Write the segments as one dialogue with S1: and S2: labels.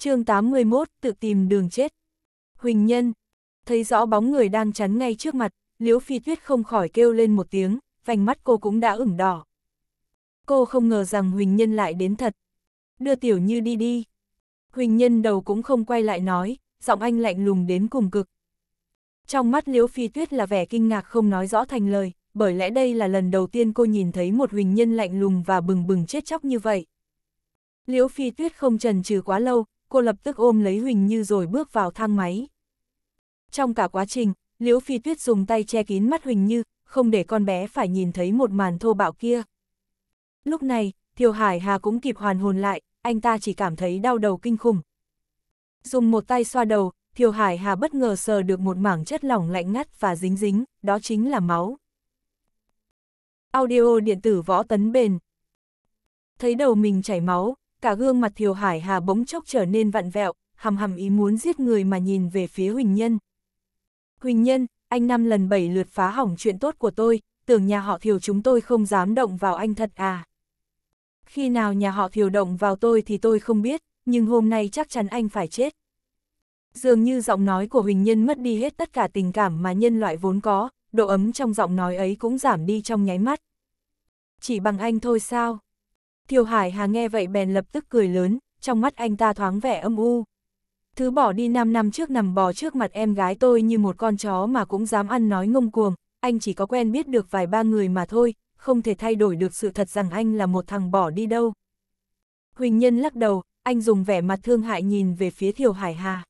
S1: chương 81, tự tìm đường chết. Huỳnh Nhân, thấy rõ bóng người đang chắn ngay trước mặt, Liễu Phi Tuyết không khỏi kêu lên một tiếng, vành mắt cô cũng đã ửng đỏ. Cô không ngờ rằng Huỳnh Nhân lại đến thật. Đưa Tiểu Như đi đi. Huỳnh Nhân đầu cũng không quay lại nói, giọng anh lạnh lùng đến cùng cực. Trong mắt Liễu Phi Tuyết là vẻ kinh ngạc không nói rõ thành lời, bởi lẽ đây là lần đầu tiên cô nhìn thấy một Huỳnh Nhân lạnh lùng và bừng bừng chết chóc như vậy. Liễu Phi Tuyết không trần trừ quá lâu, cô lập tức ôm lấy Huỳnh Như rồi bước vào thang máy. Trong cả quá trình, Liễu Phi Tuyết dùng tay che kín mắt Huỳnh Như, không để con bé phải nhìn thấy một màn thô bạo kia. Lúc này, Thiều Hải Hà cũng kịp hoàn hồn lại, anh ta chỉ cảm thấy đau đầu kinh khủng. Dùng một tay xoa đầu, Thiều Hải Hà bất ngờ sờ được một mảng chất lỏng lạnh ngắt và dính dính, đó chính là máu. Audio điện tử võ tấn bền. Thấy đầu mình chảy máu, cả gương mặt Thiều Hải Hà bỗng chốc trở nên vặn vẹo, hầm hầm ý muốn giết người mà nhìn về phía Huỳnh Nhân. Huỳnh Nhân, anh năm lần bảy lượt phá hỏng chuyện tốt của tôi, tưởng nhà họ Thiều chúng tôi không dám động vào anh thật à. Khi nào nhà họ Thiều động vào tôi thì tôi không biết, nhưng hôm nay chắc chắn anh phải chết. Dường như giọng nói của Huỳnh Nhân mất đi hết tất cả tình cảm mà nhân loại vốn có, độ ấm trong giọng nói ấy cũng giảm đi trong nháy mắt. Chỉ bằng anh thôi sao? Thiều Hải Hà nghe vậy bèn lập tức cười lớn, trong mắt anh ta thoáng vẻ âm u. Thứ bỏ đi 5 năm trước nằm bò trước mặt em gái tôi như một con chó mà cũng dám ăn nói ngông cuồng, anh chỉ có quen biết được vài ba người mà thôi, không thể thay đổi được sự thật rằng anh là một thằng bỏ đi đâu. Huỳnh Nhân lắc đầu, anh dùng vẻ mặt thương hại nhìn về phía Thiều Hải Hà.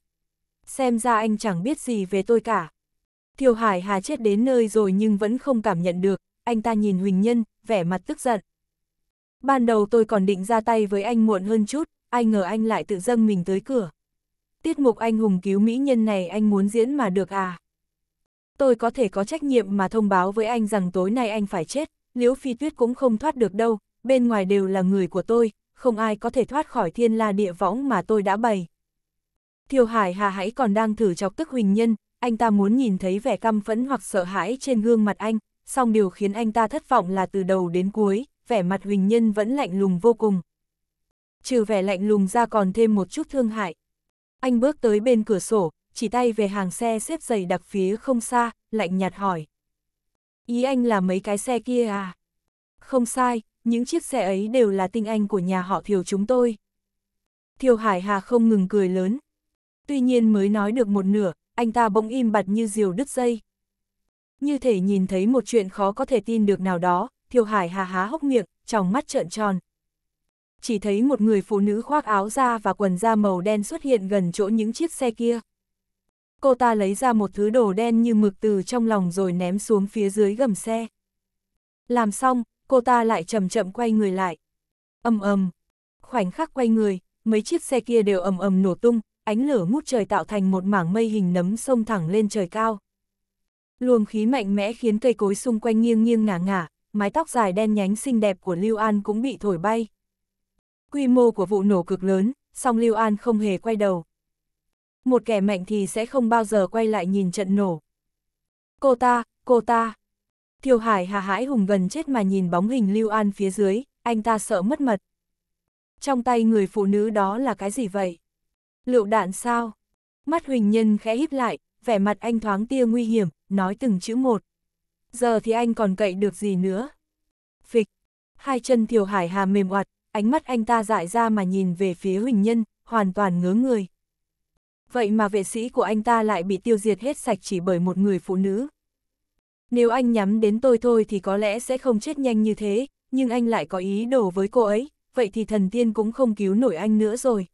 S1: Xem ra anh chẳng biết gì về tôi cả. Thiều Hải Hà chết đến nơi rồi nhưng vẫn không cảm nhận được, anh ta nhìn Huỳnh Nhân, vẻ mặt tức giận. Ban đầu tôi còn định ra tay với anh muộn hơn chút, ai ngờ anh lại tự dâng mình tới cửa. Tiết mục anh hùng cứu mỹ nhân này anh muốn diễn mà được à? Tôi có thể có trách nhiệm mà thông báo với anh rằng tối nay anh phải chết, liễu phi tuyết cũng không thoát được đâu, bên ngoài đều là người của tôi, không ai có thể thoát khỏi thiên la địa võng mà tôi đã bày. Thiều Hải Hà hãy còn đang thử chọc tức Huỳnh Nhân, anh ta muốn nhìn thấy vẻ căm phẫn hoặc sợ hãi trên gương mặt anh, song điều khiến anh ta thất vọng là từ đầu đến cuối, vẻ mặt Huỳnh Nhân vẫn lạnh lùng vô cùng. Trừ vẻ lạnh lùng ra còn thêm một chút thương hại. Anh bước tới bên cửa sổ, chỉ tay về hàng xe xếp dày đặc phía không xa, lạnh nhạt hỏi. Ý anh là mấy cái xe kia à? Không sai, những chiếc xe ấy đều là tinh anh của nhà họ Thiều chúng tôi. Thiều Hải Hà không ngừng cười lớn. Tuy nhiên mới nói được một nửa, anh ta bỗng im bặt như diều đứt dây. Như thể nhìn thấy một chuyện khó có thể tin được nào đó, Thiều Hải hà há hốc miệng, trong mắt trợn tròn. Chỉ thấy một người phụ nữ khoác áo da và quần da màu đen xuất hiện gần chỗ những chiếc xe kia. Cô ta lấy ra một thứ đồ đen như mực từ trong lòng rồi ném xuống phía dưới gầm xe. Làm xong, cô ta lại chậm chậm quay người lại. ầm ầm. Khoảnh khắc quay người, mấy chiếc xe kia đều ầm ầm nổ tung, ánh lửa ngút trời tạo thành một mảng mây hình nấm sông thẳng lên trời cao. Luồng khí mạnh mẽ khiến cây cối xung quanh nghiêng nghiêng ngả ngả, mái tóc dài đen nhánh xinh đẹp của Lưu An cũng bị thổi bay. Quy mô của vụ nổ cực lớn, song Lưu An không hề quay đầu. Một kẻ mạnh thì sẽ không bao giờ quay lại nhìn trận nổ. Cô ta, cô ta. Thiều Hải hà hãi hùng gần chết mà nhìn bóng hình Lưu An phía dưới, anh ta sợ mất mật. Trong tay người phụ nữ đó là cái gì vậy? Lựu đạn sao? Mắt Huỳnh Nhân khẽ híp lại, vẻ mặt anh thoáng tia nguy hiểm, nói từng chữ một giờ thì anh còn cậy được gì nữa. Phịch, hai chân Thiều Hải Hà mềm oặt, ánh mắt anh ta dại ra mà nhìn về phía Huỳnh Nhân, hoàn toàn ngớ người. Vậy mà vệ sĩ của anh ta lại bị tiêu diệt hết sạch chỉ bởi một người phụ nữ. Nếu anh nhắm đến tôi thôi thì có lẽ sẽ không chết nhanh như thế, nhưng anh lại có ý đồ với cô ấy, vậy thì thần tiên cũng không cứu nổi anh nữa rồi.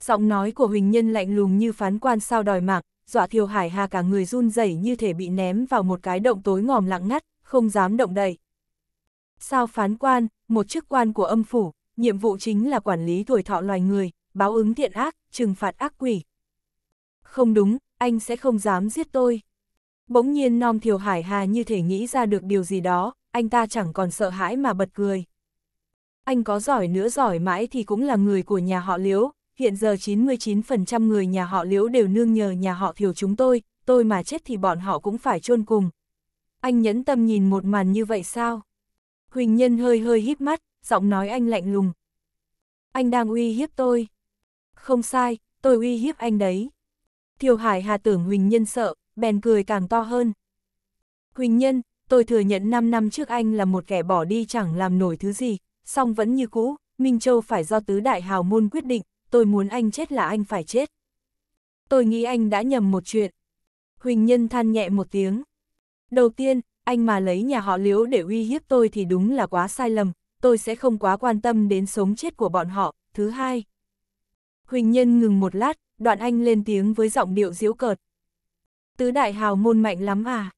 S1: Giọng nói của Huỳnh Nhân lạnh lùng như phán quan sao đòi mạng, dọa Thiều Hải Hà cả người run rẩy như thể bị ném vào một cái động tối ngòm lặng ngắt, không dám động đậy. Sao phán quan, một chức quan của âm phủ, nhiệm vụ chính là quản lý tuổi thọ loài người, báo ứng thiện ác, trừng phạt ác quỷ. Không đúng, anh sẽ không dám giết tôi. Bỗng nhiên Nom Thiều Hải Hà như thể nghĩ ra được điều gì đó, anh ta chẳng còn sợ hãi mà bật cười. Anh có giỏi nữa giỏi mãi thì cũng là người của nhà họ liếu hiện giờ 99% người nhà họ liễu đều nương nhờ nhà họ thiểu chúng tôi, tôi mà chết thì bọn họ cũng phải chôn cùng. Anh nhẫn tâm nhìn một màn như vậy sao? Huỳnh Nhân hơi hơi híp mắt, giọng nói anh lạnh lùng. Anh đang uy hiếp tôi. Không sai, tôi uy hiếp anh đấy. Thiều Hải Hà tưởng Huỳnh Nhân sợ, bèn cười càng to hơn. Huỳnh Nhân, tôi thừa nhận 5 năm trước anh là một kẻ bỏ đi chẳng làm nổi thứ gì, song vẫn như cũ, Minh Châu phải do tứ đại hào môn quyết định, tôi muốn anh chết là anh phải chết. Tôi nghĩ anh đã nhầm một chuyện. Huỳnh Nhân than nhẹ một tiếng. Đầu tiên, anh mà lấy nhà họ liễu để uy hiếp tôi thì đúng là quá sai lầm, tôi sẽ không quá quan tâm đến sống chết của bọn họ. Thứ hai, Huỳnh Nhân ngừng một lát, đoạn anh lên tiếng với giọng điệu diễu cợt. Tứ đại hào môn mạnh lắm à?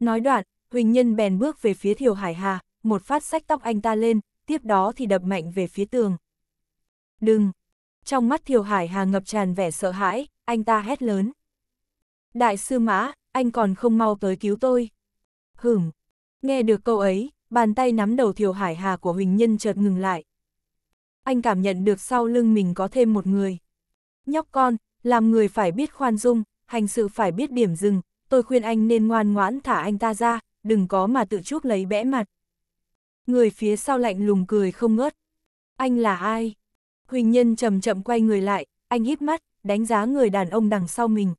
S1: Nói đoạn, Huỳnh Nhân bèn bước về phía Thiều Hải Hà, một phát sách tóc anh ta lên, tiếp đó thì đập mạnh về phía tường. Đừng! Trong mắt Thiều Hải Hà ngập tràn vẻ sợ hãi, anh ta hét lớn. Đại sư Mã, anh còn không mau tới cứu tôi. Hửm, nghe được câu ấy, bàn tay nắm đầu Thiều Hải Hà của Huỳnh Nhân chợt ngừng lại. Anh cảm nhận được sau lưng mình có thêm một người. Nhóc con, làm người phải biết khoan dung, hành sự phải biết điểm dừng, tôi khuyên anh nên ngoan ngoãn thả anh ta ra, đừng có mà tự chuốc lấy bẽ mặt. Người phía sau lạnh lùng cười không ngớt. Anh là ai? Huỳnh Nhân chậm chậm quay người lại, anh híp mắt, đánh giá người đàn ông đằng sau mình.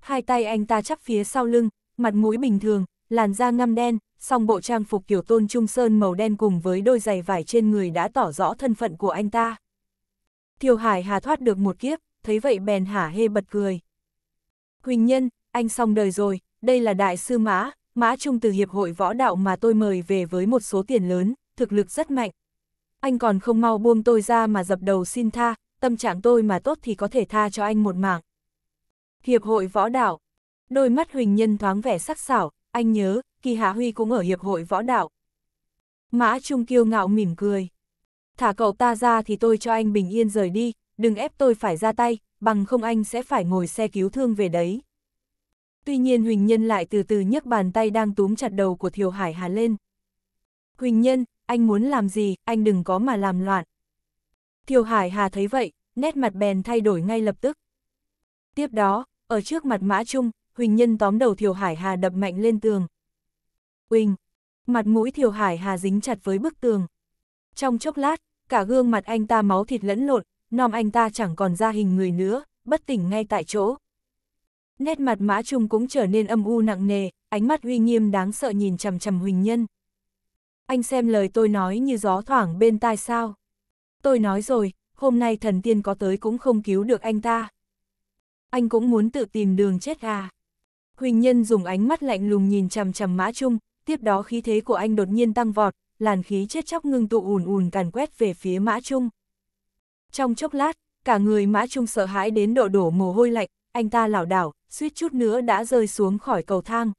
S1: Hai tay anh ta chắp phía sau lưng, mặt mũi bình thường, làn da ngăm đen, song bộ trang phục kiểu tôn trung sơn màu đen cùng với đôi giày vải trên người đã tỏ rõ thân phận của anh ta. Thiều Hải hà thoát được một kiếp, thấy vậy bèn hả hê bật cười. Huỳnh Nhân, anh xong đời rồi, đây là đại sư Mã, Mã Trung từ Hiệp hội Võ Đạo mà tôi mời về với một số tiền lớn, thực lực rất mạnh, anh còn không mau buông tôi ra mà dập đầu xin tha, tâm trạng tôi mà tốt thì có thể tha cho anh một mạng. Hiệp hội võ đạo Đôi mắt Huỳnh Nhân thoáng vẻ sắc sảo, anh nhớ, Kỳ Hạ Huy cũng ở Hiệp hội võ đạo. Mã Trung kiêu ngạo mỉm cười. Thả cậu ta ra thì tôi cho anh bình yên rời đi, đừng ép tôi phải ra tay, bằng không anh sẽ phải ngồi xe cứu thương về đấy. Tuy nhiên Huỳnh Nhân lại từ từ nhấc bàn tay đang túm chặt đầu của Thiều Hải Hà lên. Huỳnh Nhân, anh muốn làm gì, anh đừng có mà làm loạn. Thiều Hải Hà thấy vậy, nét mặt bèn thay đổi ngay lập tức. Tiếp đó, ở trước mặt Mã Trung, Huỳnh Nhân tóm đầu Thiều Hải Hà đập mạnh lên tường. Huỳnh! Mặt mũi Thiều Hải Hà dính chặt với bức tường. Trong chốc lát, cả gương mặt anh ta máu thịt lẫn lộn, nom anh ta chẳng còn ra hình người nữa, bất tỉnh ngay tại chỗ. Nét mặt Mã Trung cũng trở nên âm u nặng nề, ánh mắt uy nghiêm đáng sợ nhìn chằm chằm Huỳnh Nhân anh xem lời tôi nói như gió thoảng bên tai sao. Tôi nói rồi, hôm nay thần tiên có tới cũng không cứu được anh ta. Anh cũng muốn tự tìm đường chết à. Huỳnh Nhân dùng ánh mắt lạnh lùng nhìn chằm chằm Mã Trung, tiếp đó khí thế của anh đột nhiên tăng vọt, làn khí chết chóc ngưng tụ ùn ùn càn quét về phía Mã Trung. Trong chốc lát, cả người Mã Trung sợ hãi đến độ đổ mồ hôi lạnh, anh ta lảo đảo, suýt chút nữa đã rơi xuống khỏi cầu thang.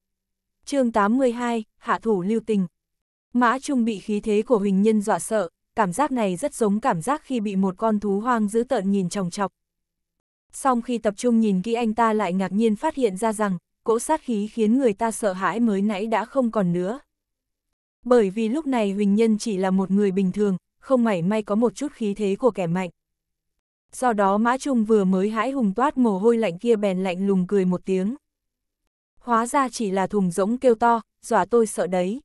S1: chương 82, Hạ thủ lưu tình, Mã Trung bị khí thế của Huỳnh Nhân dọa sợ, cảm giác này rất giống cảm giác khi bị một con thú hoang dữ tợn nhìn chòng chọc. Song khi tập trung nhìn kỹ anh ta lại ngạc nhiên phát hiện ra rằng, cỗ sát khí khiến người ta sợ hãi mới nãy đã không còn nữa. Bởi vì lúc này Huỳnh Nhân chỉ là một người bình thường, không mảy may có một chút khí thế của kẻ mạnh. Do đó Mã Trung vừa mới hãi hùng toát mồ hôi lạnh kia bèn lạnh lùng cười một tiếng. Hóa ra chỉ là thùng rỗng kêu to, dọa tôi sợ đấy.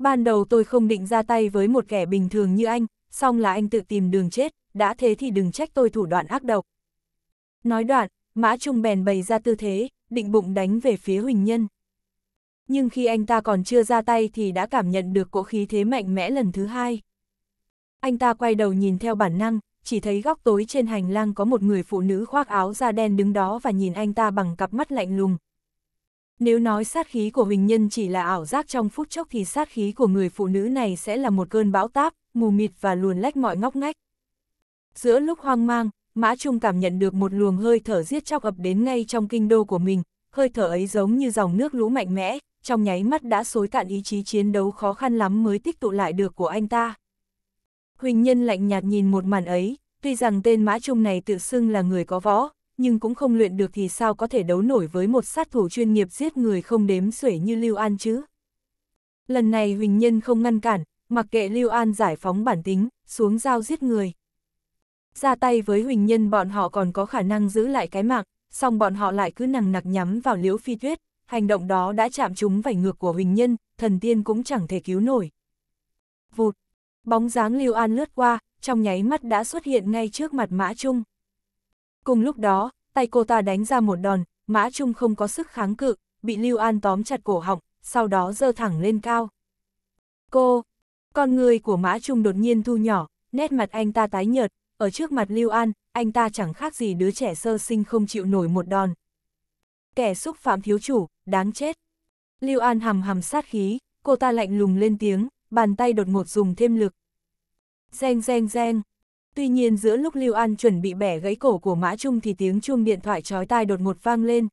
S1: Ban đầu tôi không định ra tay với một kẻ bình thường như anh, song là anh tự tìm đường chết, đã thế thì đừng trách tôi thủ đoạn ác độc. Nói đoạn, Mã Trung bèn bày ra tư thế, định bụng đánh về phía Huỳnh Nhân. Nhưng khi anh ta còn chưa ra tay thì đã cảm nhận được cỗ khí thế mạnh mẽ lần thứ hai. Anh ta quay đầu nhìn theo bản năng, chỉ thấy góc tối trên hành lang có một người phụ nữ khoác áo da đen đứng đó và nhìn anh ta bằng cặp mắt lạnh lùng, nếu nói sát khí của Huỳnh Nhân chỉ là ảo giác trong phút chốc thì sát khí của người phụ nữ này sẽ là một cơn bão táp, mù mịt và luồn lách mọi ngóc ngách. Giữa lúc hoang mang, Mã Trung cảm nhận được một luồng hơi thở giết chóc ập đến ngay trong kinh đô của mình, hơi thở ấy giống như dòng nước lũ mạnh mẽ, trong nháy mắt đã xối cạn ý chí chiến đấu khó khăn lắm mới tích tụ lại được của anh ta. Huỳnh Nhân lạnh nhạt nhìn một màn ấy, tuy rằng tên Mã Trung này tự xưng là người có võ, nhưng cũng không luyện được thì sao có thể đấu nổi với một sát thủ chuyên nghiệp giết người không đếm xuể như Lưu An chứ. Lần này Huỳnh Nhân không ngăn cản, mặc kệ Lưu An giải phóng bản tính, xuống dao giết người. Ra tay với Huỳnh Nhân bọn họ còn có khả năng giữ lại cái mạng, song bọn họ lại cứ nằng nặc nhắm vào Liễu Phi Tuyết, hành động đó đã chạm trúng vảy ngược của Huỳnh Nhân, thần tiên cũng chẳng thể cứu nổi. Vụt, bóng dáng Lưu An lướt qua, trong nháy mắt đã xuất hiện ngay trước mặt Mã Trung. Cùng lúc đó, tay cô ta đánh ra một đòn, Mã Trung không có sức kháng cự, bị Lưu An tóm chặt cổ họng, sau đó giơ thẳng lên cao. Cô! Con người của Mã Trung đột nhiên thu nhỏ, nét mặt anh ta tái nhợt, ở trước mặt Lưu An, anh ta chẳng khác gì đứa trẻ sơ sinh không chịu nổi một đòn. Kẻ xúc phạm thiếu chủ, đáng chết. Lưu An hầm hầm sát khí, cô ta lạnh lùng lên tiếng, bàn tay đột ngột dùng thêm lực. Reng reng reng. Tuy nhiên giữa lúc Lưu An chuẩn bị bẻ gãy cổ của Mã Trung thì tiếng chuông điện thoại chói tai đột ngột vang lên.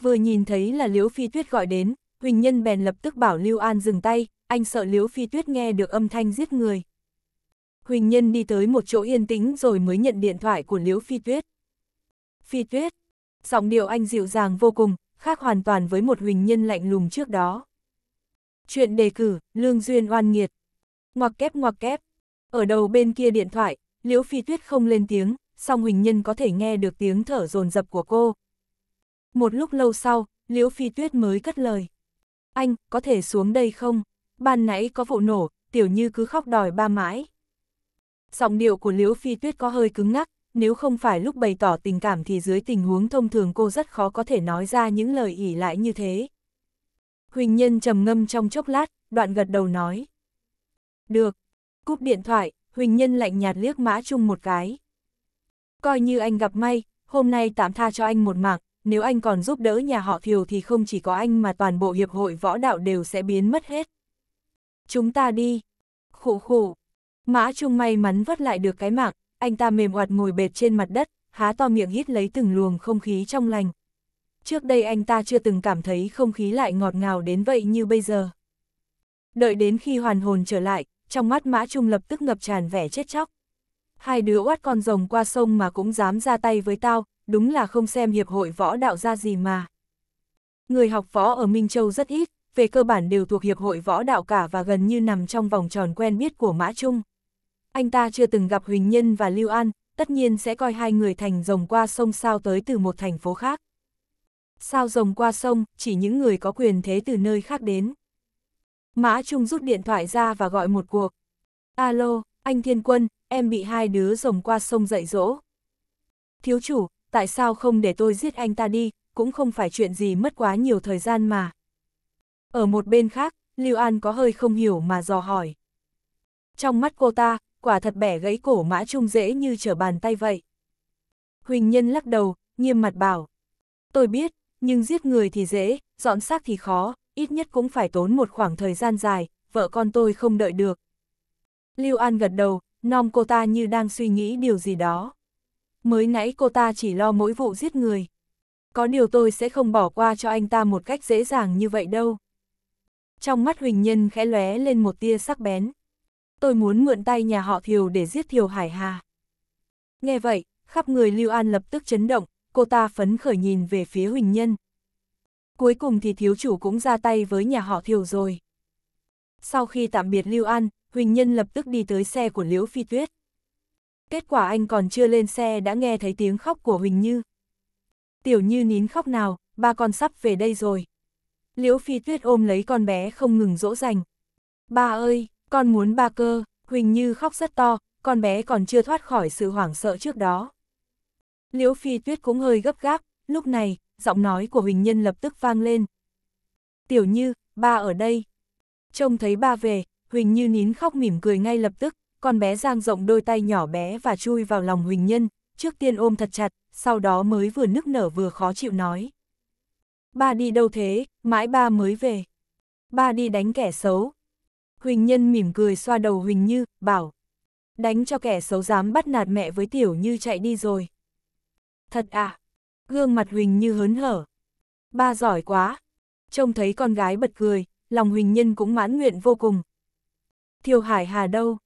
S1: Vừa nhìn thấy là Liễu Phi Tuyết gọi đến, Huỳnh Nhân bèn lập tức bảo Lưu An dừng tay, anh sợ Liễu Phi Tuyết nghe được âm thanh giết người. Huỳnh Nhân đi tới một chỗ yên tĩnh rồi mới nhận điện thoại của Liễu Phi Tuyết. Phi Tuyết, giọng điệu anh dịu dàng vô cùng, khác hoàn toàn với một Huỳnh Nhân lạnh lùng trước đó. Chuyện đề cử, Lương Duyên oan nghiệt. Ngoặc kép ngoặc kép. Ở đầu bên kia điện thoại, Liễu Phi Tuyết không lên tiếng, song Huỳnh Nhân có thể nghe được tiếng thở dồn dập của cô. Một lúc lâu sau, Liễu Phi Tuyết mới cất lời. Anh, có thể xuống đây không? Ban nãy có vụ nổ, tiểu như cứ khóc đòi ba mãi. Giọng điệu của Liễu Phi Tuyết có hơi cứng ngắc, nếu không phải lúc bày tỏ tình cảm thì dưới tình huống thông thường cô rất khó có thể nói ra những lời ỉ lại như thế. Huỳnh Nhân trầm ngâm trong chốc lát, đoạn gật đầu nói. Được, Cúp điện thoại, Huỳnh Nhân lạnh nhạt liếc Mã Trung một cái. Coi như anh gặp may, hôm nay tạm tha cho anh một mạng, nếu anh còn giúp đỡ nhà họ Thiều thì không chỉ có anh mà toàn bộ hiệp hội võ đạo đều sẽ biến mất hết. Chúng ta đi. Khủ khủ. Mã Trung may mắn vớt lại được cái mạng, anh ta mềm oặt ngồi bệt trên mặt đất, há to miệng hít lấy từng luồng không khí trong lành. Trước đây anh ta chưa từng cảm thấy không khí lại ngọt ngào đến vậy như bây giờ. Đợi đến khi hoàn hồn trở lại, trong mắt Mã Trung lập tức ngập tràn vẻ chết chóc. Hai đứa oát con rồng qua sông mà cũng dám ra tay với tao, đúng là không xem hiệp hội võ đạo ra gì mà. Người học võ ở Minh Châu rất ít, về cơ bản đều thuộc hiệp hội võ đạo cả và gần như nằm trong vòng tròn quen biết của Mã Trung. Anh ta chưa từng gặp Huỳnh Nhân và Lưu An, tất nhiên sẽ coi hai người thành rồng qua sông sao tới từ một thành phố khác. Sao rồng qua sông, chỉ những người có quyền thế từ nơi khác đến. Mã Trung rút điện thoại ra và gọi một cuộc. Alo, anh Thiên Quân, em bị hai đứa rồng qua sông dạy dỗ. Thiếu chủ, tại sao không để tôi giết anh ta đi, cũng không phải chuyện gì mất quá nhiều thời gian mà. Ở một bên khác, Lưu An có hơi không hiểu mà dò hỏi. Trong mắt cô ta, quả thật bẻ gãy cổ mã trung dễ như trở bàn tay vậy. Huỳnh Nhân lắc đầu, nghiêm mặt bảo. Tôi biết, nhưng giết người thì dễ, dọn xác thì khó, ít nhất cũng phải tốn một khoảng thời gian dài, vợ con tôi không đợi được. Lưu An gật đầu, nom cô ta như đang suy nghĩ điều gì đó. Mới nãy cô ta chỉ lo mỗi vụ giết người. Có điều tôi sẽ không bỏ qua cho anh ta một cách dễ dàng như vậy đâu. Trong mắt Huỳnh Nhân khẽ lóe lên một tia sắc bén. Tôi muốn mượn tay nhà họ Thiều để giết Thiều Hải Hà. Nghe vậy, khắp người Lưu An lập tức chấn động, cô ta phấn khởi nhìn về phía Huỳnh Nhân. Cuối cùng thì thiếu chủ cũng ra tay với nhà họ Thiều rồi. Sau khi tạm biệt Lưu An, Huỳnh Nhân lập tức đi tới xe của Liễu Phi Tuyết. Kết quả anh còn chưa lên xe đã nghe thấy tiếng khóc của Huỳnh Như. Tiểu Như nín khóc nào, ba con sắp về đây rồi. Liễu Phi Tuyết ôm lấy con bé không ngừng dỗ dành. Ba ơi, con muốn ba cơ, Huỳnh Như khóc rất to, con bé còn chưa thoát khỏi sự hoảng sợ trước đó. Liễu Phi Tuyết cũng hơi gấp gáp, lúc này, giọng nói của Huỳnh Nhân lập tức vang lên. Tiểu Như, ba ở đây. Trông thấy ba về, Huỳnh Như nín khóc mỉm cười ngay lập tức, con bé giang rộng đôi tay nhỏ bé và chui vào lòng Huỳnh Nhân, trước tiên ôm thật chặt, sau đó mới vừa nức nở vừa khó chịu nói. Ba đi đâu thế, mãi ba mới về. Ba đi đánh kẻ xấu. Huỳnh Nhân mỉm cười xoa đầu Huỳnh Như, bảo. Đánh cho kẻ xấu dám bắt nạt mẹ với Tiểu Như chạy đi rồi. Thật à? gương mặt Huỳnh Như hớn hở. Ba giỏi quá. Trông thấy con gái bật cười, lòng Huỳnh Nhân cũng mãn nguyện vô cùng. Thiều Hải Hà đâu?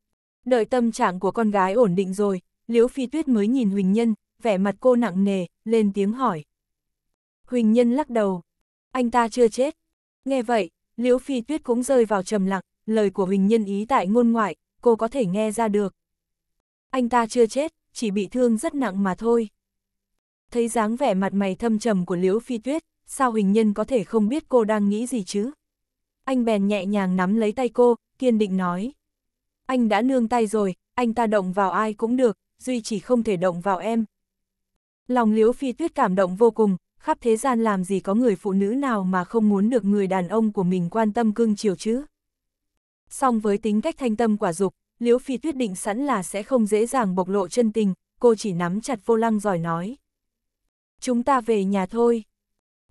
S1: Đợi tâm trạng của con gái ổn định rồi, Liễu Phi Tuyết mới nhìn Huỳnh Nhân, vẻ mặt cô nặng nề, lên tiếng hỏi. Huỳnh Nhân lắc đầu. Anh ta chưa chết. Nghe vậy, Liễu Phi Tuyết cũng rơi vào trầm lặng, lời của Huỳnh Nhân ý tại ngôn ngoại, cô có thể nghe ra được. Anh ta chưa chết, chỉ bị thương rất nặng mà thôi. Thấy dáng vẻ mặt mày thâm trầm của Liễu Phi Tuyết, sao hình nhân có thể không biết cô đang nghĩ gì chứ? Anh bèn nhẹ nhàng nắm lấy tay cô, kiên định nói. Anh đã nương tay rồi, anh ta động vào ai cũng được, duy chỉ không thể động vào em. Lòng Liễu Phi Tuyết cảm động vô cùng, khắp thế gian làm gì có người phụ nữ nào mà không muốn được người đàn ông của mình quan tâm cưng chiều chứ. Song với tính cách thanh tâm quả dục, Liễu Phi Tuyết định sẵn là sẽ không dễ dàng bộc lộ chân tình, cô chỉ nắm chặt vô lăng giỏi nói. Chúng ta về nhà thôi.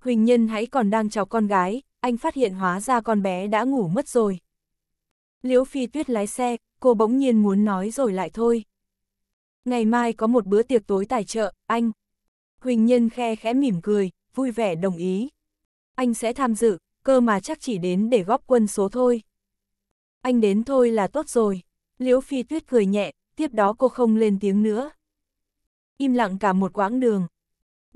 S1: Huỳnh Nhân hãy còn đang chào con gái, anh phát hiện hóa ra con bé đã ngủ mất rồi. Liễu Phi Tuyết lái xe, cô bỗng nhiên muốn nói rồi lại thôi. Ngày mai có một bữa tiệc tối tài trợ, anh. Huỳnh Nhân khe khẽ mỉm cười, vui vẻ đồng ý. Anh sẽ tham dự, cơ mà chắc chỉ đến để góp quân số thôi. Anh đến thôi là tốt rồi. Liễu Phi Tuyết cười nhẹ, tiếp đó cô không lên tiếng nữa. Im lặng cả một quãng đường,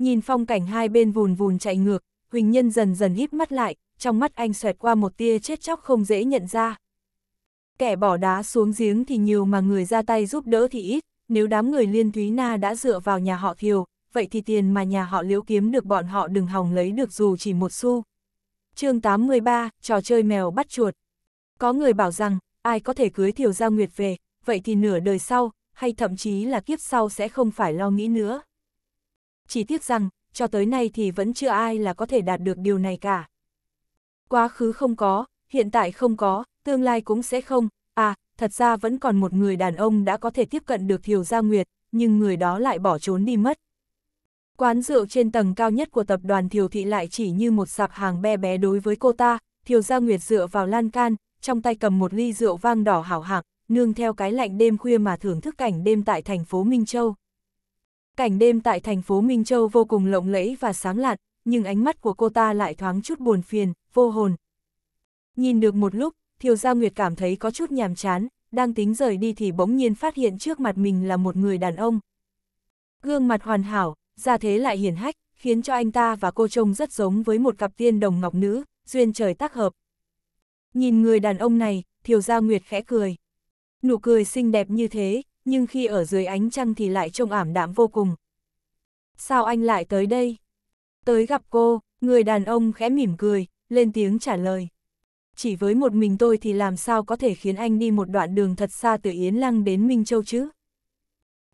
S1: Nhìn phong cảnh hai bên vùn vùn chạy ngược, Huỳnh Nhân dần dần híp mắt lại, trong mắt anh xoẹt qua một tia chết chóc không dễ nhận ra. Kẻ bỏ đá xuống giếng thì nhiều mà người ra tay giúp đỡ thì ít, nếu đám người liên thúy na đã dựa vào nhà họ thiều, vậy thì tiền mà nhà họ liễu kiếm được bọn họ đừng hòng lấy được dù chỉ một xu. chương 83, trò chơi mèo bắt chuột. Có người bảo rằng, ai có thể cưới thiều gia nguyệt về, vậy thì nửa đời sau, hay thậm chí là kiếp sau sẽ không phải lo nghĩ nữa chỉ tiếc rằng, cho tới nay thì vẫn chưa ai là có thể đạt được điều này cả. Quá khứ không có, hiện tại không có, tương lai cũng sẽ không, à, thật ra vẫn còn một người đàn ông đã có thể tiếp cận được Thiều Gia Nguyệt, nhưng người đó lại bỏ trốn đi mất. Quán rượu trên tầng cao nhất của tập đoàn Thiều Thị lại chỉ như một sạp hàng bé bé đối với cô ta, Thiều Gia Nguyệt dựa vào lan can, trong tay cầm một ly rượu vang đỏ hảo hạng, nương theo cái lạnh đêm khuya mà thưởng thức cảnh đêm tại thành phố Minh Châu. Cảnh đêm tại thành phố Minh Châu vô cùng lộng lẫy và sáng lạn, nhưng ánh mắt của cô ta lại thoáng chút buồn phiền, vô hồn. Nhìn được một lúc, Thiều Gia Nguyệt cảm thấy có chút nhàm chán, đang tính rời đi thì bỗng nhiên phát hiện trước mặt mình là một người đàn ông. Gương mặt hoàn hảo, ra thế lại hiền hách, khiến cho anh ta và cô trông rất giống với một cặp tiên đồng ngọc nữ, duyên trời tác hợp. Nhìn người đàn ông này, Thiều Gia Nguyệt khẽ cười. Nụ cười xinh đẹp như thế, nhưng khi ở dưới ánh trăng thì lại trông ảm đạm vô cùng. Sao anh lại tới đây? Tới gặp cô, người đàn ông khẽ mỉm cười, lên tiếng trả lời. Chỉ với một mình tôi thì làm sao có thể khiến anh đi một đoạn đường thật xa từ Yến Lăng đến Minh Châu chứ?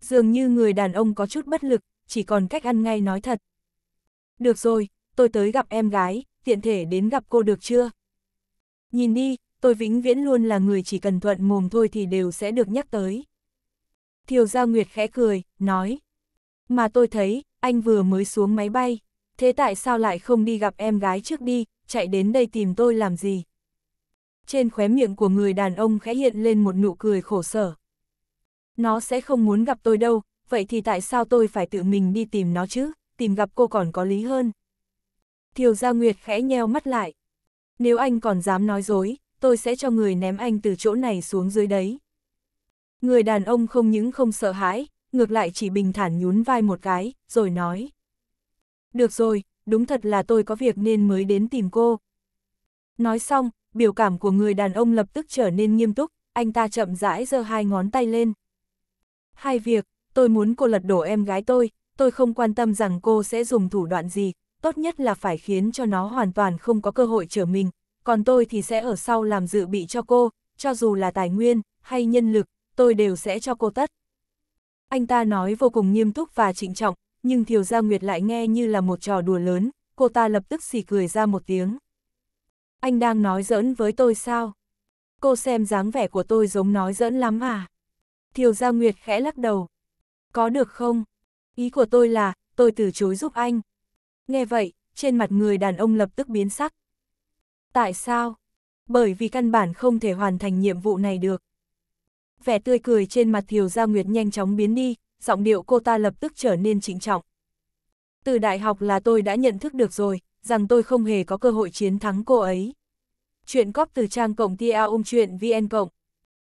S1: Dường như người đàn ông có chút bất lực, chỉ còn cách ăn ngay nói thật. Được rồi, tôi tới gặp em gái, tiện thể đến gặp cô được chưa? Nhìn đi, tôi vĩnh viễn luôn là người chỉ cần thuận mồm thôi thì đều sẽ được nhắc tới. Thiều Gia Nguyệt khẽ cười, nói. Mà tôi thấy, anh vừa mới xuống máy bay, thế tại sao lại không đi gặp em gái trước đi, chạy đến đây tìm tôi làm gì? Trên khóe miệng của người đàn ông khẽ hiện lên một nụ cười khổ sở. Nó sẽ không muốn gặp tôi đâu, vậy thì tại sao tôi phải tự mình đi tìm nó chứ, tìm gặp cô còn có lý hơn. Thiều Gia Nguyệt khẽ nheo mắt lại. Nếu anh còn dám nói dối, tôi sẽ cho người ném anh từ chỗ này xuống dưới đấy. Người đàn ông không những không sợ hãi, ngược lại chỉ bình thản nhún vai một cái, rồi nói. Được rồi, đúng thật là tôi có việc nên mới đến tìm cô. Nói xong, biểu cảm của người đàn ông lập tức trở nên nghiêm túc, anh ta chậm rãi giơ hai ngón tay lên. Hai việc, tôi muốn cô lật đổ em gái tôi, tôi không quan tâm rằng cô sẽ dùng thủ đoạn gì, tốt nhất là phải khiến cho nó hoàn toàn không có cơ hội trở mình, còn tôi thì sẽ ở sau làm dự bị cho cô, cho dù là tài nguyên, hay nhân lực, tôi đều sẽ cho cô tất. Anh ta nói vô cùng nghiêm túc và trịnh trọng, nhưng Thiều Gia Nguyệt lại nghe như là một trò đùa lớn, cô ta lập tức xì cười ra một tiếng. Anh đang nói giỡn với tôi sao? Cô xem dáng vẻ của tôi giống nói giỡn lắm à? Thiều Gia Nguyệt khẽ lắc đầu. Có được không? Ý của tôi là, tôi từ chối giúp anh. Nghe vậy, trên mặt người đàn ông lập tức biến sắc. Tại sao? Bởi vì căn bản không thể hoàn thành nhiệm vụ này được vẻ tươi cười trên mặt Thiều Gia Nguyệt nhanh chóng biến đi, giọng điệu cô ta lập tức trở nên trịnh trọng. Từ đại học là tôi đã nhận thức được rồi, rằng tôi không hề có cơ hội chiến thắng cô ấy. Chuyện cóp từ trang cổng tia ung um chuyện VN cộng.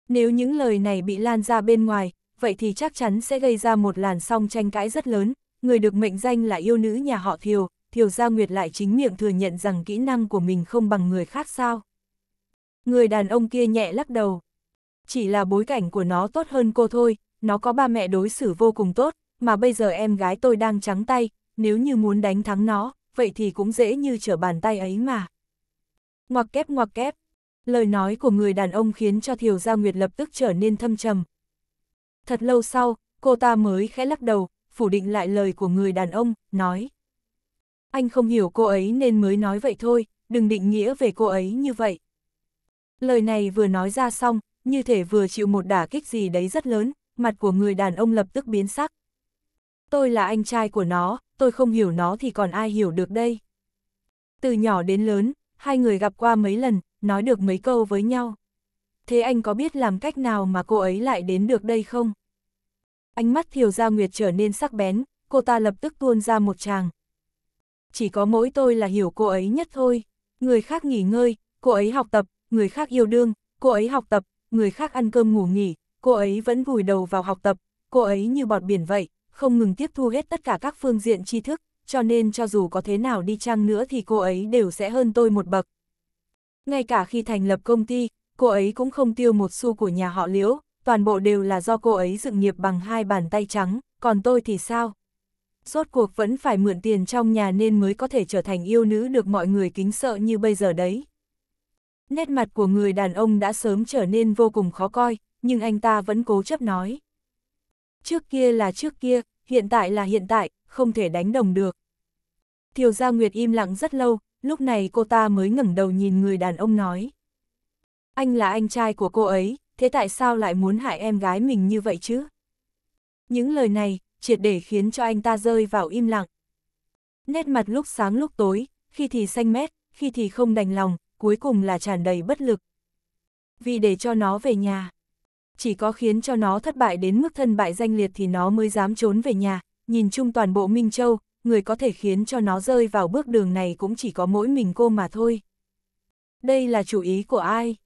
S1: Nếu những lời này bị lan ra bên ngoài, vậy thì chắc chắn sẽ gây ra một làn song tranh cãi rất lớn. Người được mệnh danh là yêu nữ nhà họ Thiều, Thiều Gia Nguyệt lại chính miệng thừa nhận rằng kỹ năng của mình không bằng người khác sao. Người đàn ông kia nhẹ lắc đầu chỉ là bối cảnh của nó tốt hơn cô thôi, nó có ba mẹ đối xử vô cùng tốt, mà bây giờ em gái tôi đang trắng tay, nếu như muốn đánh thắng nó, vậy thì cũng dễ như trở bàn tay ấy mà. Ngoặc kép ngoặc kép, lời nói của người đàn ông khiến cho Thiều Gia Nguyệt lập tức trở nên thâm trầm. Thật lâu sau, cô ta mới khẽ lắc đầu, phủ định lại lời của người đàn ông, nói. Anh không hiểu cô ấy nên mới nói vậy thôi, đừng định nghĩa về cô ấy như vậy. Lời này vừa nói ra xong, như thể vừa chịu một đả kích gì đấy rất lớn, mặt của người đàn ông lập tức biến sắc. Tôi là anh trai của nó, tôi không hiểu nó thì còn ai hiểu được đây. Từ nhỏ đến lớn, hai người gặp qua mấy lần, nói được mấy câu với nhau. Thế anh có biết làm cách nào mà cô ấy lại đến được đây không? Ánh mắt Thiều Gia Nguyệt trở nên sắc bén, cô ta lập tức tuôn ra một tràng. Chỉ có mỗi tôi là hiểu cô ấy nhất thôi. Người khác nghỉ ngơi, cô ấy học tập, người khác yêu đương, cô ấy học tập, người khác ăn cơm ngủ nghỉ, cô ấy vẫn vùi đầu vào học tập, cô ấy như bọt biển vậy, không ngừng tiếp thu hết tất cả các phương diện tri thức, cho nên cho dù có thế nào đi chăng nữa thì cô ấy đều sẽ hơn tôi một bậc. Ngay cả khi thành lập công ty, cô ấy cũng không tiêu một xu của nhà họ Liễu, toàn bộ đều là do cô ấy dựng nghiệp bằng hai bàn tay trắng, còn tôi thì sao? Rốt cuộc vẫn phải mượn tiền trong nhà nên mới có thể trở thành yêu nữ được mọi người kính sợ như bây giờ đấy. Nét mặt của người đàn ông đã sớm trở nên vô cùng khó coi, nhưng anh ta vẫn cố chấp nói. Trước kia là trước kia, hiện tại là hiện tại, không thể đánh đồng được. Thiều Gia Nguyệt im lặng rất lâu, lúc này cô ta mới ngẩng đầu nhìn người đàn ông nói. Anh là anh trai của cô ấy, thế tại sao lại muốn hại em gái mình như vậy chứ? Những lời này, triệt để khiến cho anh ta rơi vào im lặng. Nét mặt lúc sáng lúc tối, khi thì xanh mét, khi thì không đành lòng, cuối cùng là tràn đầy bất lực. Vì để cho nó về nhà, chỉ có khiến cho nó thất bại đến mức thân bại danh liệt thì nó mới dám trốn về nhà, nhìn chung toàn bộ Minh Châu, người có thể khiến cho nó rơi vào bước đường này cũng chỉ có mỗi mình cô mà thôi. Đây là chủ ý của ai?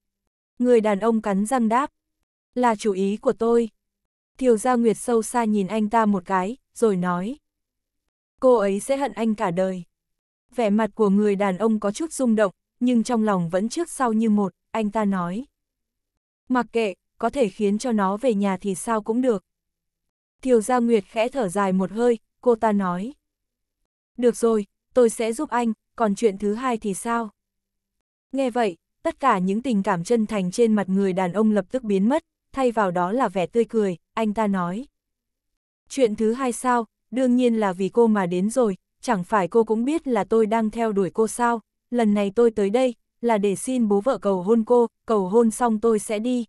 S1: Người đàn ông cắn răng đáp. Là chủ ý của tôi. Thiều Gia Nguyệt sâu xa nhìn anh ta một cái, rồi nói. Cô ấy sẽ hận anh cả đời. Vẻ mặt của người đàn ông có chút rung động, nhưng trong lòng vẫn trước sau như một, anh ta nói. Mặc kệ, có thể khiến cho nó về nhà thì sao cũng được. Thiều Gia Nguyệt khẽ thở dài một hơi, cô ta nói. Được rồi, tôi sẽ giúp anh, còn chuyện thứ hai thì sao? Nghe vậy, tất cả những tình cảm chân thành trên mặt người đàn ông lập tức biến mất, thay vào đó là vẻ tươi cười, anh ta nói. Chuyện thứ hai sao, đương nhiên là vì cô mà đến rồi, chẳng phải cô cũng biết là tôi đang theo đuổi cô sao, lần này tôi tới đây, là để xin bố vợ cầu hôn cô, cầu hôn xong tôi sẽ đi.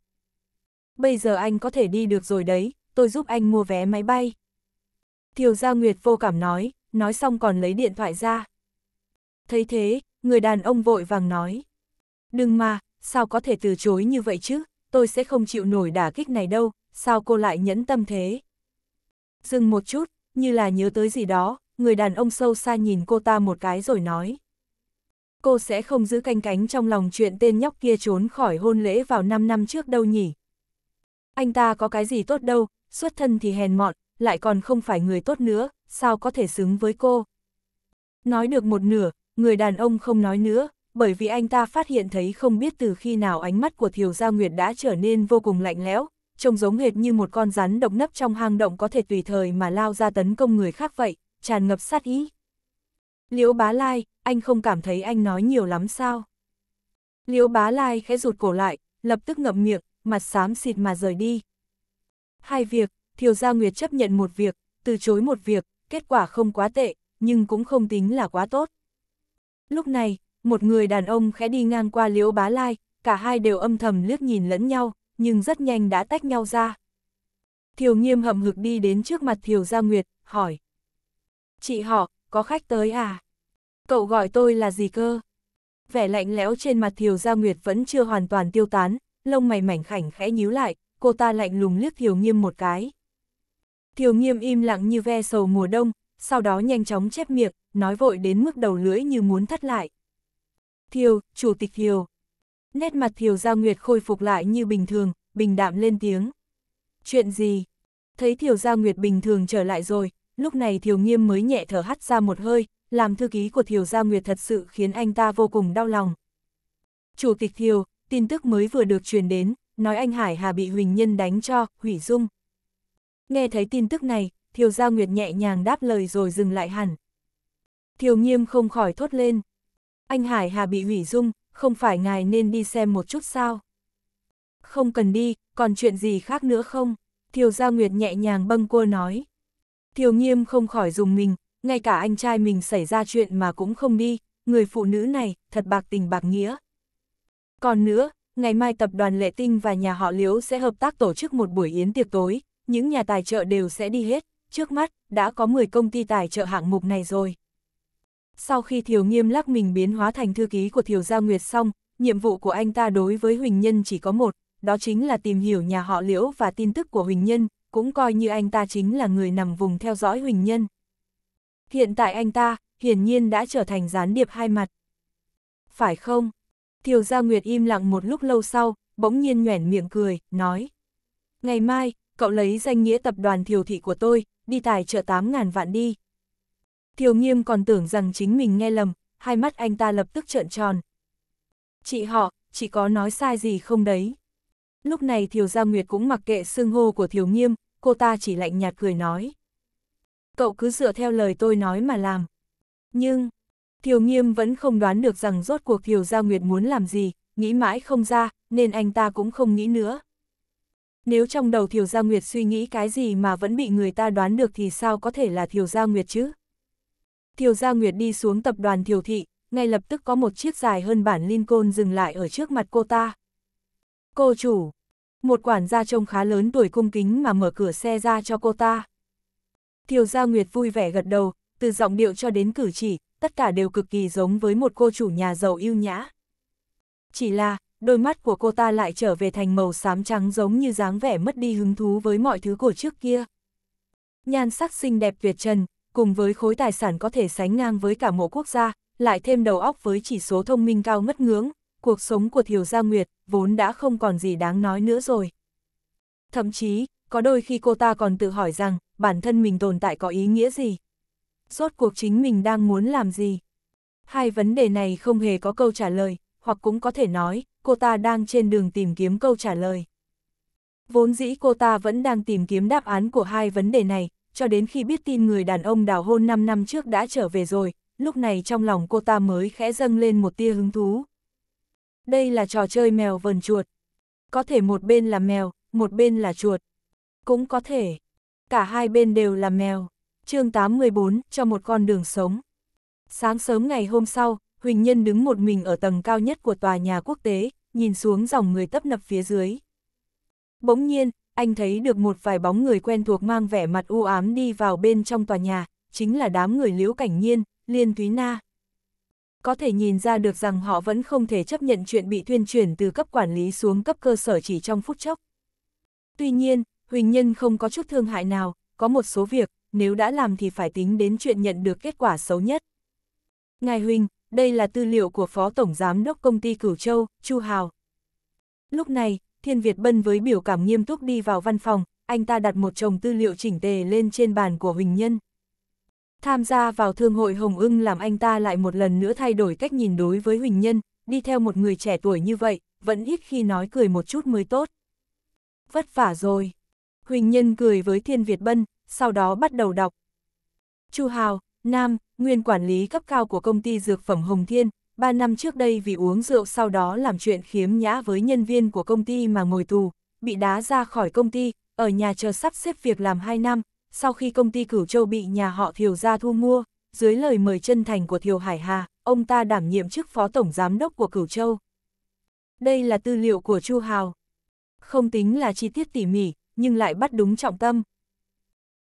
S1: Bây giờ anh có thể đi được rồi đấy, tôi giúp anh mua vé máy bay. Thiều Gia Nguyệt vô cảm nói, nói xong còn lấy điện thoại ra. Thấy thế, người đàn ông vội vàng nói. Đừng mà, sao có thể từ chối như vậy chứ, tôi sẽ không chịu nổi đả kích này đâu, sao cô lại nhẫn tâm thế. Dừng một chút, như là nhớ tới gì đó, người đàn ông sâu xa nhìn cô ta một cái rồi nói cô sẽ không giữ canh cánh trong lòng chuyện tên nhóc kia trốn khỏi hôn lễ vào 5 năm trước đâu nhỉ. Anh ta có cái gì tốt đâu, xuất thân thì hèn mọn, lại còn không phải người tốt nữa, sao có thể xứng với cô. Nói được một nửa, người đàn ông không nói nữa, bởi vì anh ta phát hiện thấy không biết từ khi nào ánh mắt của Thiều Gia Nguyệt đã trở nên vô cùng lạnh lẽo, trông giống hệt như một con rắn độc nấp trong hang động có thể tùy thời mà lao ra tấn công người khác vậy, tràn ngập sát ý. Liễu bá lai, anh không cảm thấy anh nói nhiều lắm sao? Liễu bá lai khẽ rụt cổ lại, lập tức ngậm miệng, mặt xám xịt mà rời đi. Hai việc, Thiều Gia Nguyệt chấp nhận một việc, từ chối một việc, kết quả không quá tệ, nhưng cũng không tính là quá tốt. Lúc này, một người đàn ông khẽ đi ngang qua Liễu Bá Lai, cả hai đều âm thầm liếc nhìn lẫn nhau, nhưng rất nhanh đã tách nhau ra. Thiều Nghiêm hậm hực đi đến trước mặt Thiều Gia Nguyệt, hỏi. Chị họ, có khách tới à? Cậu gọi tôi là gì cơ? Vẻ lạnh lẽo trên mặt Thiều Gia Nguyệt vẫn chưa hoàn toàn tiêu tán, lông mày mảnh khảnh khẽ nhíu lại, cô ta lạnh lùng liếc Thiều Nghiêm một cái. Thiều Nghiêm im lặng như ve sầu mùa đông, sau đó nhanh chóng chép miệng, nói vội đến mức đầu lưỡi như muốn thắt lại. Thiều, Chủ tịch Thiều. Nét mặt Thiều Gia Nguyệt khôi phục lại như bình thường, bình đạm lên tiếng. Chuyện gì? Thấy Thiều Gia Nguyệt bình thường trở lại rồi, lúc này Thiều Nghiêm mới nhẹ thở hắt ra một hơi, làm thư ký của Thiều Gia Nguyệt thật sự khiến anh ta vô cùng đau lòng. Chủ tịch Thiều, tin tức mới vừa được truyền đến, nói anh Hải Hà bị Huỳnh Nhân đánh cho, hủy dung. Nghe thấy tin tức này, Thiều Gia Nguyệt nhẹ nhàng đáp lời rồi dừng lại hẳn. Thiều Nghiêm không khỏi thốt lên. Anh Hải Hà bị hủy dung, không phải ngài nên đi xem một chút sao? Không cần đi, còn chuyện gì khác nữa không? Thiều Gia Nguyệt nhẹ nhàng bâng cua nói. Thiều Nghiêm không khỏi dùng mình, ngay cả anh trai mình xảy ra chuyện mà cũng không đi, người phụ nữ này thật bạc tình bạc nghĩa. Còn nữa, ngày mai tập đoàn Lệ Tinh và nhà họ Liễu sẽ hợp tác tổ chức một buổi yến tiệc tối, những nhà tài trợ đều sẽ đi hết, trước mắt đã có 10 công ty tài trợ hạng mục này rồi. Sau khi Thiều Nghiêm lắc mình biến hóa thành thư ký của Thiều Gia Nguyệt xong, nhiệm vụ của anh ta đối với Huỳnh Nhân chỉ có một, đó chính là tìm hiểu nhà họ Liễu và tin tức của Huỳnh Nhân, cũng coi như anh ta chính là người nằm vùng theo dõi Huỳnh Nhân. Hiện tại anh ta, hiển nhiên đã trở thành gián điệp hai mặt. Phải không? Thiều Gia Nguyệt im lặng một lúc lâu sau, bỗng nhiên nhoẻn miệng cười, nói. Ngày mai, cậu lấy danh nghĩa tập đoàn Thiều Thị của tôi, đi tài trợ 8.000 vạn đi. Thiều Nghiêm còn tưởng rằng chính mình nghe lầm, hai mắt anh ta lập tức trợn tròn. Chị họ, chị có nói sai gì không đấy? Lúc này Thiều Gia Nguyệt cũng mặc kệ xương hô của Thiều Nghiêm, cô ta chỉ lạnh nhạt cười nói cậu cứ dựa theo lời tôi nói mà làm. Nhưng, Thiều Nghiêm vẫn không đoán được rằng rốt cuộc Thiều Gia Nguyệt muốn làm gì, nghĩ mãi không ra, nên anh ta cũng không nghĩ nữa. Nếu trong đầu Thiều Gia Nguyệt suy nghĩ cái gì mà vẫn bị người ta đoán được thì sao có thể là Thiều Gia Nguyệt chứ? Thiều Gia Nguyệt đi xuống tập đoàn Thiều Thị, ngay lập tức có một chiếc dài hơn bản Lincoln dừng lại ở trước mặt cô ta. Cô chủ, một quản gia trông khá lớn tuổi cung kính mà mở cửa xe ra cho cô ta. Thiều Gia Nguyệt vui vẻ gật đầu, từ giọng điệu cho đến cử chỉ, tất cả đều cực kỳ giống với một cô chủ nhà giàu yêu nhã. Chỉ là, đôi mắt của cô ta lại trở về thành màu xám trắng giống như dáng vẻ mất đi hứng thú với mọi thứ của trước kia. Nhan sắc xinh đẹp tuyệt trần, cùng với khối tài sản có thể sánh ngang với cả mộ quốc gia, lại thêm đầu óc với chỉ số thông minh cao ngất ngưỡng, cuộc sống của Thiều Gia Nguyệt vốn đã không còn gì đáng nói nữa rồi. Thậm chí, có đôi khi cô ta còn tự hỏi rằng, bản thân mình tồn tại có ý nghĩa gì? Rốt cuộc chính mình đang muốn làm gì? Hai vấn đề này không hề có câu trả lời, hoặc cũng có thể nói, cô ta đang trên đường tìm kiếm câu trả lời. Vốn dĩ cô ta vẫn đang tìm kiếm đáp án của hai vấn đề này, cho đến khi biết tin người đàn ông đào hôn 5 năm trước đã trở về rồi, lúc này trong lòng cô ta mới khẽ dâng lên một tia hứng thú. Đây là trò chơi mèo vần chuột. Có thể một bên là mèo, một bên là chuột. Cũng có thể, cả hai bên đều là mèo. chương 814, cho một con đường sống. Sáng sớm ngày hôm sau, Huỳnh Nhân đứng một mình ở tầng cao nhất của tòa nhà quốc tế, nhìn xuống dòng người tấp nập phía dưới. Bỗng nhiên, anh thấy được một vài bóng người quen thuộc mang vẻ mặt u ám đi vào bên trong tòa nhà, chính là đám người Liễu Cảnh Nhiên, Liên Thúy Na. Có thể nhìn ra được rằng họ vẫn không thể chấp nhận chuyện bị tuyên truyền từ cấp quản lý xuống cấp cơ sở chỉ trong phút chốc. Tuy nhiên, Huỳnh Nhân không có chút thương hại nào, có một số việc, nếu đã làm thì phải tính đến chuyện nhận được kết quả xấu nhất. Ngài Huỳnh, đây là tư liệu của Phó Tổng Giám đốc Công ty Cửu Châu, Chu Hào. Lúc này, Thiên Việt Bân với biểu cảm nghiêm túc đi vào văn phòng, anh ta đặt một chồng tư liệu chỉnh tề lên trên bàn của Huỳnh Nhân. Tham gia vào Thương hội Hồng ưng làm anh ta lại một lần nữa thay đổi cách nhìn đối với Huỳnh Nhân, đi theo một người trẻ tuổi như vậy, vẫn ít khi nói cười một chút mới tốt. Vất vả rồi. Huỳnh Nhân cười với Thiên Việt Bân, sau đó bắt đầu đọc. Chu Hào, Nam, nguyên quản lý cấp cao của công ty dược phẩm Hồng Thiên, 3 năm trước đây vì uống rượu sau đó làm chuyện khiếm nhã với nhân viên của công ty mà ngồi tù, bị đá ra khỏi công ty, ở nhà chờ sắp xếp việc làm 2 năm, sau khi công ty Cửu Châu bị nhà họ Thiều ra thu mua, dưới lời mời chân thành của Thiều Hải Hà, ông ta đảm nhiệm chức phó tổng giám đốc của Cửu Châu. Đây là tư liệu của Chu Hào. Không tính là chi tiết tỉ mỉ, nhưng lại bắt đúng trọng tâm.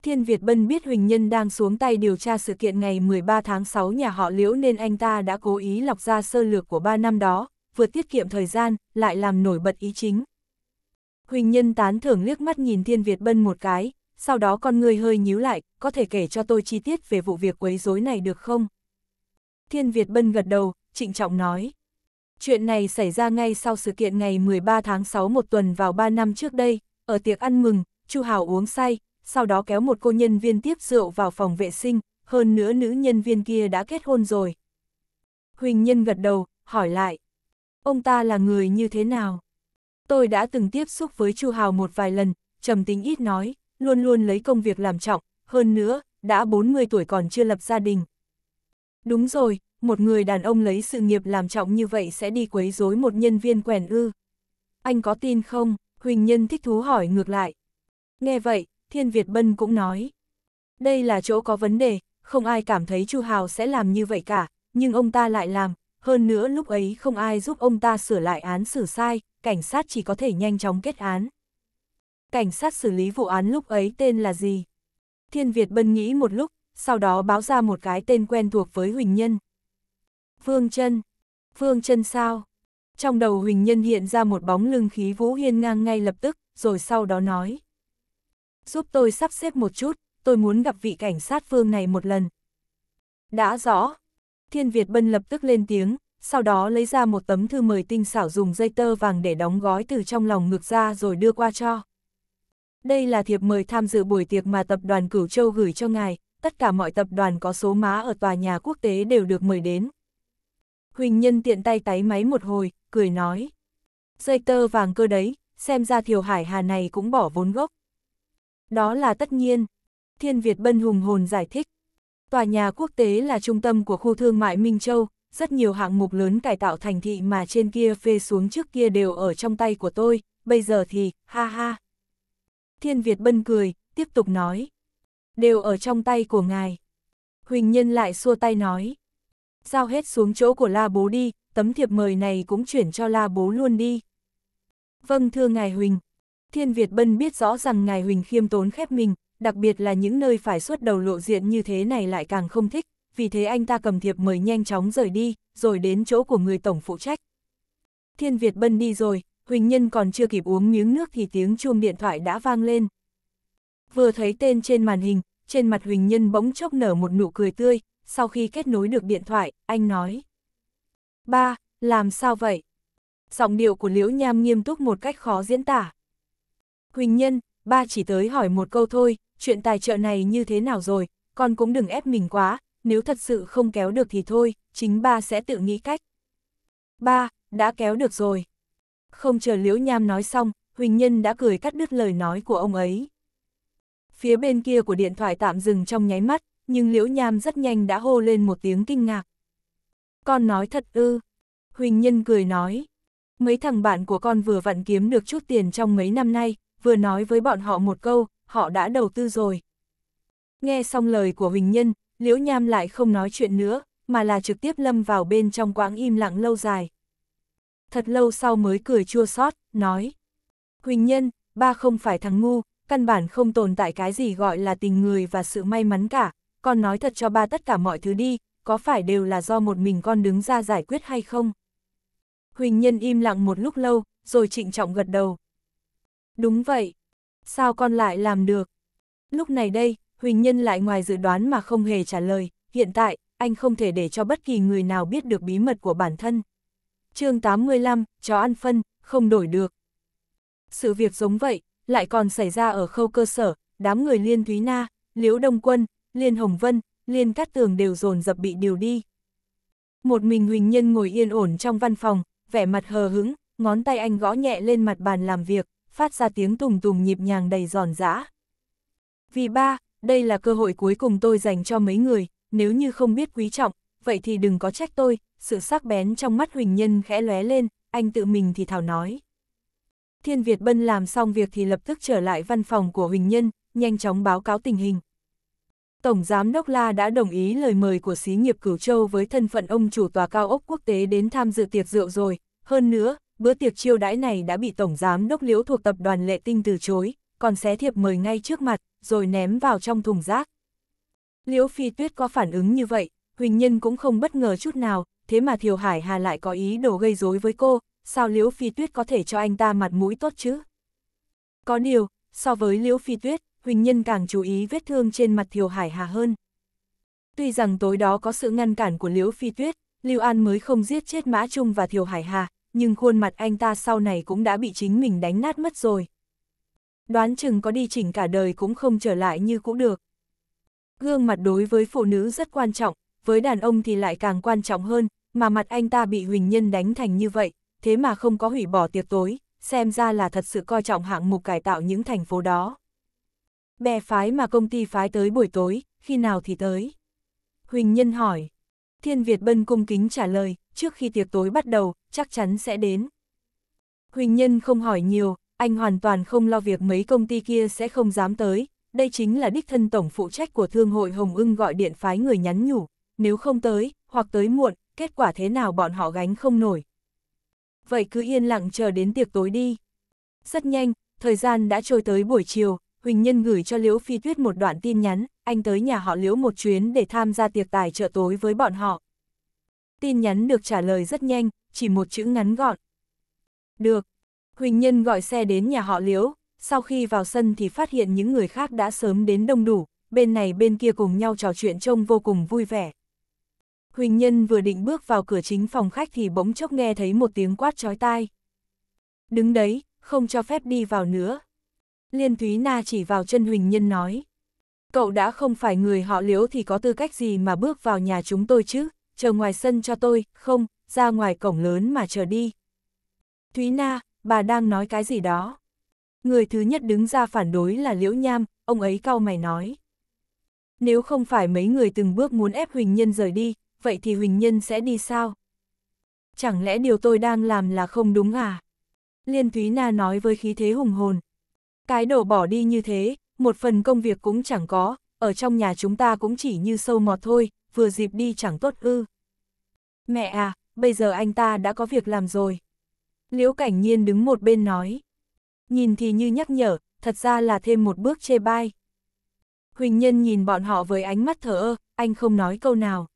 S1: Thiên Việt Bân biết Huỳnh Nhân đang xuống tay điều tra sự kiện ngày 13 tháng 6 nhà họ Liễu nên anh ta đã cố ý lọc ra sơ lược của ba năm đó, vừa tiết kiệm thời gian, lại làm nổi bật ý chính. Huỳnh Nhân tán thưởng liếc mắt nhìn Thiên Việt Bân một cái, sau đó con người hơi nhíu lại, có thể kể cho tôi chi tiết về vụ việc quấy rối này được không? Thiên Việt Bân gật đầu, trịnh trọng nói. Chuyện này xảy ra ngay sau sự kiện ngày 13 tháng 6 một tuần vào 3 năm trước đây, ở tiệc ăn mừng, Chu Hào uống say, sau đó kéo một cô nhân viên tiếp rượu vào phòng vệ sinh, hơn nữa nữ nhân viên kia đã kết hôn rồi. Huỳnh Nhân gật đầu, hỏi lại. Ông ta là người như thế nào? Tôi đã từng tiếp xúc với Chu Hào một vài lần, trầm tính ít nói, luôn luôn lấy công việc làm trọng, hơn nữa, đã 40 tuổi còn chưa lập gia đình. Đúng rồi, một người đàn ông lấy sự nghiệp làm trọng như vậy sẽ đi quấy rối một nhân viên quèn ư. Anh có tin không? Huỳnh Nhân thích thú hỏi ngược lại. Nghe vậy, Thiên Việt Bân cũng nói. Đây là chỗ có vấn đề, không ai cảm thấy Chu Hào sẽ làm như vậy cả, nhưng ông ta lại làm, hơn nữa lúc ấy không ai giúp ông ta sửa lại án xử sai, cảnh sát chỉ có thể nhanh chóng kết án. Cảnh sát xử lý vụ án lúc ấy tên là gì? Thiên Việt Bân nghĩ một lúc, sau đó báo ra một cái tên quen thuộc với Huỳnh Nhân. Phương Trân. Phương Trân sao? Trong đầu Huỳnh Nhân hiện ra một bóng lưng khí vũ hiên ngang ngay lập tức, rồi sau đó nói. Giúp tôi sắp xếp một chút, tôi muốn gặp vị cảnh sát phương này một lần. Đã rõ. Thiên Việt Bân lập tức lên tiếng, sau đó lấy ra một tấm thư mời tinh xảo dùng dây tơ vàng để đóng gói từ trong lòng ngược ra rồi đưa qua cho. Đây là thiệp mời tham dự buổi tiệc mà tập đoàn Cửu Châu gửi cho ngài, tất cả mọi tập đoàn có số má ở tòa nhà quốc tế đều được mời đến. Huỳnh Nhân tiện tay tái máy một hồi, cười nói. Dây tơ vàng cơ đấy, xem ra thiều hải hà này cũng bỏ vốn gốc. Đó là tất nhiên. Thiên Việt Bân hùng hồn giải thích. Tòa nhà quốc tế là trung tâm của khu thương mại Minh Châu, rất nhiều hạng mục lớn cải tạo thành thị mà trên kia phê xuống trước kia đều ở trong tay của tôi, bây giờ thì, ha ha. Thiên Việt Bân cười, tiếp tục nói. Đều ở trong tay của ngài. Huỳnh Nhân lại xua tay nói. Giao hết xuống chỗ của la bố đi, tấm thiệp mời này cũng chuyển cho la bố luôn đi. Vâng thưa Ngài Huỳnh, Thiên Việt Bân biết rõ rằng Ngài Huỳnh khiêm tốn khép mình, đặc biệt là những nơi phải xuất đầu lộ diện như thế này lại càng không thích, vì thế anh ta cầm thiệp mời nhanh chóng rời đi, rồi đến chỗ của người tổng phụ trách. Thiên Việt Bân đi rồi, Huỳnh Nhân còn chưa kịp uống miếng nước thì tiếng chuông điện thoại đã vang lên. Vừa thấy tên trên màn hình, trên mặt Huỳnh Nhân bỗng chốc nở một nụ cười tươi, sau khi kết nối được điện thoại, anh nói. Ba, làm sao vậy? Giọng điệu của Liễu Nham nghiêm túc một cách khó diễn tả. Huỳnh Nhân, ba chỉ tới hỏi một câu thôi, chuyện tài trợ này như thế nào rồi, con cũng đừng ép mình quá, nếu thật sự không kéo được thì thôi, chính ba sẽ tự nghĩ cách. Ba, đã kéo được rồi. Không chờ Liễu Nham nói xong, Huỳnh Nhân đã cười cắt đứt lời nói của ông ấy. Phía bên kia của điện thoại tạm dừng trong nháy mắt, nhưng Liễu Nham rất nhanh đã hô lên một tiếng kinh ngạc. Con nói thật ư, Huỳnh Nhân cười nói. Mấy thằng bạn của con vừa vặn kiếm được chút tiền trong mấy năm nay, vừa nói với bọn họ một câu, họ đã đầu tư rồi. Nghe xong lời của Huỳnh Nhân, Liễu Nham lại không nói chuyện nữa, mà là trực tiếp lâm vào bên trong quãng im lặng lâu dài. Thật lâu sau mới cười chua xót nói. Huỳnh Nhân, ba không phải thằng ngu, căn bản không tồn tại cái gì gọi là tình người và sự may mắn cả, con nói thật cho ba tất cả mọi thứ đi, có phải đều là do một mình con đứng ra giải quyết hay không? Huỳnh Nhân im lặng một lúc lâu, rồi trịnh trọng gật đầu. Đúng vậy, sao con lại làm được? Lúc này đây, Huỳnh Nhân lại ngoài dự đoán mà không hề trả lời, hiện tại, anh không thể để cho bất kỳ người nào biết được bí mật của bản thân. chương 85, chó ăn phân, không đổi được. Sự việc giống vậy, lại còn xảy ra ở khâu cơ sở, đám người Liên Thúy Na, Liễu Đông Quân, Liên Hồng Vân, Liên Cát Tường đều dồn dập bị điều đi. Một mình Huỳnh Nhân ngồi yên ổn trong văn phòng, vẻ mặt hờ hững, ngón tay anh gõ nhẹ lên mặt bàn làm việc, phát ra tiếng tùng tùng nhịp nhàng đầy giòn giã. Vì ba, đây là cơ hội cuối cùng tôi dành cho mấy người, nếu như không biết quý trọng, vậy thì đừng có trách tôi, sự sắc bén trong mắt Huỳnh Nhân khẽ lóe lên, anh tự mình thì thảo nói. Thiên Việt Bân làm xong việc thì lập tức trở lại văn phòng của Huỳnh Nhân, nhanh chóng báo cáo tình hình. Tổng Giám Đốc La đã đồng ý lời mời của xí nghiệp Cửu Châu với thân phận ông chủ tòa cao ốc quốc tế đến tham dự tiệc rượu rồi. Hơn nữa, bữa tiệc chiêu đãi này đã bị Tổng Giám Đốc Liễu thuộc tập đoàn Lệ Tinh từ chối, còn xé thiệp mời ngay trước mặt, rồi ném vào trong thùng rác. Liễu Phi Tuyết có phản ứng như vậy, Huỳnh Nhân cũng không bất ngờ chút nào, thế mà Thiều Hải Hà lại có ý đồ gây rối với cô, sao Liễu Phi Tuyết có thể cho anh ta mặt mũi tốt chứ? Có điều, so với Liễu Phi Tuyết, Huỳnh Nhân càng chú ý vết thương trên mặt Thiều Hải Hà hơn. Tuy rằng tối đó có sự ngăn cản của Liễu Phi Tuyết, Lưu An mới không giết chết Mã Trung và Thiều Hải Hà, nhưng khuôn mặt anh ta sau này cũng đã bị chính mình đánh nát mất rồi. Đoán chừng có đi chỉnh cả đời cũng không trở lại như cũ được. Gương mặt đối với phụ nữ rất quan trọng, với đàn ông thì lại càng quan trọng hơn, mà mặt anh ta bị Huỳnh Nhân đánh thành như vậy, thế mà không có hủy bỏ tiệc tối, xem ra là thật sự coi trọng hạng mục cải tạo những thành phố đó. Bè phái mà công ty phái tới buổi tối, khi nào thì tới? Huỳnh Nhân hỏi. Thiên Việt Bân cung kính trả lời, trước khi tiệc tối bắt đầu, chắc chắn sẽ đến. Huỳnh Nhân không hỏi nhiều, anh hoàn toàn không lo việc mấy công ty kia sẽ không dám tới. Đây chính là đích thân tổng phụ trách của Thương hội Hồng ưng gọi điện phái người nhắn nhủ, nếu không tới, hoặc tới muộn, kết quả thế nào bọn họ gánh không nổi. Vậy cứ yên lặng chờ đến tiệc tối đi. Rất nhanh, thời gian đã trôi tới buổi chiều, Huỳnh Nhân gửi cho Liễu Phi Tuyết một đoạn tin nhắn, anh tới nhà họ Liễu một chuyến để tham gia tiệc tài trợ tối với bọn họ. Tin nhắn được trả lời rất nhanh, chỉ một chữ ngắn gọn. Được. Huỳnh Nhân gọi xe đến nhà họ Liễu, sau khi vào sân thì phát hiện những người khác đã sớm đến đông đủ, bên này bên kia cùng nhau trò chuyện trông vô cùng vui vẻ. Huỳnh Nhân vừa định bước vào cửa chính phòng khách thì bỗng chốc nghe thấy một tiếng quát chói tai. Đứng đấy, không cho phép đi vào nữa. Liên Thúy Na chỉ vào chân Huỳnh Nhân nói. Cậu đã không phải người họ liếu thì có tư cách gì mà bước vào nhà chúng tôi chứ, chờ ngoài sân cho tôi, không, ra ngoài cổng lớn mà chờ đi. Thúy Na, bà đang nói cái gì đó? Người thứ nhất đứng ra phản đối là Liễu Nham, ông ấy cau mày nói. Nếu không phải mấy người từng bước muốn ép Huỳnh Nhân rời đi, vậy thì Huỳnh Nhân sẽ đi sao? Chẳng lẽ điều tôi đang làm là không đúng à? Liên Thúy Na nói với khí thế hùng hồn, cái đổ bỏ đi như thế, một phần công việc cũng chẳng có, ở trong nhà chúng ta cũng chỉ như sâu mọt thôi, vừa dịp đi chẳng tốt ư. Mẹ à, bây giờ anh ta đã có việc làm rồi. Liễu Cảnh Nhiên đứng một bên nói. Nhìn thì như nhắc nhở, thật ra là thêm một bước chê bai. Huỳnh Nhân nhìn bọn họ với ánh mắt thở ơ, anh không nói câu nào.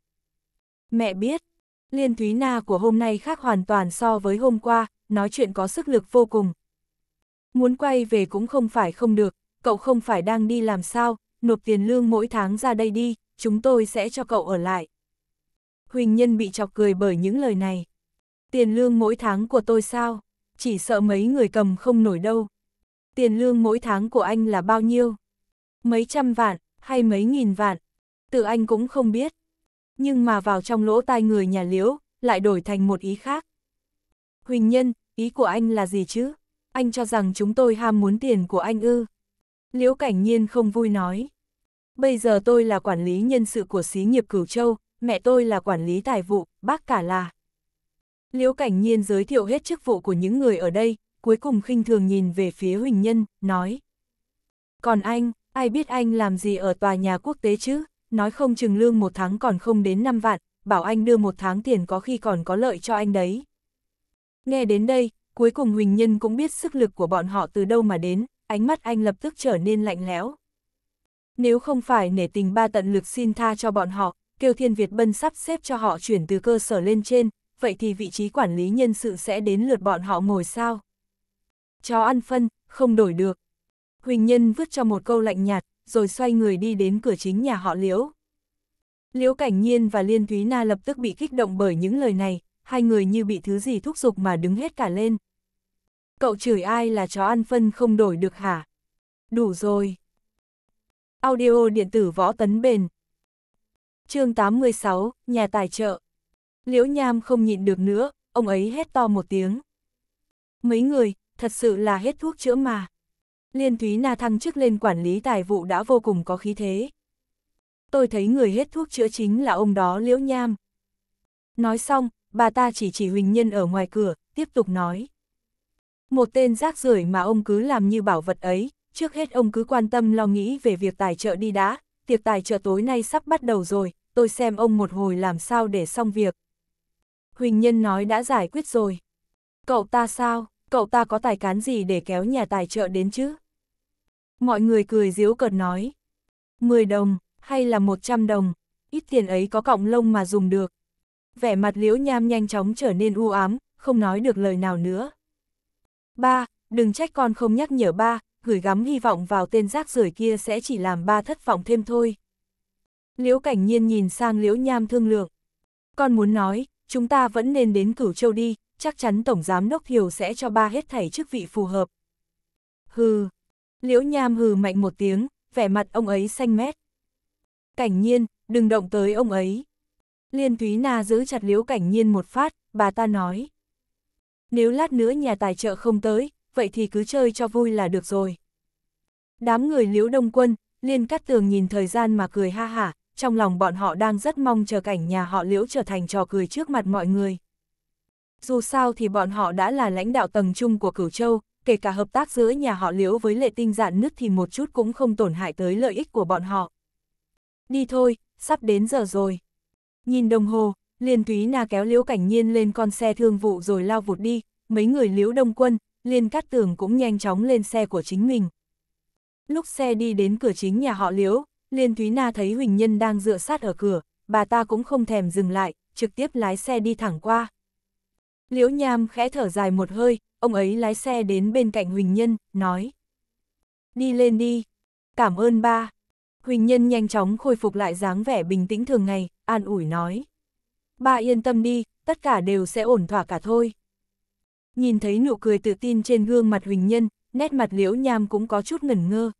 S1: Mẹ biết, Liên Thúy Na của hôm nay khác hoàn toàn so với hôm qua, nói chuyện có sức lực vô cùng, Muốn quay về cũng không phải không được, cậu không phải đang đi làm sao, nộp tiền lương mỗi tháng ra đây đi, chúng tôi sẽ cho cậu ở lại. Huỳnh Nhân bị chọc cười bởi những lời này. Tiền lương mỗi tháng của tôi sao? Chỉ sợ mấy người cầm không nổi đâu. Tiền lương mỗi tháng của anh là bao nhiêu? Mấy trăm vạn, hay mấy nghìn vạn? Tự anh cũng không biết. Nhưng mà vào trong lỗ tai người nhà liễu, lại đổi thành một ý khác. Huỳnh Nhân, ý của anh là gì chứ? anh cho rằng chúng tôi ham muốn tiền của anh ư. Liễu Cảnh Nhiên không vui nói. Bây giờ tôi là quản lý nhân sự của xí nghiệp Cửu Châu, mẹ tôi là quản lý tài vụ, bác cả là. Liễu Cảnh Nhiên giới thiệu hết chức vụ của những người ở đây, cuối cùng khinh thường nhìn về phía Huỳnh Nhân, nói. Còn anh, ai biết anh làm gì ở tòa nhà quốc tế chứ, nói không chừng lương một tháng còn không đến 5 vạn, bảo anh đưa một tháng tiền có khi còn có lợi cho anh đấy. Nghe đến đây, cuối cùng Huỳnh Nhân cũng biết sức lực của bọn họ từ đâu mà đến, ánh mắt anh lập tức trở nên lạnh lẽo. Nếu không phải nể tình ba tận lực xin tha cho bọn họ, kêu Thiên Việt Bân sắp xếp cho họ chuyển từ cơ sở lên trên, vậy thì vị trí quản lý nhân sự sẽ đến lượt bọn họ ngồi sao? Chó ăn phân, không đổi được. Huỳnh Nhân vứt cho một câu lạnh nhạt, rồi xoay người đi đến cửa chính nhà họ Liễu. Liễu Cảnh Nhiên và Liên Thúy Na lập tức bị kích động bởi những lời này, hai người như bị thứ gì thúc giục mà đứng hết cả lên. Cậu chửi ai là chó ăn phân không đổi được hả? Đủ rồi. Audio điện tử võ tấn bền. chương 86, nhà tài trợ. Liễu Nham không nhịn được nữa, ông ấy hét to một tiếng. Mấy người, thật sự là hết thuốc chữa mà. Liên Thúy Na thăng chức lên quản lý tài vụ đã vô cùng có khí thế. Tôi thấy người hết thuốc chữa chính là ông đó Liễu Nham. Nói xong, bà ta chỉ chỉ Huỳnh Nhân ở ngoài cửa, tiếp tục nói. Một tên rác rưởi mà ông cứ làm như bảo vật ấy, trước hết ông cứ quan tâm lo nghĩ về việc tài trợ đi đã, tiệc tài trợ tối nay sắp bắt đầu rồi, tôi xem ông một hồi làm sao để xong việc. Huỳnh Nhân nói đã giải quyết rồi. Cậu ta sao, cậu ta có tài cán gì để kéo nhà tài trợ đến chứ? Mọi người cười díu cợt nói. 10 đồng, hay là 100 đồng, ít tiền ấy có cọng lông mà dùng được, vẻ mặt liễu nham nhanh chóng trở nên u ám, không nói được lời nào nữa. Ba, đừng trách con không nhắc nhở ba, gửi gắm hy vọng vào tên rác rưởi kia sẽ chỉ làm ba thất vọng thêm thôi. Liễu cảnh nhiên nhìn sang liễu nham thương lượng. Con muốn nói, chúng ta vẫn nên đến cửu châu đi, chắc chắn Tổng Giám Đốc hiều sẽ cho ba hết thảy chức vị phù hợp. Hừ, liễu nham hừ mạnh một tiếng, vẻ mặt ông ấy xanh mét. Cảnh nhiên, đừng động tới ông ấy. Liên Thúy Na giữ chặt liễu cảnh nhiên một phát, bà ta nói. Nếu lát nữa nhà tài trợ không tới, vậy thì cứ chơi cho vui là được rồi. Đám người liễu đông quân, liên cắt tường nhìn thời gian mà cười ha hả, trong lòng bọn họ đang rất mong chờ cảnh nhà họ liễu trở thành trò cười trước mặt mọi người. Dù sao thì bọn họ đã là lãnh đạo tầng trung của Cửu Châu, kể cả hợp tác giữa nhà họ liễu với lệ tinh dạn nứt thì một chút cũng không tổn hại tới lợi ích của bọn họ. Đi thôi, sắp đến giờ rồi. Nhìn đồng hồ, liền Thúy Na kéo Liễu Cảnh Nhiên lên con xe thương vụ rồi lao vụt đi, mấy người Liễu Đông Quân, liền Cát Tường cũng nhanh chóng lên xe của chính mình. Lúc xe đi đến cửa chính nhà họ Liễu, liền Thúy Na thấy Huỳnh Nhân đang dựa sát ở cửa, bà ta cũng không thèm dừng lại, trực tiếp lái xe đi thẳng qua. Liễu Nham khẽ thở dài một hơi, ông ấy lái xe đến bên cạnh Huỳnh Nhân, nói. Đi lên đi, cảm ơn ba. Huỳnh Nhân nhanh chóng khôi phục lại dáng vẻ bình tĩnh thường ngày, an ủi nói. Ba yên tâm đi, tất cả đều sẽ ổn thỏa cả thôi. Nhìn thấy nụ cười tự tin trên gương mặt Huỳnh Nhân, nét mặt Liễu Nham cũng có chút ngẩn ngơ.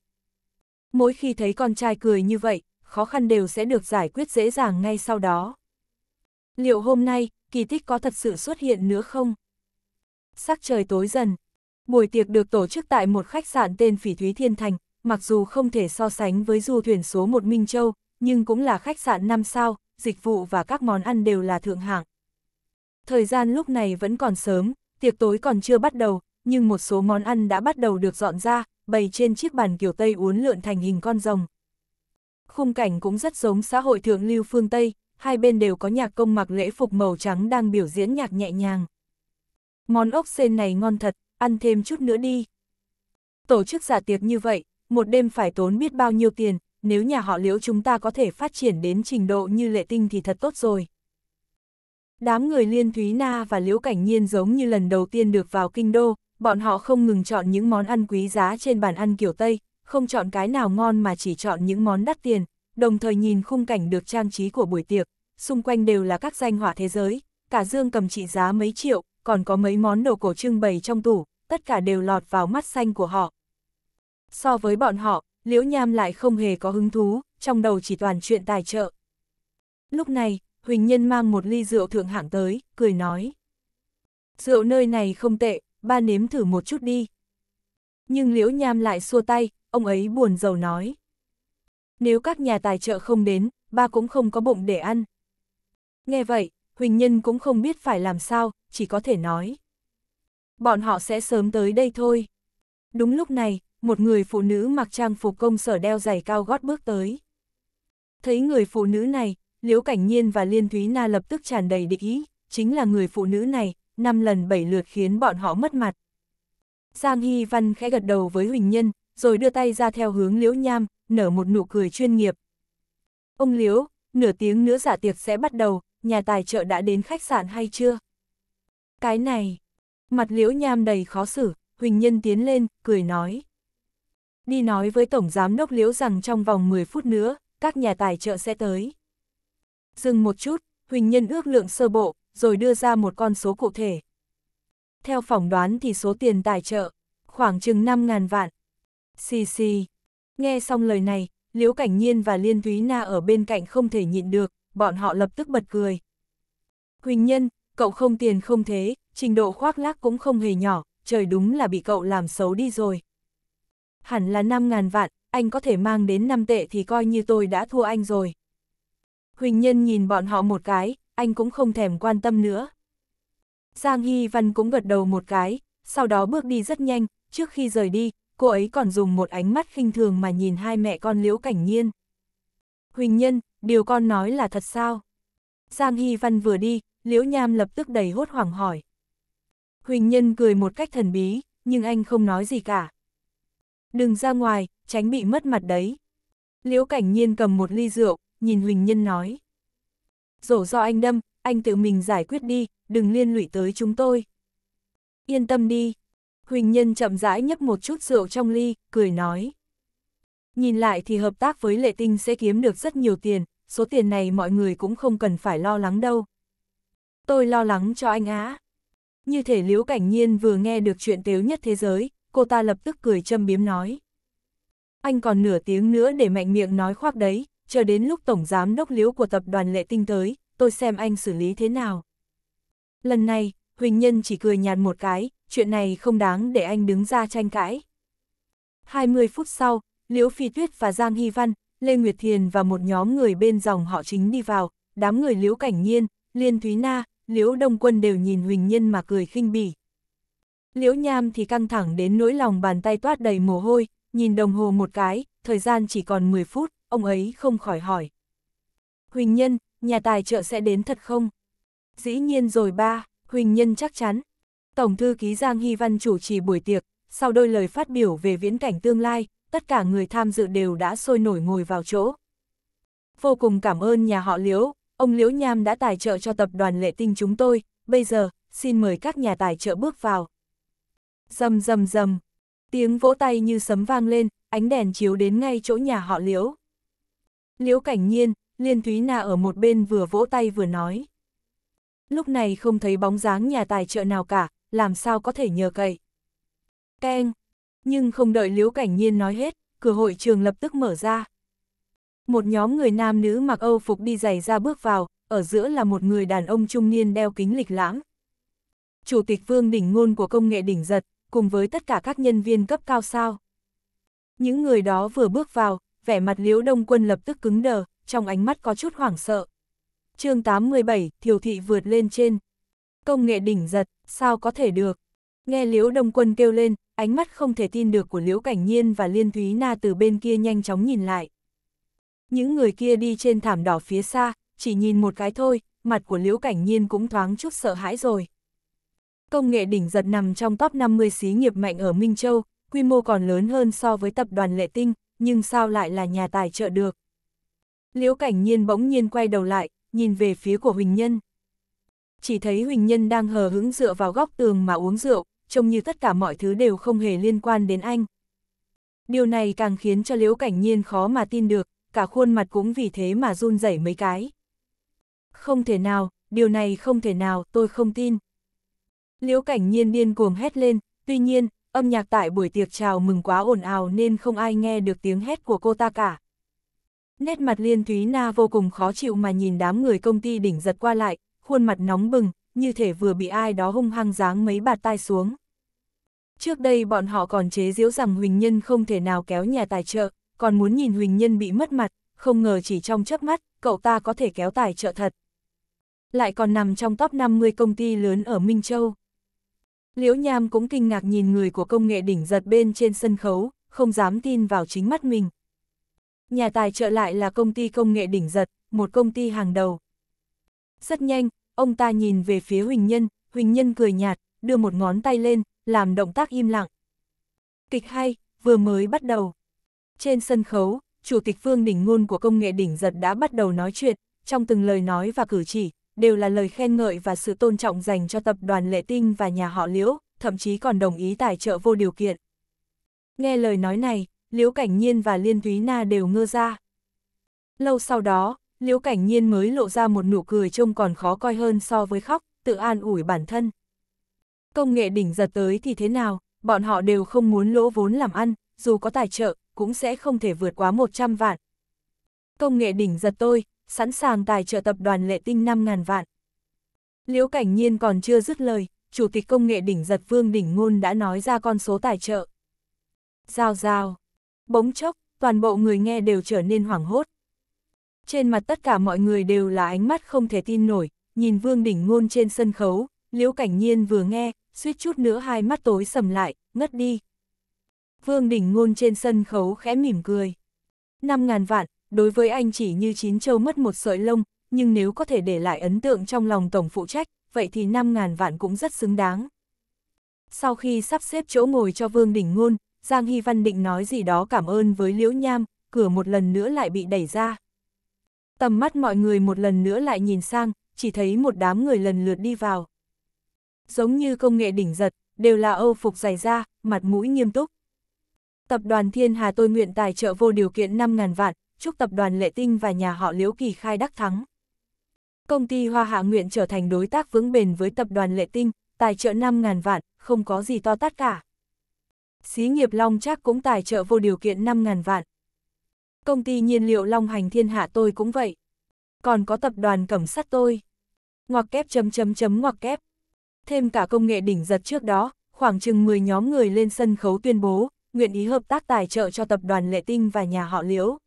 S1: Mỗi khi thấy con trai cười như vậy, khó khăn đều sẽ được giải quyết dễ dàng ngay sau đó. Liệu hôm nay, kỳ tích có thật sự xuất hiện nữa không? Sắc trời tối dần, buổi tiệc được tổ chức tại một khách sạn tên Phỉ Thúy Thiên Thành, mặc dù không thể so sánh với du thuyền số một Minh Châu, nhưng cũng là khách sạn 5 sao, dịch vụ và các món ăn đều là thượng hạng. Thời gian lúc này vẫn còn sớm, tiệc tối còn chưa bắt đầu, nhưng một số món ăn đã bắt đầu được dọn ra, bày trên chiếc bàn kiểu Tây uốn lượn thành hình con rồng. Khung cảnh cũng rất giống xã hội thượng lưu phương Tây, hai bên đều có nhạc công mặc lễ phục màu trắng đang biểu diễn nhạc nhẹ nhàng. Món ốc sên này ngon thật, ăn thêm chút nữa đi. Tổ chức giả tiệc như vậy, một đêm phải tốn biết bao nhiêu tiền, nếu nhà họ liễu chúng ta có thể phát triển đến trình độ như lệ tinh thì thật tốt rồi. Đám người Liên Thúy Na và Liễu Cảnh Nhiên giống như lần đầu tiên được vào kinh đô, bọn họ không ngừng chọn những món ăn quý giá trên bàn ăn kiểu Tây, không chọn cái nào ngon mà chỉ chọn những món đắt tiền, đồng thời nhìn khung cảnh được trang trí của buổi tiệc, xung quanh đều là các danh họa thế giới, cả dương cầm trị giá mấy triệu, còn có mấy món đồ cổ trưng bày trong tủ, tất cả đều lọt vào mắt xanh của họ. So với bọn họ, Liễu Nham lại không hề có hứng thú, trong đầu chỉ toàn chuyện tài trợ. Lúc này, Huỳnh Nhân mang một ly rượu thượng hạng tới, cười nói. Rượu nơi này không tệ, ba nếm thử một chút đi. Nhưng Liễu Nham lại xua tay, ông ấy buồn rầu nói. Nếu các nhà tài trợ không đến, ba cũng không có bụng để ăn. Nghe vậy, Huỳnh Nhân cũng không biết phải làm sao, chỉ có thể nói. Bọn họ sẽ sớm tới đây thôi. Đúng lúc này, một người phụ nữ mặc trang phục công sở đeo giày cao gót bước tới. Thấy người phụ nữ này, Liễu Cảnh Nhiên và Liên Thúy Na lập tức tràn đầy địch ý, chính là người phụ nữ này, năm lần bảy lượt khiến bọn họ mất mặt. Giang Hy Văn khẽ gật đầu với Huỳnh Nhân, rồi đưa tay ra theo hướng Liễu Nham, nở một nụ cười chuyên nghiệp. Ông Liễu, nửa tiếng nữa giả dạ tiệc sẽ bắt đầu, nhà tài trợ đã đến khách sạn hay chưa? Cái này, mặt Liễu Nham đầy khó xử, Huỳnh Nhân tiến lên, cười nói. Đi nói với Tổng Giám Đốc Liễu rằng trong vòng 10 phút nữa, các nhà tài trợ sẽ tới. Dừng một chút, Huỳnh Nhân ước lượng sơ bộ, rồi đưa ra một con số cụ thể. Theo phỏng đoán thì số tiền tài trợ, khoảng chừng 5.000 vạn. Xì xì. Nghe xong lời này, Liễu Cảnh Nhiên và Liên Thúy Na ở bên cạnh không thể nhịn được, bọn họ lập tức bật cười. Huỳnh Nhân, cậu không tiền không thế, trình độ khoác lác cũng không hề nhỏ, trời đúng là bị cậu làm xấu đi rồi. Hẳn là 5.000 vạn, anh có thể mang đến 5 tệ thì coi như tôi đã thua anh rồi. Huỳnh Nhân nhìn bọn họ một cái, anh cũng không thèm quan tâm nữa. Giang Hy Văn cũng gật đầu một cái, sau đó bước đi rất nhanh, trước khi rời đi, cô ấy còn dùng một ánh mắt khinh thường mà nhìn hai mẹ con Liễu Cảnh Nhiên. Huỳnh Nhân, điều con nói là thật sao? Giang Hy Văn vừa đi, Liễu Nham lập tức đầy hốt hoảng hỏi. Huỳnh Nhân cười một cách thần bí, nhưng anh không nói gì cả. Đừng ra ngoài, tránh bị mất mặt đấy. Liễu Cảnh Nhiên cầm một ly rượu, nhìn Huỳnh Nhân nói. Rổ do anh đâm, anh tự mình giải quyết đi, đừng liên lụy tới chúng tôi. Yên tâm đi. Huỳnh Nhân chậm rãi nhấp một chút rượu trong ly, cười nói. Nhìn lại thì hợp tác với Lệ Tinh sẽ kiếm được rất nhiều tiền, số tiền này mọi người cũng không cần phải lo lắng đâu. Tôi lo lắng cho anh á như thể liễu cảnh nhiên vừa nghe được chuyện tếu nhất thế giới, cô ta lập tức cười châm biếm nói. Anh còn nửa tiếng nữa để mạnh miệng nói khoác đấy, chờ đến lúc tổng giám đốc liễu của tập đoàn lệ tinh tới, tôi xem anh xử lý thế nào. Lần này, Huỳnh Nhân chỉ cười nhạt một cái, chuyện này không đáng để anh đứng ra tranh cãi. 20 phút sau, Liễu Phi Tuyết và Giang Hy Văn, Lê Nguyệt Thiền và một nhóm người bên dòng họ chính đi vào, đám người Liễu Cảnh Nhiên, Liên Thúy Na, Liễu Đông Quân đều nhìn Huỳnh Nhân mà cười khinh bỉ. Liễu Nham thì căng thẳng đến nỗi lòng bàn tay toát đầy mồ hôi, nhìn đồng hồ một cái, thời gian chỉ còn 10 phút, ông ấy không khỏi hỏi. Huỳnh Nhân, nhà tài trợ sẽ đến thật không? Dĩ nhiên rồi ba, Huỳnh Nhân chắc chắn. Tổng thư ký Giang Hy Văn chủ trì buổi tiệc, sau đôi lời phát biểu về viễn cảnh tương lai, tất cả người tham dự đều đã sôi nổi ngồi vào chỗ. Vô cùng cảm ơn nhà họ Liễu, ông Liễu Nham đã tài trợ cho tập đoàn lệ tinh chúng tôi, bây giờ, xin mời các nhà tài trợ bước vào. Dầm dầm dầm, tiếng vỗ tay như sấm vang lên, ánh đèn chiếu đến ngay chỗ nhà họ Liễu. Liễu Cảnh Nhiên, Liên Thúy Na ở một bên vừa vỗ tay vừa nói. Lúc này không thấy bóng dáng nhà tài trợ nào cả, làm sao có thể nhờ cậy. Keng, nhưng không đợi Liễu Cảnh Nhiên nói hết, cửa hội trường lập tức mở ra. Một nhóm người nam nữ mặc Âu phục đi giày ra bước vào, ở giữa là một người đàn ông trung niên đeo kính lịch lãm. Chủ tịch Vương Đỉnh Ngôn của công nghệ đỉnh giật, cùng với tất cả các nhân viên cấp cao sao. Những người đó vừa bước vào, vẻ mặt Liễu Đông Quân lập tức cứng đờ, trong ánh mắt có chút hoảng sợ. chương 87, Thiều Thị vượt lên trên. Công nghệ đỉnh giật, sao có thể được? Nghe Liễu Đông Quân kêu lên, ánh mắt không thể tin được của Liễu Cảnh Nhiên và Liên Thúy Na từ bên kia nhanh chóng nhìn lại. Những người kia đi trên thảm đỏ phía xa, chỉ nhìn một cái thôi, mặt của Liễu Cảnh Nhiên cũng thoáng chút sợ hãi rồi. Công nghệ đỉnh giật nằm trong top 50 xí nghiệp mạnh ở Minh Châu, quy mô còn lớn hơn so với tập đoàn Lệ Tinh, nhưng sao lại là nhà tài trợ được. Liễu Cảnh Nhiên bỗng nhiên quay đầu lại, nhìn về phía của Huỳnh Nhân. Chỉ thấy Huỳnh Nhân đang hờ hững dựa vào góc tường mà uống rượu, trông như tất cả mọi thứ đều không hề liên quan đến anh. Điều này càng khiến cho Liễu Cảnh Nhiên khó mà tin được, cả khuôn mặt cũng vì thế mà run rẩy mấy cái. Không thể nào, điều này không thể nào, tôi không tin. Liễu cảnh nhiên điên cuồng hét lên, tuy nhiên, âm nhạc tại buổi tiệc chào mừng quá ồn ào nên không ai nghe được tiếng hét của cô ta cả. Nét mặt Liên Thúy Na vô cùng khó chịu mà nhìn đám người công ty đỉnh giật qua lại, khuôn mặt nóng bừng, như thể vừa bị ai đó hung hăng giáng mấy bạt tai xuống. Trước đây bọn họ còn chế giễu rằng Huỳnh Nhân không thể nào kéo nhà tài trợ, còn muốn nhìn Huỳnh Nhân bị mất mặt, không ngờ chỉ trong chớp mắt, cậu ta có thể kéo tài trợ thật. Lại còn nằm trong top 50 công ty lớn ở Minh Châu. Liễu Nham cũng kinh ngạc nhìn người của công nghệ đỉnh giật bên trên sân khấu, không dám tin vào chính mắt mình. Nhà tài trợ lại là công ty công nghệ đỉnh giật, một công ty hàng đầu. Rất nhanh, ông ta nhìn về phía Huỳnh Nhân, Huỳnh Nhân cười nhạt, đưa một ngón tay lên, làm động tác im lặng. Kịch hay, vừa mới bắt đầu. Trên sân khấu, Chủ tịch Vương Đình Ngôn của công nghệ đỉnh giật đã bắt đầu nói chuyện, trong từng lời nói và cử chỉ, đều là lời khen ngợi và sự tôn trọng dành cho tập đoàn Lệ Tinh và nhà họ Liễu, thậm chí còn đồng ý tài trợ vô điều kiện. Nghe lời nói này, Liễu Cảnh Nhiên và Liên Thúy Na đều ngơ ra. Lâu sau đó, Liễu Cảnh Nhiên mới lộ ra một nụ cười trông còn khó coi hơn so với khóc, tự an ủi bản thân. Công nghệ đỉnh giật tới thì thế nào, bọn họ đều không muốn lỗ vốn làm ăn, dù có tài trợ, cũng sẽ không thể vượt quá 100 vạn. Công nghệ đỉnh giật tôi, sẵn sàng tài trợ tập đoàn lệ tinh 5.000 vạn. Liễu Cảnh Nhiên còn chưa dứt lời, Chủ tịch Công nghệ đỉnh giật Vương Đỉnh Ngôn đã nói ra con số tài trợ. Giao giao, bỗng chốc, toàn bộ người nghe đều trở nên hoảng hốt. Trên mặt tất cả mọi người đều là ánh mắt không thể tin nổi, nhìn Vương Đỉnh Ngôn trên sân khấu, Liễu Cảnh Nhiên vừa nghe, suýt chút nữa hai mắt tối sầm lại, ngất đi, Vương Đình Ngôn trên sân khấu khẽ mỉm cười. 5.000 vạn, đối với anh chỉ như chín châu mất một sợi lông, nhưng nếu có thể để lại ấn tượng trong lòng tổng phụ trách, vậy thì 5.000 vạn cũng rất xứng đáng. Sau khi sắp xếp chỗ ngồi cho Vương Đình Ngôn, Giang Hy Văn định nói gì đó cảm ơn với Liễu Nham, cửa một lần nữa lại bị đẩy ra. Tầm mắt mọi người một lần nữa lại nhìn sang, chỉ thấy một đám người lần lượt đi vào. Giống như công nghệ đỉnh giật, đều là âu phục dày da, mặt mũi nghiêm túc. Tập đoàn Thiên Hà tôi nguyện tài trợ vô điều kiện 5.000 vạn, chúc tập đoàn Lệ Tinh và nhà họ Liễu Kỳ Khai đắc thắng. Công ty Hoa Hạ nguyện trở thành đối tác vững bền với tập đoàn Lệ Tinh, tài trợ 5.000 vạn, không có gì to tát cả. Xí nghiệp Long Trác cũng tài trợ vô điều kiện 5.000 vạn. Công ty nhiên liệu Long Hành Thiên Hạ tôi cũng vậy. Còn có tập đoàn cẩm sắt tôi. Ngoặc kép chấm chấm chấm ngoặc kép. Thêm cả công nghệ đỉnh giật trước đó, khoảng chừng 10 nhóm người lên sân khấu tuyên bố, nguyện ý hợp tác tài trợ cho tập đoàn Lệ Tinh và nhà họ Liễu.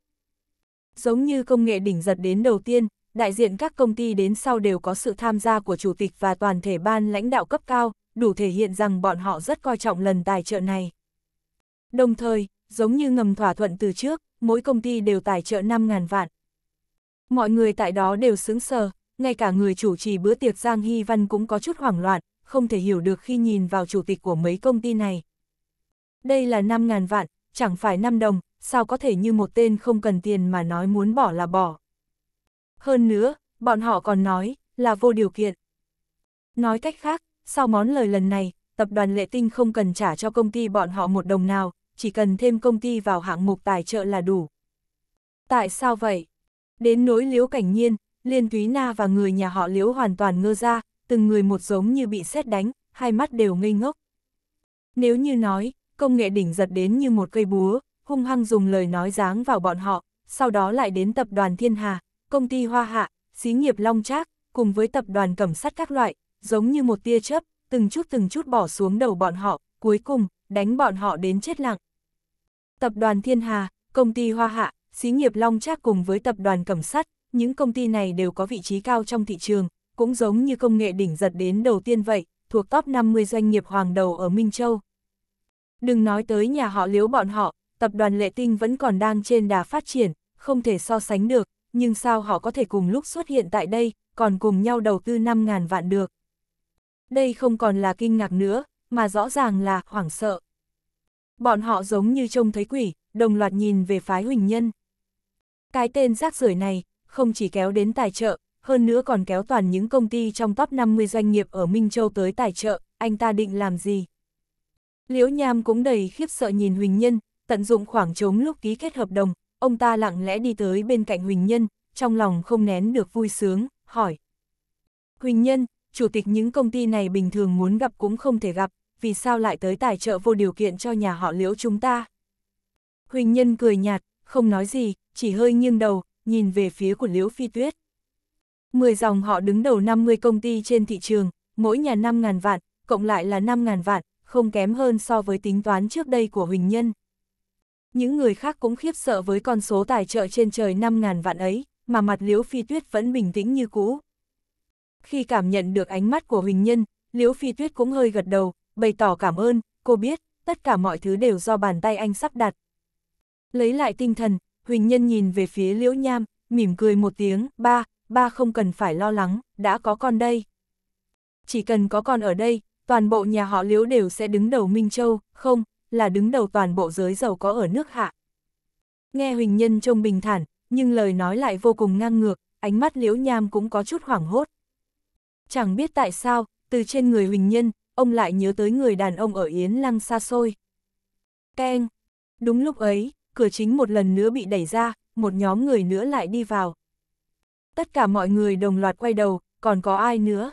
S1: Giống như công nghệ đỉnh giật đến đầu tiên, đại diện các công ty đến sau đều có sự tham gia của chủ tịch và toàn thể ban lãnh đạo cấp cao, đủ thể hiện rằng bọn họ rất coi trọng lần tài trợ này. Đồng thời, giống như ngầm thỏa thuận từ trước, mỗi công ty đều tài trợ 5.000 vạn. Mọi người tại đó đều sững sờ, ngay cả người chủ trì bữa tiệc Giang Hy Văn cũng có chút hoảng loạn, không thể hiểu được khi nhìn vào chủ tịch của mấy công ty này. Đây là 5.000 vạn, chẳng phải 5 đồng, sao có thể như một tên không cần tiền mà nói muốn bỏ là bỏ. Hơn nữa, bọn họ còn nói, là vô điều kiện. Nói cách khác, sau món lời lần này, tập đoàn Lệ Tinh không cần trả cho công ty bọn họ một đồng nào, chỉ cần thêm công ty vào hạng mục tài trợ là đủ. Tại sao vậy? Đến nỗi liễu cảnh nhiên, Liên Thúy Na và người nhà họ liễu hoàn toàn ngơ ra, từng người một giống như bị xét đánh, hai mắt đều ngây ngốc. Nếu như nói, công nghệ đỉnh giật đến như một cây búa, hung hăng dùng lời nói dáng vào bọn họ, sau đó lại đến tập đoàn Thiên Hà, công ty Hoa Hạ, xí nghiệp Long Trác, cùng với tập đoàn cẩm sắt các loại, giống như một tia chớp, từng chút từng chút bỏ xuống đầu bọn họ, cuối cùng, đánh bọn họ đến chết lặng. Tập đoàn Thiên Hà, công ty Hoa Hạ, xí nghiệp Long Trác cùng với tập đoàn cẩm sắt, những công ty này đều có vị trí cao trong thị trường, cũng giống như công nghệ đỉnh giật đến đầu tiên vậy, thuộc top 50 doanh nghiệp hoàng đầu ở Minh Châu. Đừng nói tới nhà họ liếu bọn họ, tập đoàn lệ tinh vẫn còn đang trên đà phát triển, không thể so sánh được, nhưng sao họ có thể cùng lúc xuất hiện tại đây, còn cùng nhau đầu tư 5.000 vạn được. Đây không còn là kinh ngạc nữa, mà rõ ràng là hoảng sợ. Bọn họ giống như trông thấy quỷ, đồng loạt nhìn về phái huỳnh nhân. Cái tên rác rưởi này, không chỉ kéo đến tài trợ, hơn nữa còn kéo toàn những công ty trong top 50 doanh nghiệp ở Minh Châu tới tài trợ, anh ta định làm gì? Liễu Nham cũng đầy khiếp sợ nhìn Huỳnh Nhân, tận dụng khoảng trống lúc ký kết hợp đồng, ông ta lặng lẽ đi tới bên cạnh Huỳnh Nhân, trong lòng không nén được vui sướng, hỏi. Huỳnh Nhân, chủ tịch những công ty này bình thường muốn gặp cũng không thể gặp, vì sao lại tới tài trợ vô điều kiện cho nhà họ Liễu chúng ta? Huỳnh Nhân cười nhạt, không nói gì, chỉ hơi nghiêng đầu, nhìn về phía của Liễu Phi Tuyết. Mười dòng họ đứng đầu 50 công ty trên thị trường, mỗi nhà 5.000 vạn, cộng lại là 5.000 vạn, không kém hơn so với tính toán trước đây của Huỳnh Nhân. Những người khác cũng khiếp sợ với con số tài trợ trên trời 5.000 vạn ấy, mà mặt Liễu Phi Tuyết vẫn bình tĩnh như cũ. Khi cảm nhận được ánh mắt của Huỳnh Nhân, Liễu Phi Tuyết cũng hơi gật đầu, bày tỏ cảm ơn, cô biết, tất cả mọi thứ đều do bàn tay anh sắp đặt. Lấy lại tinh thần, Huỳnh Nhân nhìn về phía Liễu Nham, mỉm cười một tiếng, ba, ba không cần phải lo lắng, đã có con đây. Chỉ cần có con ở đây, toàn bộ nhà họ Liễu đều sẽ đứng đầu Minh Châu, không, là đứng đầu toàn bộ giới giàu có ở nước hạ. Nghe Huỳnh Nhân trông bình thản, nhưng lời nói lại vô cùng ngang ngược, ánh mắt Liễu Nham cũng có chút hoảng hốt. Chẳng biết tại sao, từ trên người Huỳnh Nhân, ông lại nhớ tới người đàn ông ở Yến Lăng xa xôi. Keng! Đúng lúc ấy, cửa chính một lần nữa bị đẩy ra, một nhóm người nữa lại đi vào. Tất cả mọi người đồng loạt quay đầu, còn có ai nữa?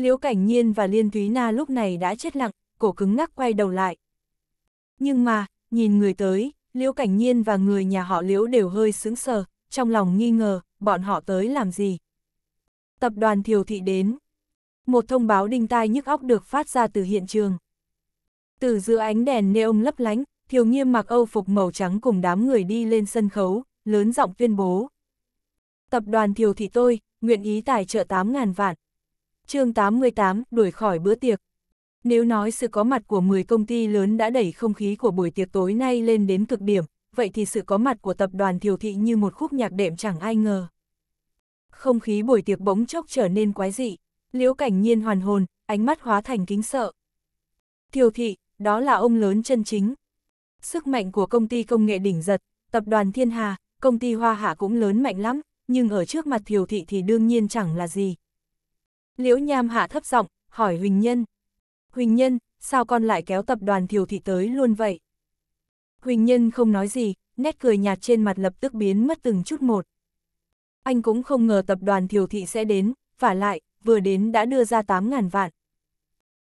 S1: Liễu Cảnh Nhiên và Liên Thúy Na lúc này đã chết lặng, cổ cứng ngắc quay đầu lại. Nhưng mà, nhìn người tới, Liễu Cảnh Nhiên và người nhà họ Liễu đều hơi sững sờ, trong lòng nghi ngờ, bọn họ tới làm gì. Tập đoàn Thiều Thị đến. Một thông báo đinh tai nhức óc được phát ra từ hiện trường. Từ giữa ánh đèn neon lấp lánh, Thiều Nghiêm mặc Âu phục màu trắng cùng đám người đi lên sân khấu, lớn giọng tuyên bố. Tập đoàn Thiều Thị tôi, nguyện ý tài trợ 8.000 vạn, chương 88, đuổi khỏi bữa tiệc. Nếu nói sự có mặt của 10 công ty lớn đã đẩy không khí của buổi tiệc tối nay lên đến cực điểm, vậy thì sự có mặt của tập đoàn Thiều Thị như một khúc nhạc đệm chẳng ai ngờ. Không khí buổi tiệc bỗng chốc trở nên quái dị, liễu cảnh nhiên hoàn hồn, ánh mắt hóa thành kính sợ. Thiều Thị, đó là ông lớn chân chính. Sức mạnh của công ty công nghệ đỉnh giật, tập đoàn Thiên Hà, công ty Hoa Hạ cũng lớn mạnh lắm, nhưng ở trước mặt Thiều Thị thì đương nhiên chẳng là gì, Liễu Nham hạ thấp giọng, hỏi Huỳnh Nhân. Huỳnh Nhân, sao con lại kéo tập đoàn Thiều Thị tới luôn vậy? Huỳnh Nhân không nói gì, nét cười nhạt trên mặt lập tức biến mất từng chút một. Anh cũng không ngờ tập đoàn Thiều Thị sẽ đến, và lại, vừa đến đã đưa ra 8.000 vạn.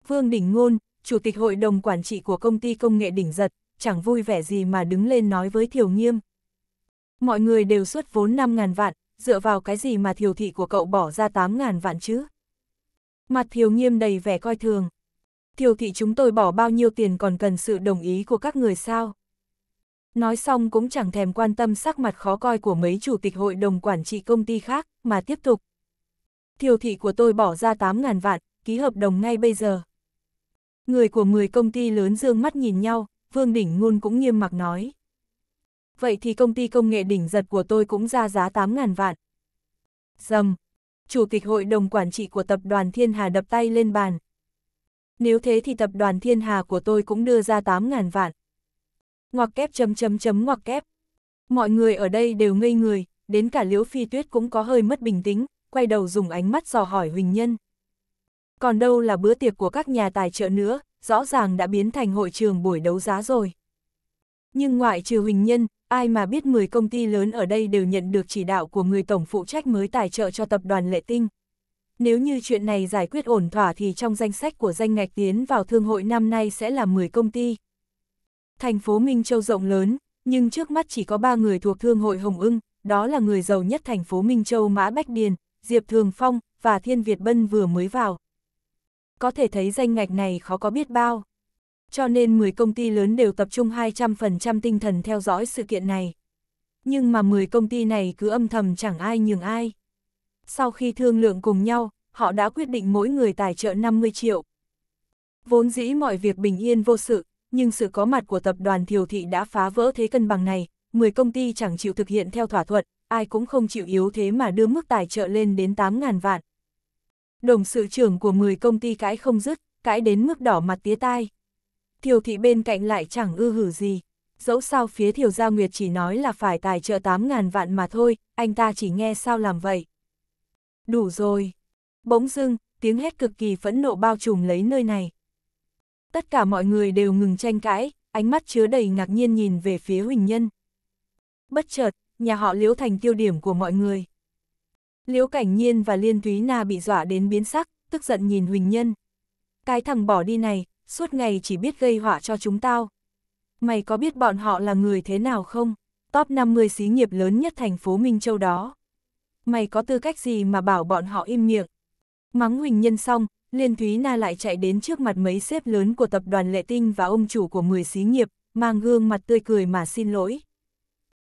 S1: Vương Đỉnh Ngôn, Chủ tịch Hội đồng Quản trị của Công ty Công nghệ Đỉnh Giật, chẳng vui vẻ gì mà đứng lên nói với Thiều Nghiêm. Mọi người đều xuất vốn 5.000 vạn, dựa vào cái gì mà Thiều Thị của cậu bỏ ra 8.000 vạn chứ? Mặt thiếu nghiêm đầy vẻ coi thường. Thiều thị chúng tôi bỏ bao nhiêu tiền còn cần sự đồng ý của các người sao? Nói xong cũng chẳng thèm quan tâm sắc mặt khó coi của mấy chủ tịch hội đồng quản trị công ty khác, mà tiếp tục. Thiều thị của tôi bỏ ra 8.000 vạn, ký hợp đồng ngay bây giờ. Người của 10 công ty lớn dương mắt nhìn nhau, Vương Đỉnh Ngôn cũng nghiêm mặc nói. Vậy thì công ty công nghệ đỉnh giật của tôi cũng ra giá 8.000 vạn. Dầm, chủ tịch hội đồng quản trị của tập đoàn Thiên Hà đập tay lên bàn. Nếu thế thì tập đoàn Thiên Hà của tôi cũng đưa ra 8.000 vạn. Ngoặc kép chấm chấm chấm ngoặc kép. Mọi người ở đây đều ngây người, đến cả Liễu Phi Tuyết cũng có hơi mất bình tĩnh, quay đầu dùng ánh mắt dò hỏi Huỳnh Nhân. Còn đâu là bữa tiệc của các nhà tài trợ nữa, rõ ràng đã biến thành hội trường buổi đấu giá rồi. Nhưng ngoại trừ Huỳnh Nhân, ai mà biết 10 công ty lớn ở đây đều nhận được chỉ đạo của người tổng phụ trách mới tài trợ cho tập đoàn Lệ Tinh. Nếu như chuyện này giải quyết ổn thỏa thì trong danh sách của danh ngạch tiến vào thương hội năm nay sẽ là 10 công ty. Thành phố Minh Châu rộng lớn, nhưng trước mắt chỉ có 3 người thuộc thương hội Hồng ưng, đó là người giàu nhất thành phố Minh Châu Mã Bách Điền, Diệp Thường Phong và Thiên Việt Bân vừa mới vào. Có thể thấy danh ngạch này khó có biết bao cho nên 10 công ty lớn đều tập trung 200% tinh thần theo dõi sự kiện này. Nhưng mà 10 công ty này cứ âm thầm chẳng ai nhường ai. Sau khi thương lượng cùng nhau, họ đã quyết định mỗi người tài trợ 50 triệu. Vốn dĩ mọi việc bình yên vô sự, nhưng sự có mặt của tập đoàn Thiều Thị đã phá vỡ thế cân bằng này, 10 công ty chẳng chịu thực hiện theo thỏa thuận, ai cũng không chịu yếu thế mà đưa mức tài trợ lên đến 8.000 vạn. Đồng sự trưởng của 10 công ty cãi không dứt, cãi đến mức đỏ mặt tía tai, thiều thị bên cạnh lại chẳng ư hử gì. Dẫu sao phía thiều Gia Nguyệt chỉ nói là phải tài trợ 8.000 vạn mà thôi, anh ta chỉ nghe sao làm vậy. Đủ rồi. Bỗng dưng, tiếng hét cực kỳ phẫn nộ bao trùm lấy nơi này. Tất cả mọi người đều ngừng tranh cãi, ánh mắt chứa đầy ngạc nhiên nhìn về phía Huỳnh Nhân. Bất chợt, nhà họ Liễu thành tiêu điểm của mọi người. Liễu Cảnh Nhiên và Liên Thúy Na bị dọa đến biến sắc, tức giận nhìn Huỳnh Nhân. Cái thằng bỏ đi này, suốt ngày chỉ biết gây họa cho chúng tao. Mày có biết bọn họ là người thế nào không? Top 50 xí nghiệp lớn nhất thành phố Minh Châu đó. Mày có tư cách gì mà bảo bọn họ im miệng? Mắng Huỳnh Nhân xong, Liên Thúy Na lại chạy đến trước mặt mấy sếp lớn của tập đoàn Lệ Tinh và ông chủ của 10 xí nghiệp, mang gương mặt tươi cười mà xin lỗi.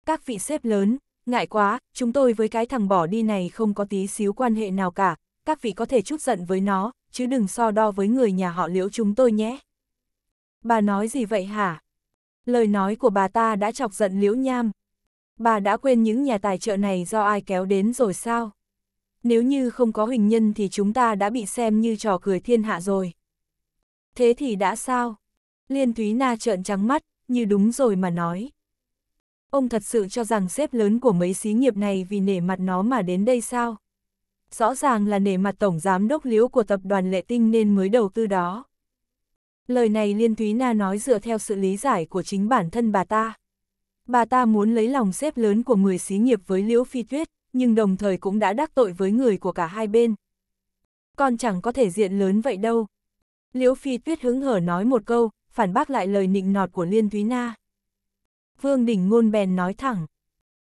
S1: Các vị sếp lớn, ngại quá, chúng tôi với cái thằng bỏ đi này không có tí xíu quan hệ nào cả, các vị có thể chút giận với nó, chứ đừng so đo với người nhà họ liễu chúng tôi nhé. Bà nói gì vậy hả? Lời nói của bà ta đã chọc giận liễu nham. Bà đã quên những nhà tài trợ này do ai kéo đến rồi sao? Nếu như không có huỳnh nhân thì chúng ta đã bị xem như trò cười thiên hạ rồi. Thế thì đã sao? Liên Thúy Na trợn trắng mắt, như đúng rồi mà nói. Ông thật sự cho rằng xếp lớn của mấy xí nghiệp này vì nể mặt nó mà đến đây sao? rõ ràng là nể mặt Tổng Giám Đốc Liễu của tập đoàn Lệ Tinh nên mới đầu tư đó. Lời này Liên Thúy Na nói dựa theo sự lý giải của chính bản thân bà ta. Bà ta muốn lấy lòng xếp lớn của người xí nghiệp với Liễu Phi Tuyết, nhưng đồng thời cũng đã đắc tội với người của cả hai bên. Con chẳng có thể diện lớn vậy đâu. Liễu Phi Tuyết hứng hở nói một câu, phản bác lại lời nịnh nọt của Liên Thúy Na. Vương Đình Ngôn bèn nói thẳng.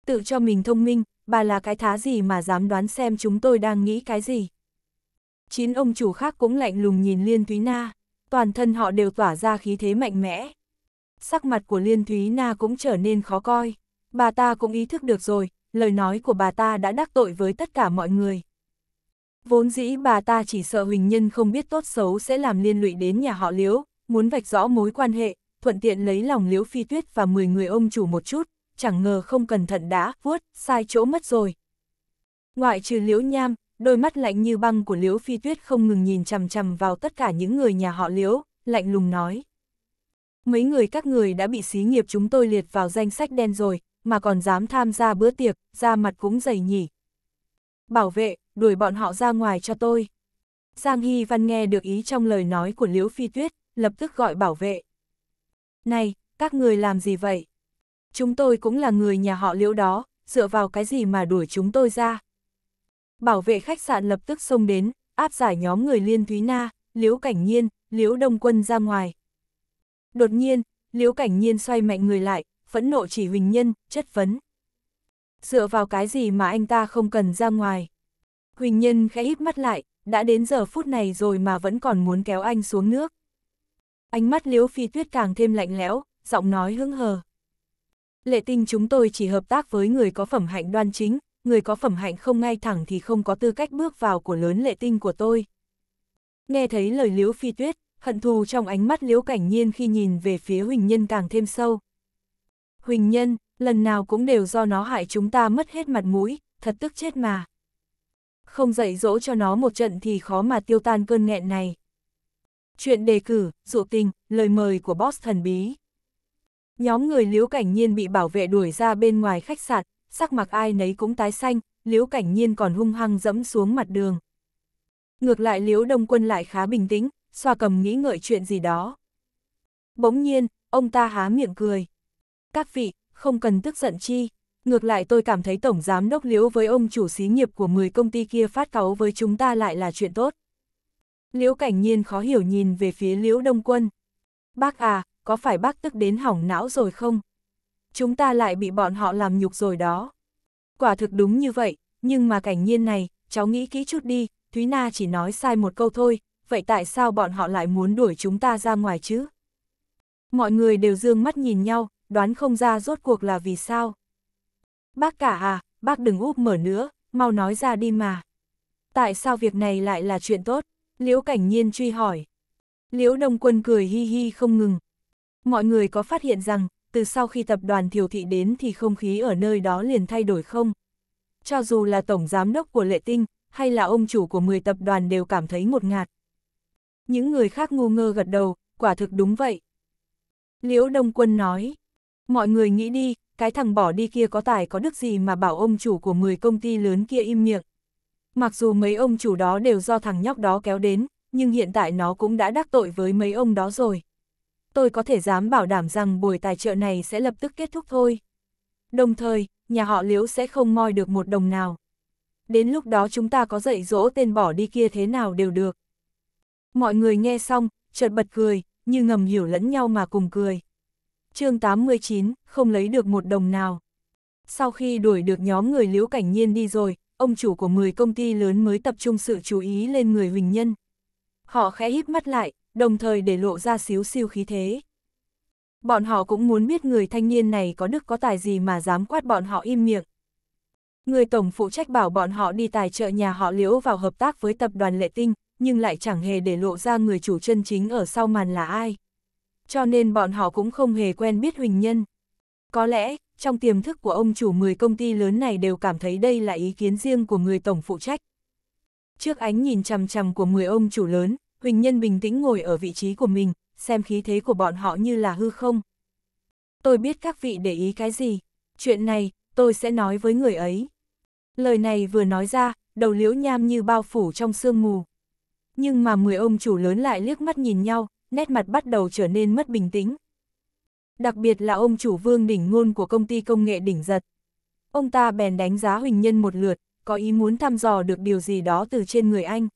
S1: Tự cho mình thông minh, bà là cái thá gì mà dám đoán xem chúng tôi đang nghĩ cái gì. Chín ông chủ khác cũng lạnh lùng nhìn Liên Thúy Na, toàn thân họ đều tỏa ra khí thế mạnh mẽ. Sắc mặt của Liên Thúy Na cũng trở nên khó coi, bà ta cũng ý thức được rồi, lời nói của bà ta đã đắc tội với tất cả mọi người. Vốn dĩ bà ta chỉ sợ Huỳnh Nhân không biết tốt xấu sẽ làm liên lụy đến nhà họ Liễu, muốn vạch rõ mối quan hệ, thuận tiện lấy lòng Liễu Phi Tuyết và 10 người ông chủ một chút, chẳng ngờ không cẩn thận đã vuốt, sai chỗ mất rồi. Ngoại trừ liễu nham, đôi mắt lạnh như băng của liễu phi tuyết không ngừng nhìn chằm chằm vào tất cả những người nhà họ liễu, lạnh lùng nói. Mấy người các người đã bị xí nghiệp chúng tôi liệt vào danh sách đen rồi, mà còn dám tham gia bữa tiệc, ra mặt cũng dày nhỉ. Bảo vệ, đuổi bọn họ ra ngoài cho tôi. Giang Hy Văn nghe được ý trong lời nói của Liễu Phi Tuyết, lập tức gọi bảo vệ. Này, các người làm gì vậy? chúng tôi cũng là người nhà họ liễu đó, dựa vào cái gì mà đuổi chúng tôi ra. Bảo vệ khách sạn lập tức xông đến, áp giải nhóm người Liên Thúy Na, Liễu Cảnh Nhiên, Liễu Đông Quân ra ngoài. Đột nhiên, Liễu Cảnh Nhiên xoay mạnh người lại, phẫn nộ chỉ Huỳnh Nhân, chất vấn. Dựa vào cái gì mà anh ta không cần ra ngoài? Huỳnh Nhân khẽ hít mắt lại, đã đến giờ phút này rồi mà vẫn còn muốn kéo anh xuống nước. Ánh mắt Liễu Phi Tuyết càng thêm lạnh lẽo, giọng nói hững hờ. Lệ tinh chúng tôi chỉ hợp tác với người có phẩm hạnh đoan chính, người có phẩm hạnh không ngay thẳng thì không có tư cách bước vào của lớn lệ tinh của tôi. Nghe thấy lời Liễu Phi Tuyết, hận thù trong ánh mắt Liễu Cảnh Nhiên khi nhìn về phía Huỳnh Nhân càng thêm sâu. Huỳnh Nhân, lần nào cũng đều do nó hại chúng ta mất hết mặt mũi, thật tức chết mà. Không dạy dỗ cho nó một trận thì khó mà tiêu tan cơn nghẹn này. Chuyện đề cử, dụ tình, lời mời của boss thần bí. Nhóm người Liễu Cảnh Nhiên bị bảo vệ đuổi ra bên ngoài khách sạn, sắc mặt ai nấy cũng tái xanh, Liễu Cảnh Nhiên còn hung hăng dẫm xuống mặt đường. Ngược lại Liễu Đông Quân lại khá bình tĩnh, xoa cầm nghĩ ngợi chuyện gì đó. Bỗng nhiên, ông ta há miệng cười. Các vị, không cần tức giận chi. Ngược lại tôi cảm thấy Tổng Giám Đốc Liễu với ông chủ xí nghiệp của 10 công ty kia phát cáu với chúng ta lại là chuyện tốt. Liễu Cảnh Nhiên khó hiểu nhìn về phía Liễu Đông Quân. Bác à, có phải bác tức đến hỏng não rồi không? Chúng ta lại bị bọn họ làm nhục rồi đó. Quả thực đúng như vậy, nhưng mà cảnh nhiên này, cháu nghĩ kỹ chút đi, Thúy Na chỉ nói sai một câu thôi, vậy tại sao bọn họ lại muốn đuổi chúng ta ra ngoài chứ? Mọi người đều dương mắt nhìn nhau, đoán không ra rốt cuộc là vì sao. Bác cả à, bác đừng úp mở nữa, mau nói ra đi mà. Tại sao việc này lại là chuyện tốt? Liễu Cảnh Nhiên truy hỏi. Liễu Đông Quân cười hi hi không ngừng, Mọi người có phát hiện rằng, từ sau khi tập đoàn Thiều Thị đến thì không khí ở nơi đó liền thay đổi không? Cho dù là tổng giám đốc của Lệ Tinh, hay là ông chủ của 10 tập đoàn đều cảm thấy một ngạt. Những người khác ngu ngơ gật đầu, quả thực đúng vậy. Liễu Đông Quân nói, mọi người nghĩ đi, cái thằng bỏ đi kia có tài có đức gì mà bảo ông chủ của 10 công ty lớn kia im miệng. Mặc dù mấy ông chủ đó đều do thằng nhóc đó kéo đến, nhưng hiện tại nó cũng đã đắc tội với mấy ông đó rồi tôi có thể dám bảo đảm rằng buổi tài trợ này sẽ lập tức kết thúc thôi. Đồng thời, nhà họ Liễu sẽ không moi được một đồng nào. Đến lúc đó chúng ta có dạy dỗ tên bỏ đi kia thế nào đều được. Mọi người nghe xong, chợt bật cười, như ngầm hiểu lẫn nhau mà cùng cười. chương 89, không lấy được một đồng nào. Sau khi đuổi được nhóm người Liễu Cảnh Nhiên đi rồi, ông chủ của 10 công ty lớn mới tập trung sự chú ý lên người Huỳnh Nhân. Họ khẽ híp mắt lại, đồng thời để lộ ra xíu siêu khí thế. Bọn họ cũng muốn biết người thanh niên này có đức có tài gì mà dám quát bọn họ im miệng. Người tổng phụ trách bảo bọn họ đi tài trợ nhà họ liễu vào hợp tác với tập đoàn lệ tinh, nhưng lại chẳng hề để lộ ra người chủ chân chính ở sau màn là ai. Cho nên bọn họ cũng không hề quen biết Huỳnh Nhân. Có lẽ, trong tiềm thức của ông chủ 10 công ty lớn này đều cảm thấy đây là ý kiến riêng của người tổng phụ trách. Trước ánh nhìn chằm chằm của 10 ông chủ lớn, Huỳnh Nhân bình tĩnh ngồi ở vị trí của mình, xem khí thế của bọn họ như là hư không. Tôi biết các vị để ý cái gì, chuyện này, tôi sẽ nói với người ấy. Lời này vừa nói ra, đầu liễu nham như bao phủ trong sương mù. Nhưng mà mười ông chủ lớn lại liếc mắt nhìn nhau, nét mặt bắt đầu trở nên mất bình tĩnh. Đặc biệt là ông chủ vương đỉnh ngôn của công ty công nghệ đỉnh giật. Ông ta bèn đánh giá Huỳnh Nhân một lượt, có ý muốn thăm dò được điều gì đó từ trên người anh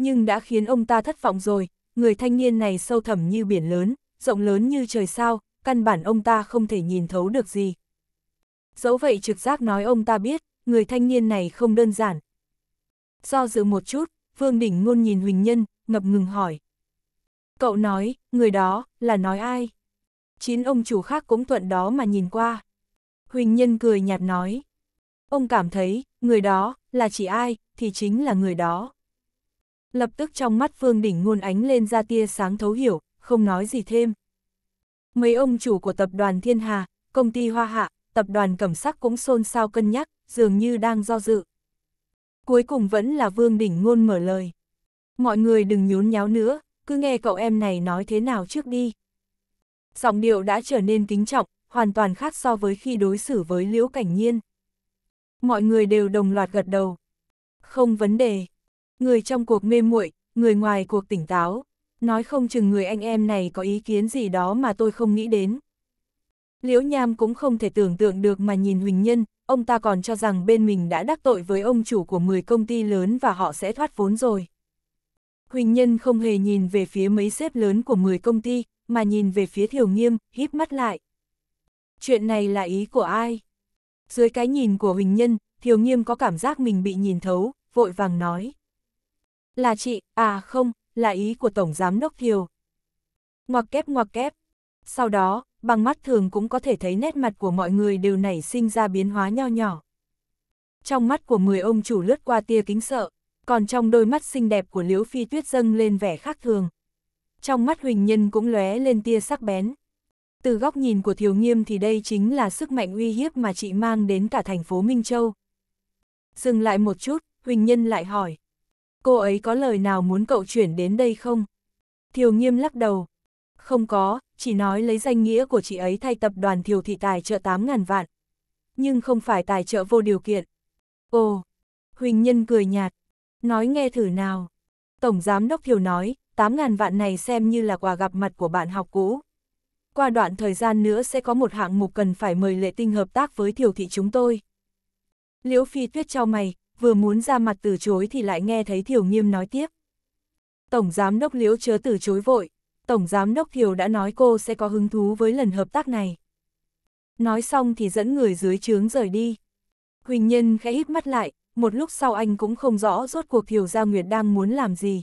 S1: nhưng đã khiến ông ta thất vọng rồi, người thanh niên này sâu thẳm như biển lớn, rộng lớn như trời sao, căn bản ông ta không thể nhìn thấu được gì. Dẫu vậy trực giác nói ông ta biết, người thanh niên này không đơn giản. Do dự một chút, Vương Đỉnh Ngôn nhìn Huỳnh Nhân, ngập ngừng hỏi. Cậu nói, người đó, là nói ai? Chín ông chủ khác cũng thuận đó mà nhìn qua. Huỳnh Nhân cười nhạt nói. Ông cảm thấy, người đó, là chỉ ai, thì chính là người đó. Lập tức trong mắt Phương Đỉnh ngôn ánh lên ra tia sáng thấu hiểu, không nói gì thêm. Mấy ông chủ của tập đoàn Thiên Hà, công ty Hoa Hạ, tập đoàn Cẩm Sắc cũng xôn xao cân nhắc, dường như đang do dự. Cuối cùng vẫn là Vương Đỉnh ngôn mở lời. Mọi người đừng nhún nháo nữa, cứ nghe cậu em này nói thế nào trước đi. Giọng điệu đã trở nên kính trọng, hoàn toàn khác so với khi đối xử với Liễu Cảnh Nhiên. Mọi người đều đồng loạt gật đầu. Không vấn đề. Người trong cuộc mê muội, người ngoài cuộc tỉnh táo, nói không chừng người anh em này có ý kiến gì đó mà tôi không nghĩ đến. Liễu Nham cũng không thể tưởng tượng được mà nhìn Huỳnh Nhân, ông ta còn cho rằng bên mình đã đắc tội với ông chủ của 10 công ty lớn và họ sẽ thoát vốn rồi. Huỳnh Nhân không hề nhìn về phía mấy xếp lớn của 10 công ty, mà nhìn về phía Thiều Nghiêm, híp mắt lại. Chuyện này là ý của ai? Dưới cái nhìn của Huỳnh Nhân, Thiều Nghiêm có cảm giác mình bị nhìn thấu, vội vàng nói. Là chị, à không, là ý của Tổng Giám Đốc Thiều. Ngoặc kép ngoặc kép. Sau đó, bằng mắt thường cũng có thể thấy nét mặt của mọi người đều nảy sinh ra biến hóa nho nhỏ. Trong mắt của 10 ông chủ lướt qua tia kính sợ, còn trong đôi mắt xinh đẹp của Liễu Phi Tuyết dâng lên vẻ khác thường. Trong mắt Huỳnh Nhân cũng lóe lên tia sắc bén. Từ góc nhìn của Thiếu Nghiêm thì đây chính là sức mạnh uy hiếp mà chị mang đến cả thành phố Minh Châu. Dừng lại một chút, Huỳnh Nhân lại hỏi, Cô ấy có lời nào muốn cậu chuyển đến đây không? Thiều nghiêm lắc đầu. Không có, chỉ nói lấy danh nghĩa của chị ấy thay tập đoàn Thiều Thị tài trợ 8.000 vạn. Nhưng không phải tài trợ vô điều kiện. Ồ, Huỳnh Nhân cười nhạt. Nói nghe thử nào. Tổng Giám Đốc Thiều nói, 8.000 vạn này xem như là quà gặp mặt của bạn học cũ. Qua đoạn thời gian nữa sẽ có một hạng mục cần phải mời lệ tinh hợp tác với Thiều Thị chúng tôi. Liễu Phi Tuyết trao mày, vừa muốn ra mặt từ chối thì lại nghe thấy Thiều Nghiêm nói tiếp. Tổng Giám Đốc Liễu chớ từ chối vội, Tổng Giám Đốc Thiều đã nói cô sẽ có hứng thú với lần hợp tác này. Nói xong thì dẫn người dưới trướng rời đi. Huỳnh Nhân khẽ hít mắt lại, một lúc sau anh cũng không rõ rốt cuộc Thiều Gia Nguyệt đang muốn làm gì.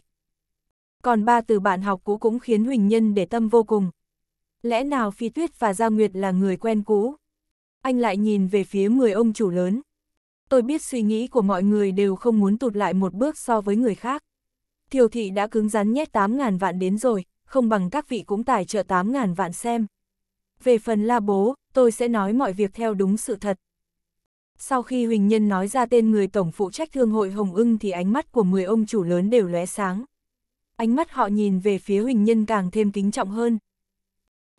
S1: Còn ba từ bạn học cũ cũng khiến Huỳnh Nhân để tâm vô cùng. Lẽ nào Phi Tuyết và Gia Nguyệt là người quen cũ? Anh lại nhìn về phía người ông chủ lớn tôi biết suy nghĩ của mọi người đều không muốn tụt lại một bước so với người khác. Thiều thị đã cứng rắn nhét 8.000 vạn đến rồi, không bằng các vị cũng tài trợ 8.000 vạn xem. Về phần la bố, tôi sẽ nói mọi việc theo đúng sự thật. Sau khi Huỳnh Nhân nói ra tên người tổng phụ trách thương hội Hồng ưng thì ánh mắt của 10 ông chủ lớn đều lóe sáng. Ánh mắt họ nhìn về phía Huỳnh Nhân càng thêm kính trọng hơn.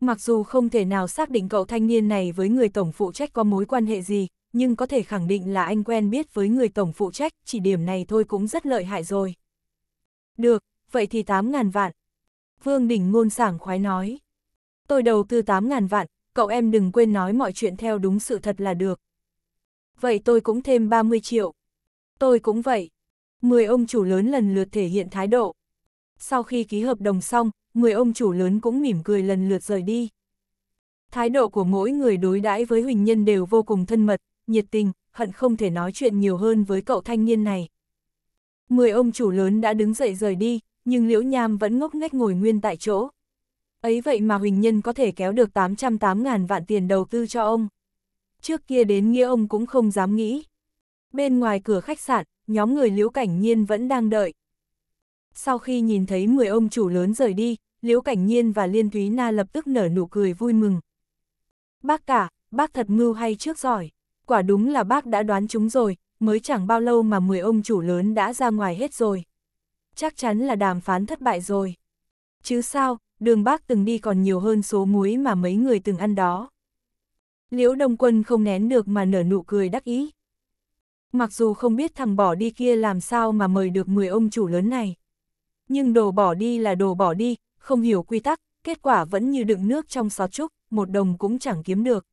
S1: Mặc dù không thể nào xác định cậu thanh niên này với người tổng phụ trách có mối quan hệ gì, nhưng có thể khẳng định là anh quen biết với người tổng phụ trách, chỉ điểm này thôi cũng rất lợi hại rồi. Được, vậy thì 8.000 vạn. Vương Đình ngôn sảng khoái nói. Tôi đầu tư 8.000 vạn, cậu em đừng quên nói mọi chuyện theo đúng sự thật là được. Vậy tôi cũng thêm 30 triệu. Tôi cũng vậy. 10 ông chủ lớn lần lượt thể hiện thái độ. Sau khi ký hợp đồng xong, 10 ông chủ lớn cũng mỉm cười lần lượt rời đi. Thái độ của mỗi người đối đãi với Huỳnh Nhân đều vô cùng thân mật, nhiệt tình, hận không thể nói chuyện nhiều hơn với cậu thanh niên này. Mười ông chủ lớn đã đứng dậy rời đi, nhưng Liễu Nham vẫn ngốc nghếch ngồi nguyên tại chỗ. Ấy vậy mà Huỳnh Nhân có thể kéo được 808 ngàn vạn tiền đầu tư cho ông. Trước kia đến nghĩa ông cũng không dám nghĩ. Bên ngoài cửa khách sạn, nhóm người Liễu Cảnh Nhiên vẫn đang đợi. Sau khi nhìn thấy 10 ông chủ lớn rời đi, Liễu Cảnh Nhiên và Liên Thúy Na lập tức nở nụ cười vui mừng. Bác cả, bác thật mưu hay trước giỏi quả đúng là bác đã đoán chúng rồi, mới chẳng bao lâu mà 10 ông chủ lớn đã ra ngoài hết rồi. Chắc chắn là đàm phán thất bại rồi. Chứ sao, đường bác từng đi còn nhiều hơn số muối mà mấy người từng ăn đó. Liễu Đông Quân không nén được mà nở nụ cười đắc ý. Mặc dù không biết thằng bỏ đi kia làm sao mà mời được 10 ông chủ lớn này. Nhưng đồ bỏ đi là đồ bỏ đi, không hiểu quy tắc, kết quả vẫn như đựng nước trong xó trúc, một đồng cũng chẳng kiếm được.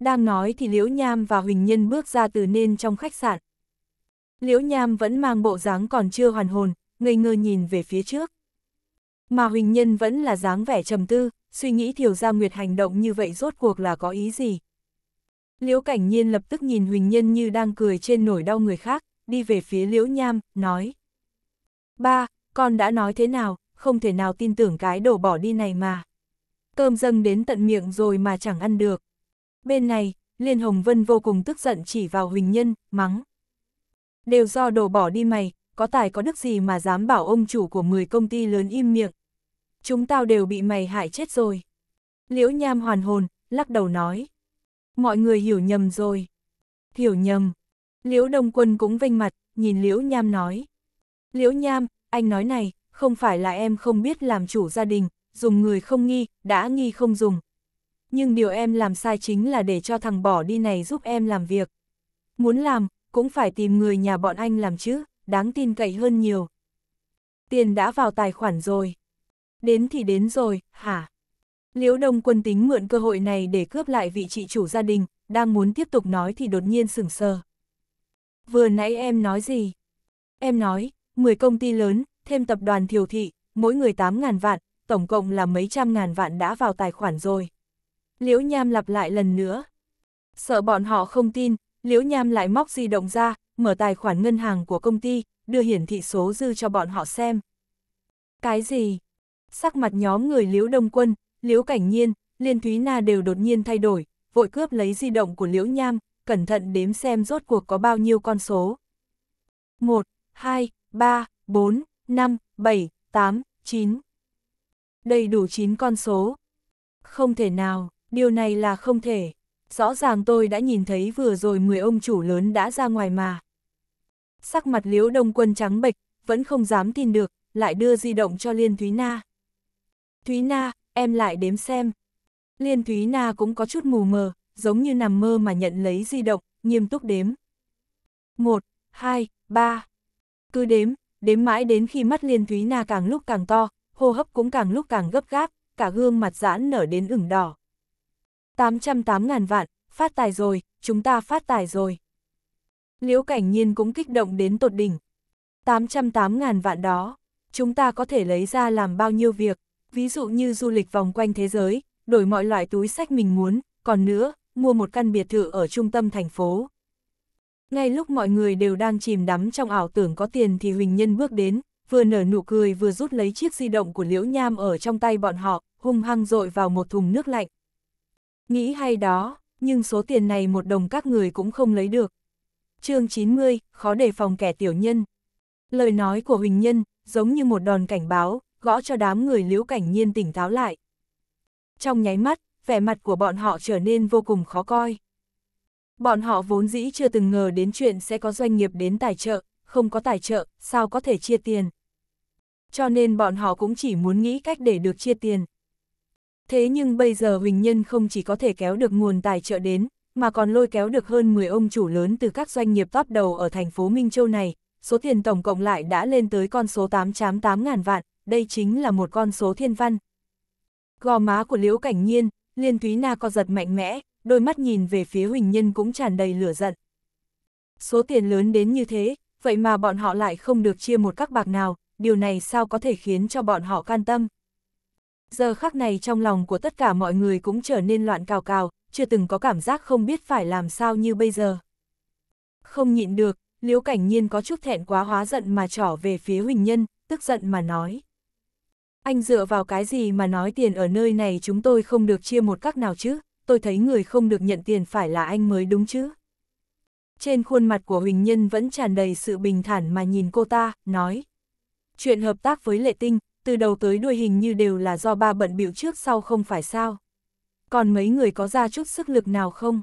S1: Đang nói thì Liễu Nham và Huỳnh Nhân bước ra từ nên trong khách sạn. Liễu Nham vẫn mang bộ dáng còn chưa hoàn hồn, ngây ngơ nhìn về phía trước. Mà Huỳnh Nhân vẫn là dáng vẻ trầm tư, suy nghĩ Thiều Gia Nguyệt hành động như vậy rốt cuộc là có ý gì. Liễu Cảnh Nhiên lập tức nhìn Huỳnh Nhân như đang cười trên nổi đau người khác, đi về phía Liễu Nham, nói. Ba, con đã nói thế nào, không thể nào tin tưởng cái đổ bỏ đi này mà. Cơm dâng đến tận miệng rồi mà chẳng ăn được. Bên này, Liên Hồng Vân vô cùng tức giận chỉ vào Huỳnh Nhân, mắng. Đều do đồ bỏ đi mày, có tài có đức gì mà dám bảo ông chủ của 10 công ty lớn im miệng. Chúng tao đều bị mày hại chết rồi. Liễu Nham hoàn hồn, lắc đầu nói. Mọi người hiểu nhầm rồi. Hiểu nhầm. Liễu Đông Quân cũng vênh mặt, nhìn Liễu Nham nói. Liễu Nham, anh nói này, không phải là em không biết làm chủ gia đình, dùng người không nghi, đã nghi không dùng, nhưng điều em làm sai chính là để cho thằng bỏ đi này giúp em làm việc. Muốn làm, cũng phải tìm người nhà bọn anh làm chứ, đáng tin cậy hơn nhiều. Tiền đã vào tài khoản rồi. Đến thì đến rồi, hả? Liễu Đông Quân tính mượn cơ hội này để cướp lại vị trị chủ gia đình, đang muốn tiếp tục nói thì đột nhiên sửng sờ. Vừa nãy em nói gì? Em nói, 10 công ty lớn, thêm tập đoàn thiều thị, mỗi người 8.000 vạn, tổng cộng là mấy trăm ngàn vạn đã vào tài khoản rồi. Liễu Nham lặp lại lần nữa. Sợ bọn họ không tin, Liễu Nham lại móc di động ra, mở tài khoản ngân hàng của công ty, đưa hiển thị số dư cho bọn họ xem. Cái gì? Sắc mặt nhóm người Liễu Đông Quân, Liễu Cảnh Nhiên, Liên Thúy Na đều đột nhiên thay đổi, vội cướp lấy di động của Liễu Nham, cẩn thận đếm xem rốt cuộc có bao nhiêu con số. 1, 2, 3, 4, 5, 7, 8, 9. Đầy đủ 9 con số. Không thể nào. Điều này là không thể. Rõ ràng tôi đã nhìn thấy vừa rồi người ông chủ lớn đã ra ngoài mà. Sắc mặt liễu đông quân trắng bệch, vẫn không dám tin được, lại đưa di động cho Liên Thúy Na. Thúy Na, em lại đếm xem. Liên Thúy Na cũng có chút mù mờ, giống như nằm mơ mà nhận lấy di động, nghiêm túc đếm. một hai ba Cứ đếm, đếm mãi đến khi mắt Liên Thúy Na càng lúc càng to, hô hấp cũng càng lúc càng gấp gáp, cả gương mặt giãn nở đến ửng đỏ, 808 ngàn vạn, phát tài rồi, chúng ta phát tài rồi. Liễu Cảnh Nhiên cũng kích động đến tột đỉnh. 808 ngàn vạn đó, chúng ta có thể lấy ra làm bao nhiêu việc, ví dụ như du lịch vòng quanh thế giới, đổi mọi loại túi sách mình muốn, còn nữa, mua một căn biệt thự ở trung tâm thành phố. Ngay lúc mọi người đều đang chìm đắm trong ảo tưởng có tiền thì Huỳnh Nhân bước đến, vừa nở nụ cười vừa rút lấy chiếc di động của Liễu Nham ở trong tay bọn họ, hung hăng dội vào một thùng nước lạnh, Nghĩ hay đó, nhưng số tiền này một đồng các người cũng không lấy được. chương 90, khó đề phòng kẻ tiểu nhân. Lời nói của Huỳnh Nhân, giống như một đòn cảnh báo, gõ cho đám người liễu cảnh nhiên tỉnh táo lại. Trong nháy mắt, vẻ mặt của bọn họ trở nên vô cùng khó coi. Bọn họ vốn dĩ chưa từng ngờ đến chuyện sẽ có doanh nghiệp đến tài trợ, không có tài trợ, sao có thể chia tiền. Cho nên bọn họ cũng chỉ muốn nghĩ cách để được chia tiền. Thế nhưng bây giờ Huỳnh Nhân không chỉ có thể kéo được nguồn tài trợ đến, mà còn lôi kéo được hơn 10 ông chủ lớn từ các doanh nghiệp top đầu ở thành phố Minh Châu này, số tiền tổng cộng lại đã lên tới con số 888 ngàn vạn, đây chính là một con số thiên văn. Gò má của Liễu Cảnh Nhiên, Liên Thúy Na co giật mạnh mẽ, đôi mắt nhìn về phía Huỳnh Nhân cũng tràn đầy lửa giận. Số tiền lớn đến như thế, vậy mà bọn họ lại không được chia một các bạc nào, điều này sao có thể khiến cho bọn họ can tâm giờ khắc này trong lòng của tất cả mọi người cũng trở nên loạn cào cào, chưa từng có cảm giác không biết phải làm sao như bây giờ. Không nhịn được, Liễu Cảnh Nhiên có chút thẹn quá hóa giận mà trỏ về phía Huỳnh Nhân, tức giận mà nói. Anh dựa vào cái gì mà nói tiền ở nơi này chúng tôi không được chia một các nào chứ, tôi thấy người không được nhận tiền phải là anh mới đúng chứ. Trên khuôn mặt của Huỳnh Nhân vẫn tràn đầy sự bình thản mà nhìn cô ta, nói. Chuyện hợp tác với Lệ Tinh, từ đầu tới đuôi hình như đều là do ba bận biểu trước sau không phải sao. Còn mấy người có ra chút sức lực nào không?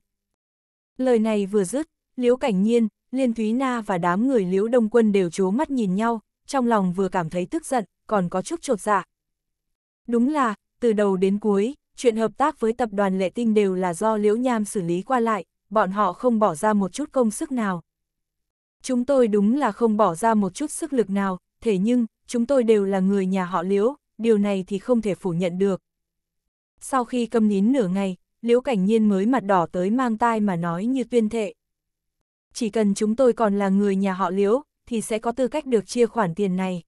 S1: Lời này vừa dứt, Liễu Cảnh Nhiên, Liên Thúy Na và đám người Liễu Đông Quân đều chố mắt nhìn nhau, trong lòng vừa cảm thấy tức giận, còn có chút trột dạ. Đúng là, từ đầu đến cuối, chuyện hợp tác với tập đoàn Lệ Tinh đều là do Liễu Nham xử lý qua lại, bọn họ không bỏ ra một chút công sức nào. Chúng tôi đúng là không bỏ ra một chút sức lực nào, thế nhưng, chúng tôi đều là người nhà họ Liễu, điều này thì không thể phủ nhận được. Sau khi câm nín nửa ngày, Liễu Cảnh Nhiên mới mặt đỏ tới mang tai mà nói như tuyên thệ. Chỉ cần chúng tôi còn là người nhà họ Liễu, thì sẽ có tư cách được chia khoản tiền này.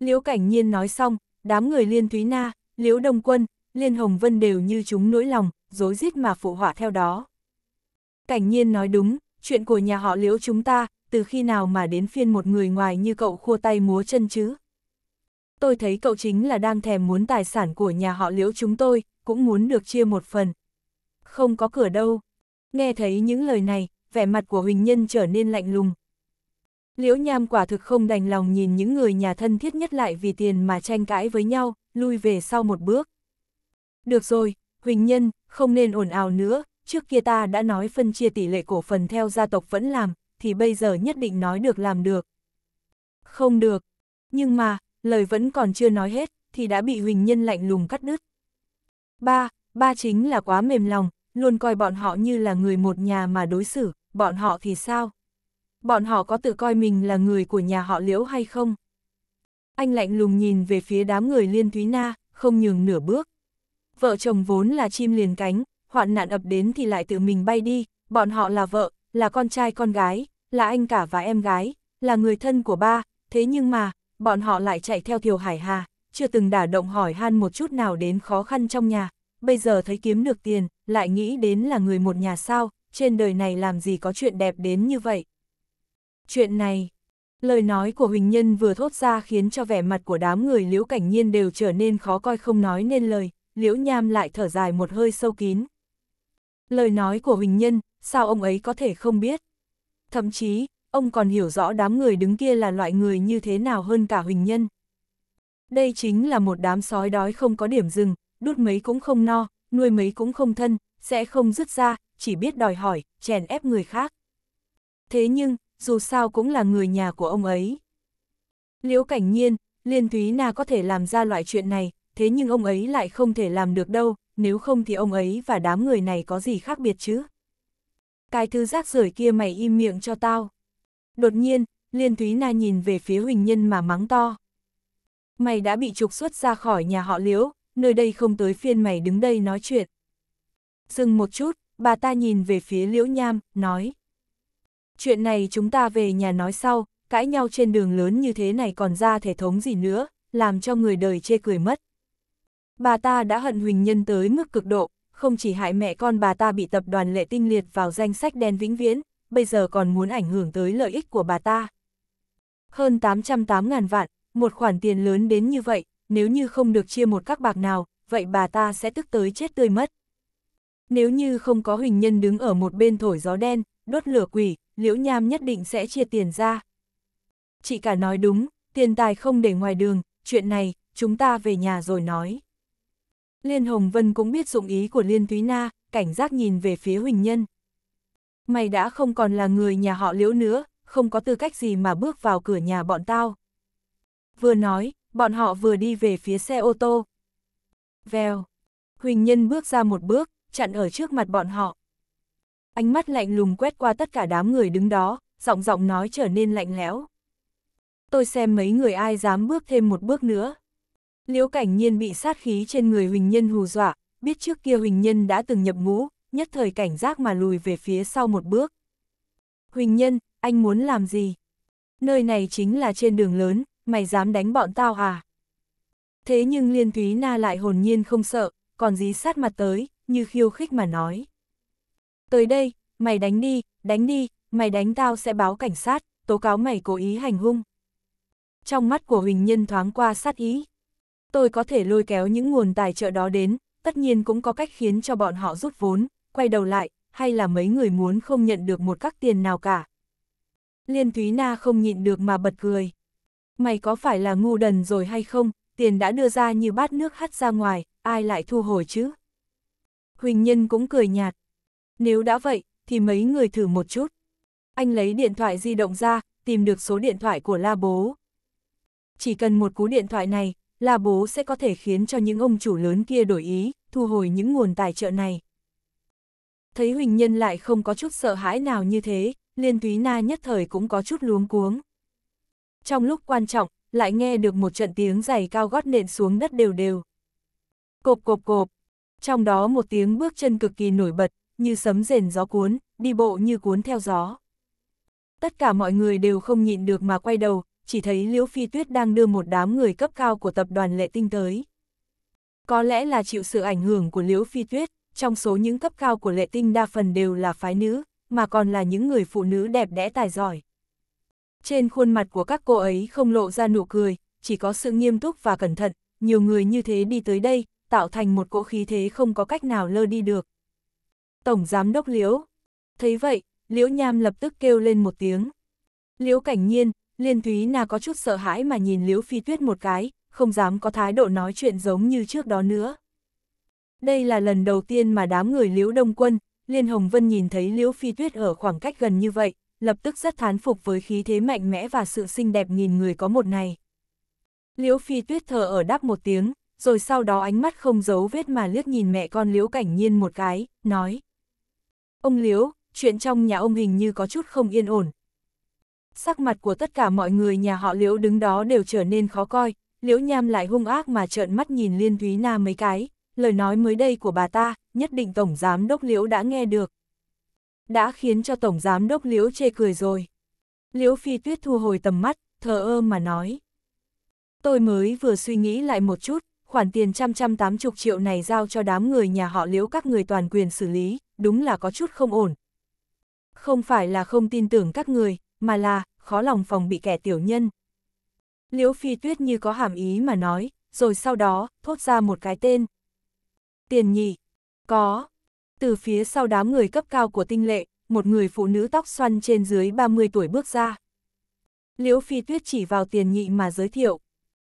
S1: Liễu Cảnh Nhiên nói xong, đám người Liên Thúy Na, Liễu Đông Quân, Liên Hồng Vân đều như chúng nỗi lòng, dối rít mà phụ họa theo đó. Cảnh Nhiên nói đúng, chuyện của nhà họ Liễu chúng ta, từ khi nào mà đến phiên một người ngoài như cậu khua tay múa chân chứ? Tôi thấy cậu chính là đang thèm muốn tài sản của nhà họ liễu chúng tôi, cũng muốn được chia một phần. Không có cửa đâu. Nghe thấy những lời này, vẻ mặt của Huỳnh Nhân trở nên lạnh lùng. Liễu Nham quả thực không đành lòng nhìn những người nhà thân thiết nhất lại vì tiền mà tranh cãi với nhau, lui về sau một bước. Được rồi, Huỳnh Nhân, không nên ồn ào nữa, trước kia ta đã nói phân chia tỷ lệ cổ phần theo gia tộc vẫn làm, thì bây giờ nhất định nói được làm được. Không được, nhưng mà, lời vẫn còn chưa nói hết, thì đã bị Huỳnh Nhân lạnh lùng cắt đứt. Ba, ba chính là quá mềm lòng, luôn coi bọn họ như là người một nhà mà đối xử, bọn họ thì sao? Bọn họ có tự coi mình là người của nhà họ liễu hay không? Anh lạnh lùng nhìn về phía đám người liên thúy na, không nhường nửa bước. Vợ chồng vốn là chim liền cánh, hoạn nạn ập đến thì lại tự mình bay đi, bọn họ là vợ, là con trai con gái, là anh cả và em gái, là người thân của ba, thế nhưng mà, bọn họ lại chạy theo Thiều Hải Hà, chưa từng đả động hỏi han một chút nào đến khó khăn trong nhà, bây giờ thấy kiếm được tiền, lại nghĩ đến là người một nhà sao, trên đời này làm gì có chuyện đẹp đến như vậy. Chuyện này, lời nói của Huỳnh Nhân vừa thốt ra khiến cho vẻ mặt của đám người Liễu Cảnh Nhiên đều trở nên khó coi không nói nên lời, Liễu Nham lại thở dài một hơi sâu kín. Lời nói của Huỳnh Nhân, sao ông ấy có thể không biết. Thậm chí, ông còn hiểu rõ đám người đứng kia là loại người như thế nào hơn cả Huỳnh Nhân. Đây chính là một đám sói đói không có điểm dừng, đút mấy cũng không no, nuôi mấy cũng không thân, sẽ không dứt ra, chỉ biết đòi hỏi, chèn ép người khác. Thế nhưng, dù sao cũng là người nhà của ông ấy. Liễu Cảnh Nhiên, Liên Thúy Na có thể làm ra loại chuyện này, thế nhưng ông ấy lại không thể làm được đâu, nếu không thì ông ấy và đám người này có gì khác biệt chứ? cái thứ rác rưởi kia mày im miệng cho tao. Đột nhiên, Liên Thúy Na nhìn về phía Huỳnh Nhân mà mắng to. Mày đã bị trục xuất ra khỏi nhà họ liễu, nơi đây không tới phiên mày đứng đây nói chuyện. Dừng một chút, bà ta nhìn về phía liễu nham, nói. Chuyện này chúng ta về nhà nói sau, cãi nhau trên đường lớn như thế này còn ra thể thống gì nữa, làm cho người đời chê cười mất. Bà ta đã hận Huỳnh Nhân tới mức cực độ, không chỉ hại mẹ con bà ta bị tập đoàn lệ tinh liệt vào danh sách đen vĩnh viễn, bây giờ còn muốn ảnh hưởng tới lợi ích của bà ta. Hơn 808 ngàn vạn, một khoản tiền lớn đến như vậy, nếu như không được chia một các bạc nào, vậy bà ta sẽ tức tới chết tươi mất. Nếu như không có huỳnh nhân đứng ở một bên thổi gió đen, đốt lửa quỷ, liễu nham nhất định sẽ chia tiền ra. Chị cả nói đúng, tiền tài không để ngoài đường, chuyện này, chúng ta về nhà rồi nói. Liên Hồng Vân cũng biết dụng ý của Liên Thúy Na, cảnh giác nhìn về phía Huỳnh Nhân. Mày đã không còn là người nhà họ liễu nữa, không có tư cách gì mà bước vào cửa nhà bọn tao. Vừa nói, bọn họ vừa đi về phía xe ô tô. Vèo, Huỳnh Nhân bước ra một bước, chặn ở trước mặt bọn họ. Ánh mắt lạnh lùng quét qua tất cả đám người đứng đó, giọng giọng nói trở nên lạnh lẽo. Tôi xem mấy người ai dám bước thêm một bước nữa. Liễu cảnh nhiên bị sát khí trên người Huỳnh Nhân hù dọa, biết trước kia Huỳnh Nhân đã từng nhập ngũ, nhất thời cảnh giác mà lùi về phía sau một bước. Huỳnh Nhân, anh muốn làm gì? Nơi này chính là trên đường lớn, mày dám đánh bọn tao à? Thế nhưng Liên Thúy Na lại hồn nhiên không sợ, còn dí sát mặt tới, như khiêu khích mà nói. Tới đây, mày đánh đi, đánh đi, mày đánh tao sẽ báo cảnh sát, tố cáo mày cố ý hành hung. Trong mắt của Huỳnh Nhân thoáng qua sát ý, tôi có thể lôi kéo những nguồn tài trợ đó đến, tất nhiên cũng có cách khiến cho bọn họ rút vốn, quay đầu lại, hay là mấy người muốn không nhận được một các tiền nào cả. Liên Thúy Na không nhịn được mà bật cười. Mày có phải là ngu đần rồi hay không, tiền đã đưa ra như bát nước hắt ra ngoài, ai lại thu hồi chứ? Huỳnh Nhân cũng cười nhạt. Nếu đã vậy, thì mấy người thử một chút. Anh lấy điện thoại di động ra, tìm được số điện thoại của La Bố. Chỉ cần một cú điện thoại này, là bố sẽ có thể khiến cho những ông chủ lớn kia đổi ý, thu hồi những nguồn tài trợ này. Thấy Huỳnh Nhân lại không có chút sợ hãi nào như thế, Liên Túy Na nhất thời cũng có chút luống cuống. Trong lúc quan trọng, lại nghe được một trận tiếng giày cao gót nện xuống đất đều đều. Cộp cộp cộp, trong đó một tiếng bước chân cực kỳ nổi bật, như sấm rền gió cuốn, đi bộ như cuốn theo gió. Tất cả mọi người đều không nhịn được mà quay đầu, chỉ thấy Liễu Phi Tuyết đang đưa một đám người cấp cao của tập đoàn Lệ Tinh tới. Có lẽ là chịu sự ảnh hưởng của Liễu Phi Tuyết, trong số những cấp cao của Lệ Tinh đa phần đều là phái nữ, mà còn là những người phụ nữ đẹp đẽ tài giỏi. Trên khuôn mặt của các cô ấy không lộ ra nụ cười, chỉ có sự nghiêm túc và cẩn thận, nhiều người như thế đi tới đây, tạo thành một cỗ khí thế không có cách nào lơ đi được. Tổng Giám Đốc Liễu Thấy vậy, Liễu Nham lập tức kêu lên một tiếng. Liễu Cảnh Nhiên, Liên Thúy Na có chút sợ hãi mà nhìn Liễu Phi Tuyết một cái, không dám có thái độ nói chuyện giống như trước đó nữa. Đây là lần đầu tiên mà đám người Liễu Đông Quân, Liên Hồng Vân nhìn thấy Liễu Phi Tuyết ở khoảng cách gần như vậy, lập tức rất thán phục với khí thế mạnh mẽ và sự xinh đẹp nghìn người có một này. Liễu Phi Tuyết thở ở đáp một tiếng, rồi sau đó ánh mắt không giấu vết mà liếc nhìn mẹ con Liễu Cảnh Nhiên một cái, nói. Ông Liễu, chuyện trong nhà ông hình như có chút không yên ổn, sắc mặt của tất cả mọi người nhà họ Liễu đứng đó đều trở nên khó coi, Liễu Nham lại hung ác mà trợn mắt nhìn Liên Thúy Na mấy cái, lời nói mới đây của bà ta, nhất định Tổng Giám Đốc Liễu đã nghe được. Đã khiến cho Tổng Giám Đốc Liễu chê cười rồi. Liễu Phi Tuyết thu hồi tầm mắt, thờ ơ mà nói. Tôi mới vừa suy nghĩ lại một chút, khoản tiền trăm trăm tám chục triệu này giao cho đám người nhà họ Liễu các người toàn quyền xử lý, đúng là có chút không ổn. Không phải là không tin tưởng các người, mà là, khó lòng phòng bị kẻ tiểu nhân. Liễu Phi Tuyết như có hàm ý mà nói, rồi sau đó, thốt ra một cái tên. Tiền nhị, có. Từ phía sau đám người cấp cao của tinh lệ, một người phụ nữ tóc xoăn trên dưới 30 tuổi bước ra. Liễu Phi Tuyết chỉ vào tiền nhị mà giới thiệu.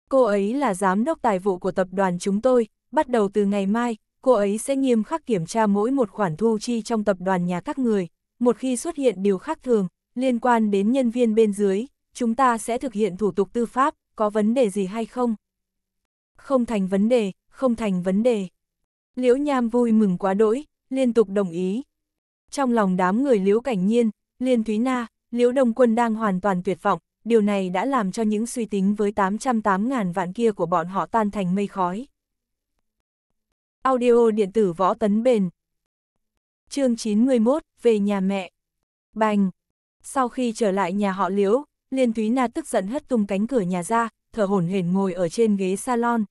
S1: Cô ấy là giám đốc tài vụ của tập đoàn chúng tôi, bắt đầu từ ngày mai, cô ấy sẽ nghiêm khắc kiểm tra mỗi một khoản thu chi trong tập đoàn nhà các người. Một khi xuất hiện điều khác thường, liên quan đến nhân viên bên dưới, chúng ta sẽ thực hiện thủ tục tư pháp, có vấn đề gì hay không? Không thành vấn đề, không thành vấn đề. Liễu Nham vui mừng quá đỗi, liên tục đồng ý. Trong lòng đám người Liễu Cảnh Nhiên, Liên Thúy Na, Liễu Đông Quân đang hoàn toàn tuyệt vọng, điều này đã làm cho những suy tính với 808 ngàn vạn kia của bọn họ tan thành mây khói. Audio điện tử võ tấn bền Chương 91, về nhà mẹ Bành sau khi trở lại nhà họ Liễu, Liên Thúy Na tức giận hất tung cánh cửa nhà ra, thở hổn hển ngồi ở trên ghế salon.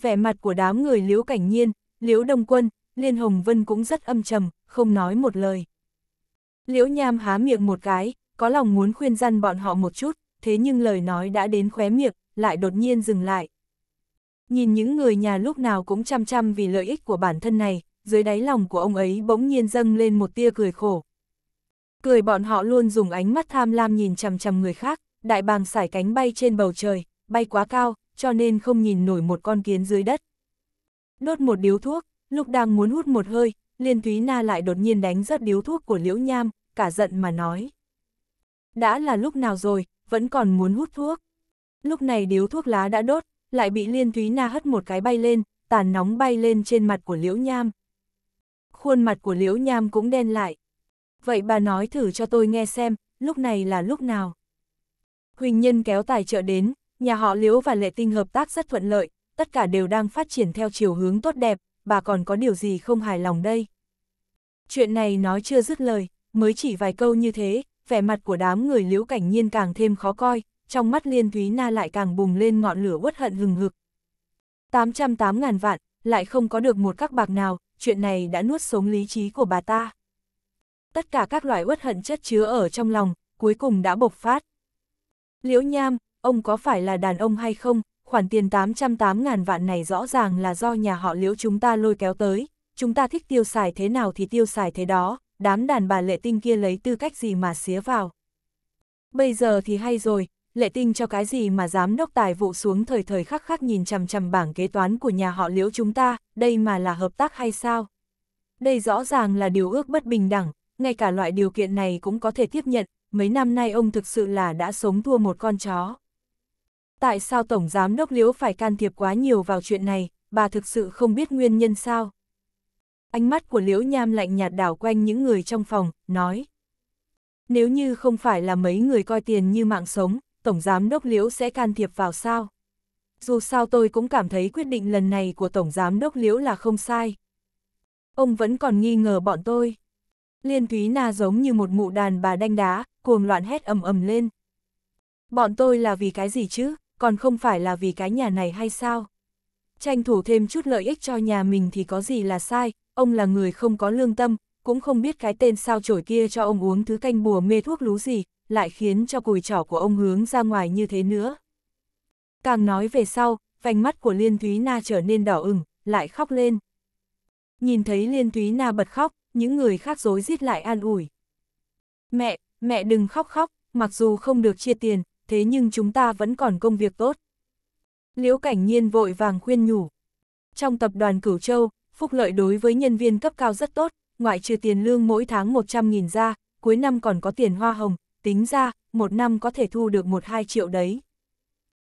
S1: Vẻ mặt của đám người Liễu Cảnh Nhiên, Liễu Đông Quân, Liên Hồng Vân cũng rất âm trầm, không nói một lời. Liễu Nham há miệng một cái, có lòng muốn khuyên răn bọn họ một chút, thế nhưng lời nói đã đến khóe miệng, lại đột nhiên dừng lại. Nhìn những người nhà lúc nào cũng chăm chăm vì lợi ích của bản thân này, dưới đáy lòng của ông ấy bỗng nhiên dâng lên một tia cười khổ, Cười bọn họ luôn dùng ánh mắt tham lam nhìn chằm chằm người khác, đại bàng sải cánh bay trên bầu trời, bay quá cao, cho nên không nhìn nổi một con kiến dưới đất. Đốt một điếu thuốc, lúc đang muốn hút một hơi, Liên Thúy Na lại đột nhiên đánh rớt điếu thuốc của Liễu Nham, cả giận mà nói. Đã là lúc nào rồi, vẫn còn muốn hút thuốc. Lúc này điếu thuốc lá đã đốt, lại bị Liên Thúy Na hất một cái bay lên, tàn nóng bay lên trên mặt của Liễu Nham. Khuôn mặt của Liễu Nham cũng đen lại vậy bà nói thử cho tôi nghe xem, lúc này là lúc nào. Huỳnh Nhân kéo tài trợ đến, nhà họ Liễu và Lệ Tinh hợp tác rất thuận lợi, tất cả đều đang phát triển theo chiều hướng tốt đẹp, bà còn có điều gì không hài lòng đây. Chuyện này nói chưa dứt lời, mới chỉ vài câu như thế, vẻ mặt của đám người Liễu Cảnh Nhiên càng thêm khó coi, trong mắt Liên Thúy Na lại càng bùng lên ngọn lửa uất hận hừng hực. 808 ngàn vạn, lại không có được một các bạc nào, chuyện này đã nuốt sống lý trí của bà ta tất cả các loại uất hận chất chứa ở trong lòng, cuối cùng đã bộc phát. Liễu Nham, ông có phải là đàn ông hay không, khoản tiền 808 ngàn vạn này rõ ràng là do nhà họ Liễu chúng ta lôi kéo tới, chúng ta thích tiêu xài thế nào thì tiêu xài thế đó, đám đàn bà lệ tinh kia lấy tư cách gì mà xía vào. Bây giờ thì hay rồi, lệ tinh cho cái gì mà giám đốc tài vụ xuống thời thời khắc khắc nhìn chằm chằm bảng kế toán của nhà họ Liễu chúng ta, đây mà là hợp tác hay sao? Đây rõ ràng là điều ước bất bình đẳng, ngay cả loại điều kiện này cũng có thể tiếp nhận, mấy năm nay ông thực sự là đã sống thua một con chó. Tại sao Tổng Giám Đốc Liễu phải can thiệp quá nhiều vào chuyện này, bà thực sự không biết nguyên nhân sao? Ánh mắt của Liễu Nham lạnh nhạt đảo quanh những người trong phòng, nói. Nếu như không phải là mấy người coi tiền như mạng sống, Tổng Giám Đốc Liễu sẽ can thiệp vào sao? Dù sao tôi cũng cảm thấy quyết định lần này của Tổng Giám Đốc Liễu là không sai. Ông vẫn còn nghi ngờ bọn tôi. Liên Thúy Na giống như một mụ đàn bà đanh đá, cuồng loạn hét ầm ầm lên. Bọn tôi là vì cái gì chứ, còn không phải là vì cái nhà này hay sao? Tranh thủ thêm chút lợi ích cho nhà mình thì có gì là sai, ông là người không có lương tâm, cũng không biết cái tên sao chổi kia cho ông uống thứ canh bùa mê thuốc lú gì, lại khiến cho cùi trỏ của ông hướng ra ngoài như thế nữa. Càng nói về sau, vành mắt của Liên Thúy Na trở nên đỏ ửng, lại khóc lên. Nhìn thấy Liên Thúy Na bật khóc, những người khác dối giết lại an ủi. Mẹ, mẹ đừng khóc khóc, mặc dù không được chia tiền, thế nhưng chúng ta vẫn còn công việc tốt. Liễu Cảnh Nhiên vội vàng khuyên nhủ. Trong tập đoàn Cửu Châu, phúc lợi đối với nhân viên cấp cao rất tốt, ngoại trừ tiền lương mỗi tháng 100.000 ra, cuối năm còn có tiền hoa hồng, tính ra, một năm có thể thu được 1-2 triệu đấy.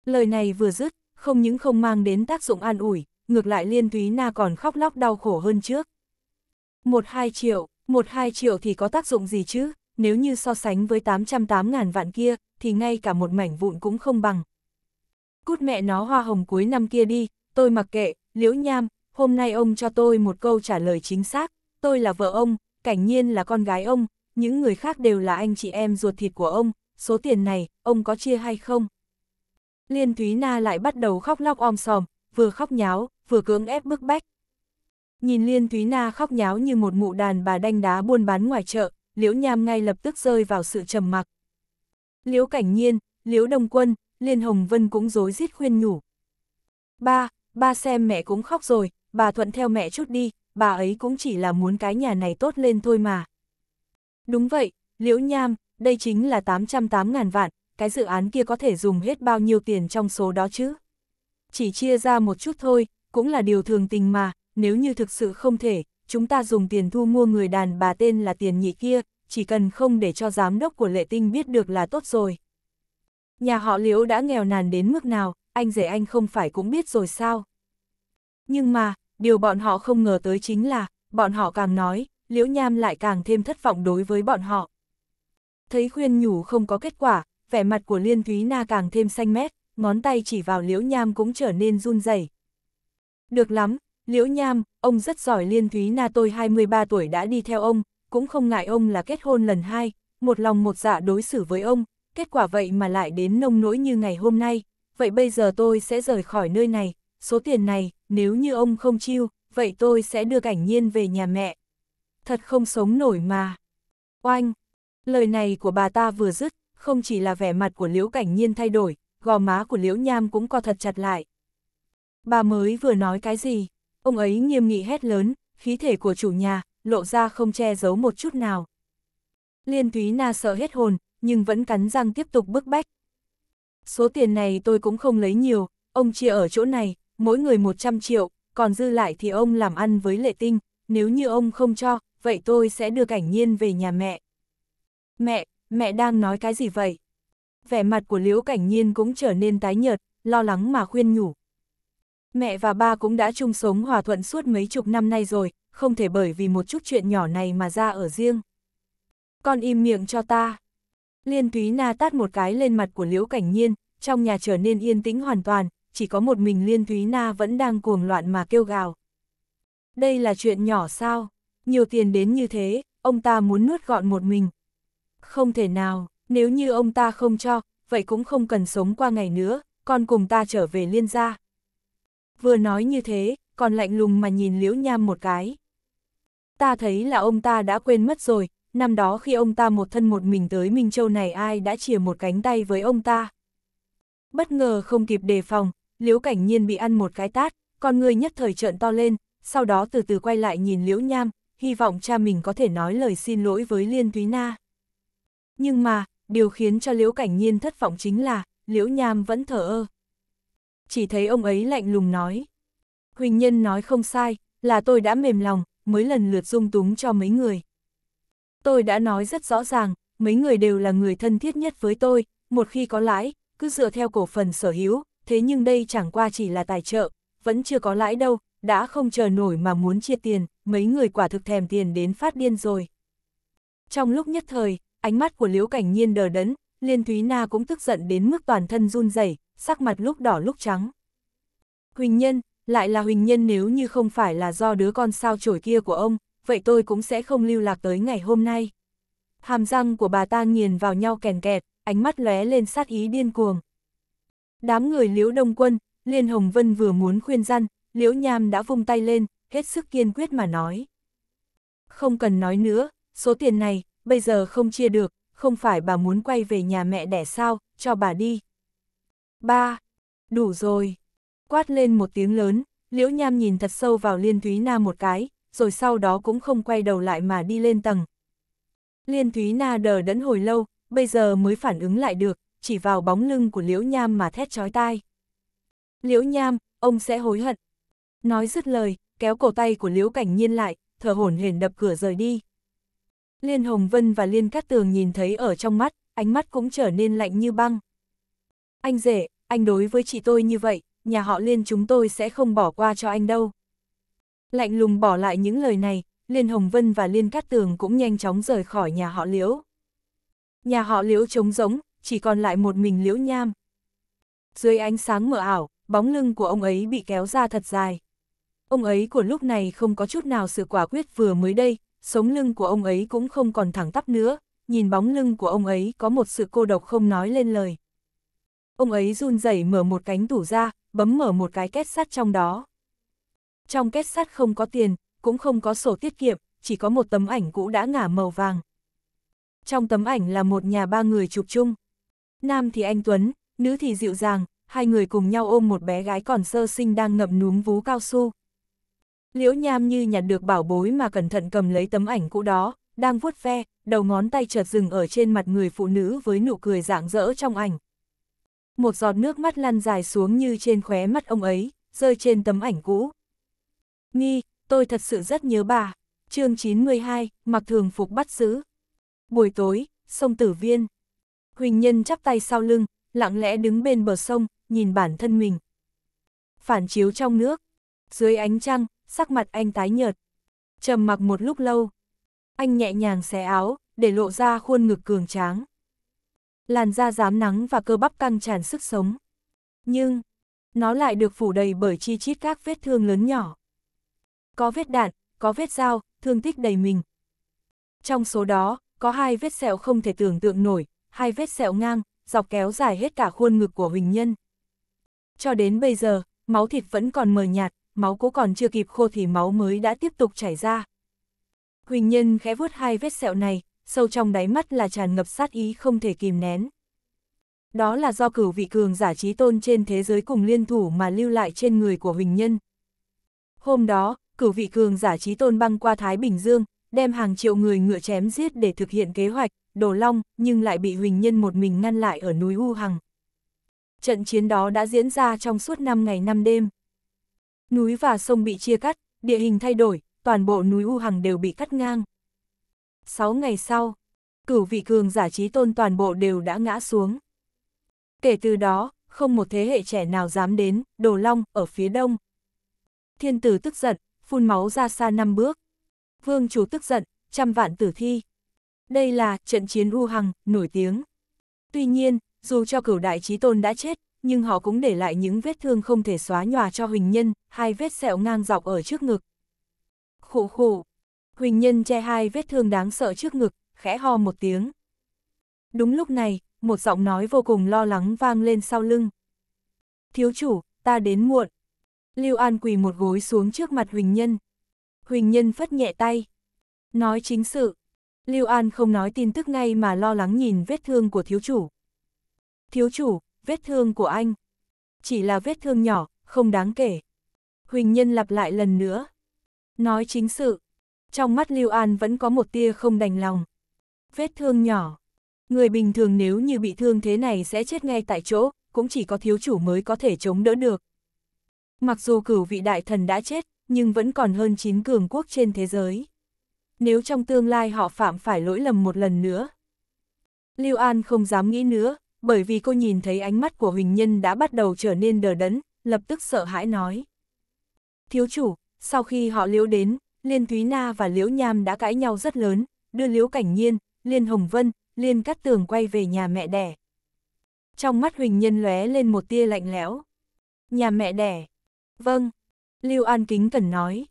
S1: Lời này vừa dứt, không những không mang đến tác dụng an ủi, ngược lại liên túy na còn khóc lóc đau khổ hơn trước. Một hai triệu, một hai triệu thì có tác dụng gì chứ, nếu như so sánh với 808 ngàn vạn kia, thì ngay cả một mảnh vụn cũng không bằng. Cút mẹ nó hoa hồng cuối năm kia đi, tôi mặc kệ, liễu nham, hôm nay ông cho tôi một câu trả lời chính xác, tôi là vợ ông, cảnh nhiên là con gái ông, những người khác đều là anh chị em ruột thịt của ông, số tiền này, ông có chia hay không? Liên Thúy Na lại bắt đầu khóc lóc om sòm, vừa khóc nháo, vừa cưỡng ép bức bách, Nhìn Liên Thúy Na khóc nháo như một mụ đàn bà đanh đá buôn bán ngoài chợ, Liễu Nham ngay lập tức rơi vào sự trầm mặc. Liễu Cảnh Nhiên, Liễu Đông Quân, Liên Hồng Vân cũng rối rít khuyên nhủ. Ba, ba xem mẹ cũng khóc rồi, bà thuận theo mẹ chút đi, bà ấy cũng chỉ là muốn cái nhà này tốt lên thôi mà. Đúng vậy, Liễu Nham, đây chính là 808 ngàn vạn, cái dự án kia có thể dùng hết bao nhiêu tiền trong số đó chứ? Chỉ chia ra một chút thôi, cũng là điều thường tình mà, nếu như thực sự không thể, chúng ta dùng tiền thu mua người đàn bà tên là tiền nhị kia, chỉ cần không để cho giám đốc của lệ tinh biết được là tốt rồi. Nhà họ liễu đã nghèo nàn đến mức nào, anh rể anh không phải cũng biết rồi sao. Nhưng mà, điều bọn họ không ngờ tới chính là, bọn họ càng nói, liễu nham lại càng thêm thất vọng đối với bọn họ. Thấy khuyên nhủ không có kết quả, vẻ mặt của Liên Thúy Na càng thêm xanh mét, ngón tay chỉ vào liễu nham cũng trở nên run rẩy. Được lắm, Liễu Nham, ông rất giỏi liên thúy na tôi 23 tuổi đã đi theo ông, cũng không ngại ông là kết hôn lần hai, một lòng một dạ đối xử với ông, kết quả vậy mà lại đến nông nỗi như ngày hôm nay, vậy bây giờ tôi sẽ rời khỏi nơi này, số tiền này, nếu như ông không chiêu, vậy tôi sẽ đưa cảnh nhiên về nhà mẹ. Thật không sống nổi mà. Oanh! Lời này của bà ta vừa dứt, không chỉ là vẻ mặt của Liễu Cảnh Nhiên thay đổi, gò má của Liễu Nham cũng co thật chặt lại. Bà mới vừa nói cái gì? ông ấy nghiêm nghị hét lớn, khí thể của chủ nhà, lộ ra không che giấu một chút nào. Liên Thúy Na sợ hết hồn, nhưng vẫn cắn răng tiếp tục bức bách. Số tiền này tôi cũng không lấy nhiều, ông chia ở chỗ này, mỗi người 100 triệu, còn dư lại thì ông làm ăn với lệ tinh, nếu như ông không cho, vậy tôi sẽ đưa cảnh nhiên về nhà mẹ. Mẹ, mẹ đang nói cái gì vậy? Vẻ mặt của Liễu Cảnh Nhiên cũng trở nên tái nhợt, lo lắng mà khuyên nhủ. Mẹ và ba cũng đã chung sống hòa thuận suốt mấy chục năm nay rồi, không thể bởi vì một chút chuyện nhỏ này mà ra ở riêng. Con im miệng cho ta. Liên thúy na tát một cái lên mặt của Liễu Cảnh Nhiên, trong nhà trở nên yên tĩnh hoàn toàn, chỉ có một mình Liên thúy na vẫn đang cuồng loạn mà kêu gào. Đây là chuyện nhỏ sao? Nhiều tiền đến như thế, ông ta muốn nuốt gọn một mình. Không thể nào, nếu như ông ta không cho, vậy cũng không cần sống qua ngày nữa, con cùng ta trở về liên gia, vừa nói như thế, còn lạnh lùng mà nhìn Liễu Nham một cái. Ta thấy là ông ta đã quên mất rồi, năm đó khi ông ta một thân một mình tới Minh Châu này ai đã chìa một cánh tay với ông ta. Bất ngờ không kịp đề phòng, Liễu Cảnh Nhiên bị ăn một cái tát, con người nhất thời trợn to lên, sau đó từ từ quay lại nhìn Liễu Nham, hy vọng cha mình có thể nói lời xin lỗi với Liên Thúy Na. Nhưng mà, điều khiến cho Liễu Cảnh Nhiên thất vọng chính là, Liễu Nham vẫn thở ơ chỉ thấy ông ấy lạnh lùng nói. Huỳnh Nhân nói không sai, là tôi đã mềm lòng, mới lần lượt dung túng cho mấy người. Tôi đã nói rất rõ ràng, mấy người đều là người thân thiết nhất với tôi, một khi có lãi, cứ dựa theo cổ phần sở hữu, thế nhưng đây chẳng qua chỉ là tài trợ, vẫn chưa có lãi đâu, đã không chờ nổi mà muốn chia tiền, mấy người quả thực thèm tiền đến phát điên rồi. Trong lúc nhất thời, ánh mắt của Liễu Cảnh Nhiên đờ đẫn, Liên Thúy Na cũng tức giận đến mức toàn thân run rẩy, sắc mặt lúc đỏ lúc trắng. Huỳnh Nhân, lại là Huỳnh Nhân nếu như không phải là do đứa con sao chổi kia của ông, vậy tôi cũng sẽ không lưu lạc tới ngày hôm nay. Hàm răng của bà ta nghiền vào nhau kèn kẹt, ánh mắt lóe lên sát ý điên cuồng. Đám người Liễu Đông Quân, Liên Hồng Vân vừa muốn khuyên răn, Liễu Nham đã vung tay lên, hết sức kiên quyết mà nói. Không cần nói nữa, số tiền này, bây giờ không chia được, không phải bà muốn quay về nhà mẹ đẻ sao, cho bà đi ba, đủ rồi. Quát lên một tiếng lớn, Liễu Nham nhìn thật sâu vào Liên Thúy Na một cái, rồi sau đó cũng không quay đầu lại mà đi lên tầng. Liên Thúy Na đờ đẫn hồi lâu, bây giờ mới phản ứng lại được, chỉ vào bóng lưng của Liễu Nham mà thét chói tai. Liễu Nham, ông sẽ hối hận. Nói dứt lời, kéo cổ tay của Liễu Cảnh Nhiên lại, thở hổn hển đập cửa rời đi. Liên Hồng Vân và Liên Cát Tường nhìn thấy ở trong mắt, ánh mắt cũng trở nên lạnh như băng. Anh rể, anh đối với chị tôi như vậy, nhà họ Liên chúng tôi sẽ không bỏ qua cho anh đâu. Lạnh lùng bỏ lại những lời này, Liên Hồng Vân và Liên Cát Tường cũng nhanh chóng rời khỏi nhà họ Liễu. Nhà họ Liễu trống rỗng, chỉ còn lại một mình Liễu Nham. Dưới ánh sáng mờ ảo, bóng lưng của ông ấy bị kéo ra thật dài. Ông ấy của lúc này không có chút nào sự quả quyết vừa mới đây, sống lưng của ông ấy cũng không còn thẳng tắp nữa, nhìn bóng lưng của ông ấy có một sự cô độc không nói lên lời ông ấy run rẩy mở một cánh tủ ra, bấm mở một cái két sắt trong đó. Trong két sắt không có tiền, cũng không có sổ tiết kiệm, chỉ có một tấm ảnh cũ đã ngả màu vàng. Trong tấm ảnh là một nhà ba người chụp chung. Nam thì anh Tuấn, nữ thì dịu dàng, hai người cùng nhau ôm một bé gái còn sơ sinh đang ngậm núm vú cao su. Liễu Nham như nhặt được bảo bối mà cẩn thận cầm lấy tấm ảnh cũ đó, đang vuốt ve, đầu ngón tay chợt dừng ở trên mặt người phụ nữ với nụ cười rạng rỡ trong ảnh một giọt nước mắt lăn dài xuống như trên khóe mắt ông ấy, rơi trên tấm ảnh cũ. Nghi, tôi thật sự rất nhớ bà. chương 92, mặc thường phục bắt giữ. Buổi tối, sông Tử Viên. Huỳnh Nhân chắp tay sau lưng, lặng lẽ đứng bên bờ sông, nhìn bản thân mình. Phản chiếu trong nước. Dưới ánh trăng, sắc mặt anh tái nhợt. Trầm mặc một lúc lâu. Anh nhẹ nhàng xé áo, để lộ ra khuôn ngực cường tráng làn da rám nắng và cơ bắp căng tràn sức sống. Nhưng, nó lại được phủ đầy bởi chi chít các vết thương lớn nhỏ. Có vết đạn, có vết dao, thương tích đầy mình. Trong số đó, có hai vết sẹo không thể tưởng tượng nổi, hai vết sẹo ngang, dọc kéo dài hết cả khuôn ngực của Huỳnh Nhân. Cho đến bây giờ, máu thịt vẫn còn mờ nhạt, máu cố còn chưa kịp khô thì máu mới đã tiếp tục chảy ra. Huỳnh Nhân khẽ vuốt hai vết sẹo này, sâu trong đáy mắt là tràn ngập sát ý không thể kìm nén. Đó là do cửu vị cường giả trí tôn trên thế giới cùng liên thủ mà lưu lại trên người của Huỳnh Nhân. Hôm đó, cửu vị cường giả trí tôn băng qua Thái Bình Dương, đem hàng triệu người ngựa chém giết để thực hiện kế hoạch, đồ long, nhưng lại bị Huỳnh Nhân một mình ngăn lại ở núi U Hằng. Trận chiến đó đã diễn ra trong suốt 5 ngày 5 đêm. Núi và sông bị chia cắt, địa hình thay đổi, toàn bộ núi U Hằng đều bị cắt ngang. 6 ngày sau, cửu vị cường giả trí tôn toàn bộ đều đã ngã xuống. Kể từ đó, không một thế hệ trẻ nào dám đến, đồ long, ở phía đông. Thiên tử tức giận, phun máu ra xa năm bước. Vương chủ tức giận, trăm vạn tử thi. Đây là trận chiến U Hằng, nổi tiếng. Tuy nhiên, dù cho cửu đại trí tôn đã chết, nhưng họ cũng để lại những vết thương không thể xóa nhòa cho Huỳnh Nhân, hai vết sẹo ngang dọc ở trước ngực. khổ khổ. Huỳnh Nhân che hai vết thương đáng sợ trước ngực, khẽ ho một tiếng. Đúng lúc này, một giọng nói vô cùng lo lắng vang lên sau lưng. Thiếu chủ, ta đến muộn. Lưu An quỳ một gối xuống trước mặt Huỳnh Nhân. Huỳnh Nhân phất nhẹ tay. Nói chính sự. Lưu An không nói tin tức ngay mà lo lắng nhìn vết thương của thiếu chủ. Thiếu chủ, vết thương của anh. Chỉ là vết thương nhỏ, không đáng kể. Huỳnh Nhân lặp lại lần nữa. Nói chính sự trong mắt Lưu An vẫn có một tia không đành lòng. Vết thương nhỏ. Người bình thường nếu như bị thương thế này sẽ chết ngay tại chỗ, cũng chỉ có thiếu chủ mới có thể chống đỡ được. Mặc dù cửu vị đại thần đã chết, nhưng vẫn còn hơn 9 cường quốc trên thế giới. Nếu trong tương lai họ phạm phải lỗi lầm một lần nữa. Lưu An không dám nghĩ nữa, bởi vì cô nhìn thấy ánh mắt của Huỳnh Nhân đã bắt đầu trở nên đờ đẫn, lập tức sợ hãi nói. Thiếu chủ, sau khi họ liễu đến, Liên Thúy Na và Liễu Nham đã cãi nhau rất lớn, đưa Liễu Cảnh Nhiên, Liên Hồng Vân, Liên Cát Tường quay về nhà mẹ đẻ. Trong mắt Huỳnh Nhân lóe lên một tia lạnh lẽo. Nhà mẹ đẻ. Vâng. Lưu An Kính cần nói.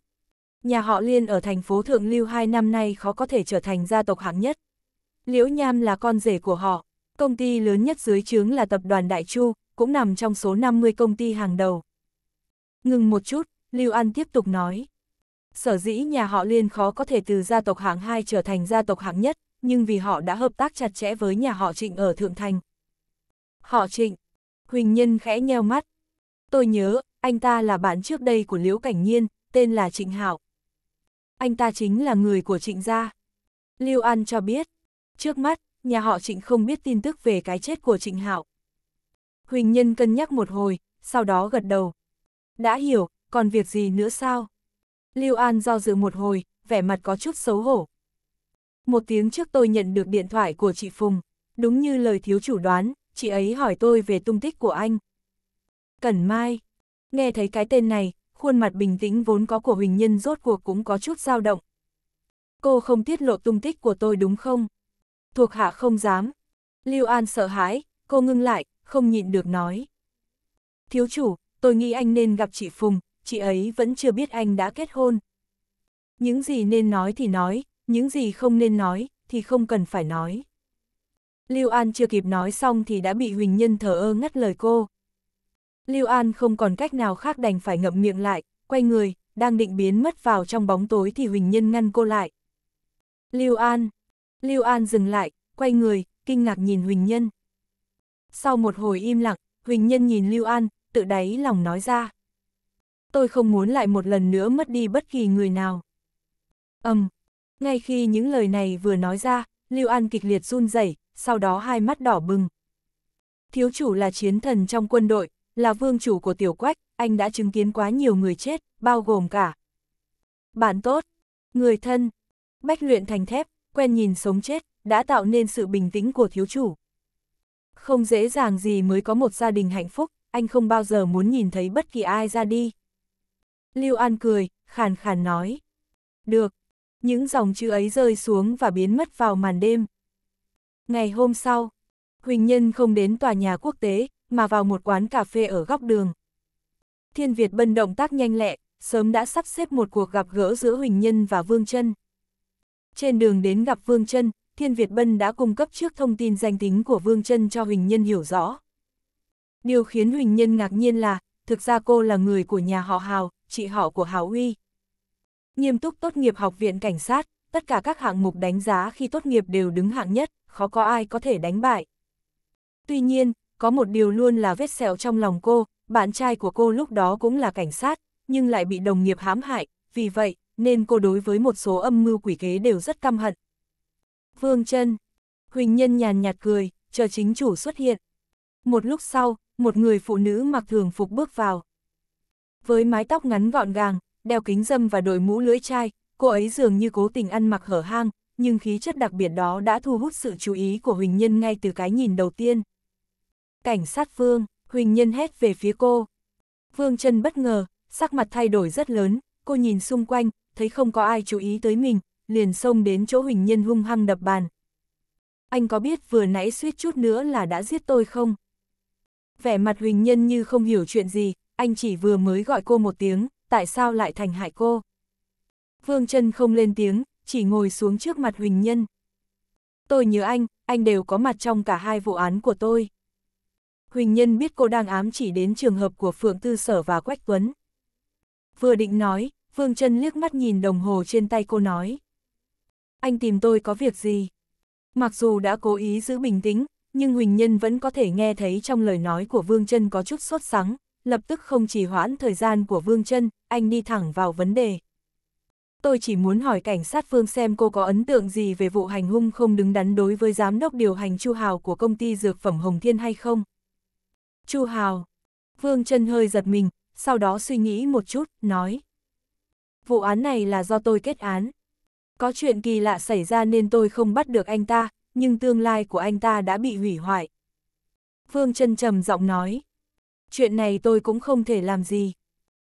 S1: Nhà họ Liên ở thành phố Thượng Lưu hai năm nay khó có thể trở thành gia tộc hạng nhất. Liễu Nham là con rể của họ, công ty lớn nhất dưới trướng là tập đoàn Đại Chu, cũng nằm trong số 50 công ty hàng đầu. Ngừng một chút, Lưu An tiếp tục nói, Sở dĩ nhà họ Liên khó có thể từ gia tộc hạng 2 trở thành gia tộc hạng nhất, nhưng vì họ đã hợp tác chặt chẽ với nhà họ Trịnh ở Thượng Thành. Họ Trịnh, Huỳnh Nhân khẽ nheo mắt. Tôi nhớ, anh ta là bạn trước đây của Liễu Cảnh Nhiên, tên là Trịnh hảo Anh ta chính là người của Trịnh gia. lưu An cho biết, trước mắt, nhà họ Trịnh không biết tin tức về cái chết của Trịnh hảo Huỳnh Nhân cân nhắc một hồi, sau đó gật đầu. Đã hiểu, còn việc gì nữa sao? Lưu An do dự một hồi, vẻ mặt có chút xấu hổ. Một tiếng trước tôi nhận được điện thoại của chị Phùng, đúng như lời thiếu chủ đoán, chị ấy hỏi tôi về tung tích của anh. Cẩn Mai, nghe thấy cái tên này, khuôn mặt bình tĩnh vốn có của Huỳnh Nhân rốt cuộc cũng có chút dao động. Cô không tiết lộ tung tích của tôi đúng không? Thuộc hạ không dám. Lưu An sợ hãi, cô ngưng lại, không nhịn được nói. Thiếu chủ, tôi nghĩ anh nên gặp chị Phùng, chị ấy vẫn chưa biết anh đã kết hôn. Những gì nên nói thì nói, những gì không nên nói thì không cần phải nói. Lưu An chưa kịp nói xong thì đã bị Huỳnh Nhân thở ơ ngắt lời cô. Lưu An không còn cách nào khác đành phải ngậm miệng lại, quay người, đang định biến mất vào trong bóng tối thì Huỳnh Nhân ngăn cô lại. Lưu An, Lưu An dừng lại, quay người, kinh ngạc nhìn Huỳnh Nhân. Sau một hồi im lặng, Huỳnh Nhân nhìn Lưu An, tự đáy lòng nói ra tôi không muốn lại một lần nữa mất đi bất kỳ người nào. Âm, um, ngay khi những lời này vừa nói ra, Lưu An kịch liệt run rẩy, sau đó hai mắt đỏ bừng. Thiếu chủ là chiến thần trong quân đội, là vương chủ của tiểu quách, anh đã chứng kiến quá nhiều người chết, bao gồm cả. Bạn tốt, người thân, bách luyện thành thép, quen nhìn sống chết, đã tạo nên sự bình tĩnh của thiếu chủ. Không dễ dàng gì mới có một gia đình hạnh phúc, anh không bao giờ muốn nhìn thấy bất kỳ ai ra đi. Lưu An cười, khàn khàn nói. Được. Những dòng chữ ấy rơi xuống và biến mất vào màn đêm. Ngày hôm sau, Huỳnh Nhân không đến tòa nhà quốc tế, mà vào một quán cà phê ở góc đường. Thiên Việt bân động tác nhanh lẹ, sớm đã sắp xếp một cuộc gặp gỡ giữa Huỳnh Nhân và Vương Trân. Trên đường đến gặp Vương Trân, Thiên Việt Bân đã cung cấp trước thông tin danh tính của Vương Trân cho Huỳnh Nhân hiểu rõ. Điều khiến Huỳnh Nhân ngạc nhiên là, thực ra cô là người của nhà họ Hào, chị họ của Hào Huy. Nghiêm túc tốt nghiệp học viện cảnh sát, tất cả các hạng mục đánh giá khi tốt nghiệp đều đứng hạng nhất, khó có ai có thể đánh bại. Tuy nhiên, có một điều luôn là vết sẹo trong lòng cô, bạn trai của cô lúc đó cũng là cảnh sát, nhưng lại bị đồng nghiệp hãm hại, vì vậy, nên cô đối với một số âm mưu quỷ kế đều rất căm hận. Vương chân Huỳnh Nhân nhàn nhạt cười, chờ chính chủ xuất hiện. Một lúc sau, một người phụ nữ mặc thường phục bước vào. Với mái tóc ngắn gọn gàng, đeo kính dâm và đội mũ lưỡi chai, cô ấy dường như cố tình ăn mặc hở hang, nhưng khí chất đặc biệt đó đã thu hút sự chú ý của Huỳnh Nhân ngay từ cái nhìn đầu tiên. Cảnh sát Vương, Huỳnh Nhân hét về phía cô. Vương chân bất ngờ, sắc mặt thay đổi rất lớn, cô nhìn xung quanh, thấy không có ai chú ý tới mình, liền xông đến chỗ Huỳnh Nhân hung hăng đập bàn. Anh có biết vừa nãy suýt chút nữa là đã giết tôi không? Vẻ mặt Huỳnh Nhân như không hiểu chuyện gì, anh chỉ vừa mới gọi cô một tiếng, tại sao lại thành hại cô? Vương chân không lên tiếng, chỉ ngồi xuống trước mặt Huỳnh Nhân. Tôi nhớ anh, anh đều có mặt trong cả hai vụ án của tôi. Huỳnh Nhân biết cô đang ám chỉ đến trường hợp của Phượng Tư Sở và Quách Tuấn. Vừa định nói, Vương Trân liếc mắt nhìn đồng hồ trên tay cô nói. Anh tìm tôi có việc gì? Mặc dù đã cố ý giữ bình tĩnh, nhưng Huỳnh Nhân vẫn có thể nghe thấy trong lời nói của Vương Trân có chút sốt sắng, lập tức không chỉ hoãn thời gian của Vương chân anh đi thẳng vào vấn đề. Tôi chỉ muốn hỏi cảnh sát Phương xem cô có ấn tượng gì về vụ hành hung không đứng đắn đối với giám đốc điều hành Chu Hào của công ty dược phẩm Hồng Thiên hay không? Chu Hào. Vương chân hơi giật mình, sau đó suy nghĩ một chút, nói. Vụ án này là do tôi kết án. Có chuyện kỳ lạ xảy ra nên tôi không bắt được anh ta, nhưng tương lai của anh ta đã bị hủy hoại. Vương chân trầm giọng nói chuyện này tôi cũng không thể làm gì.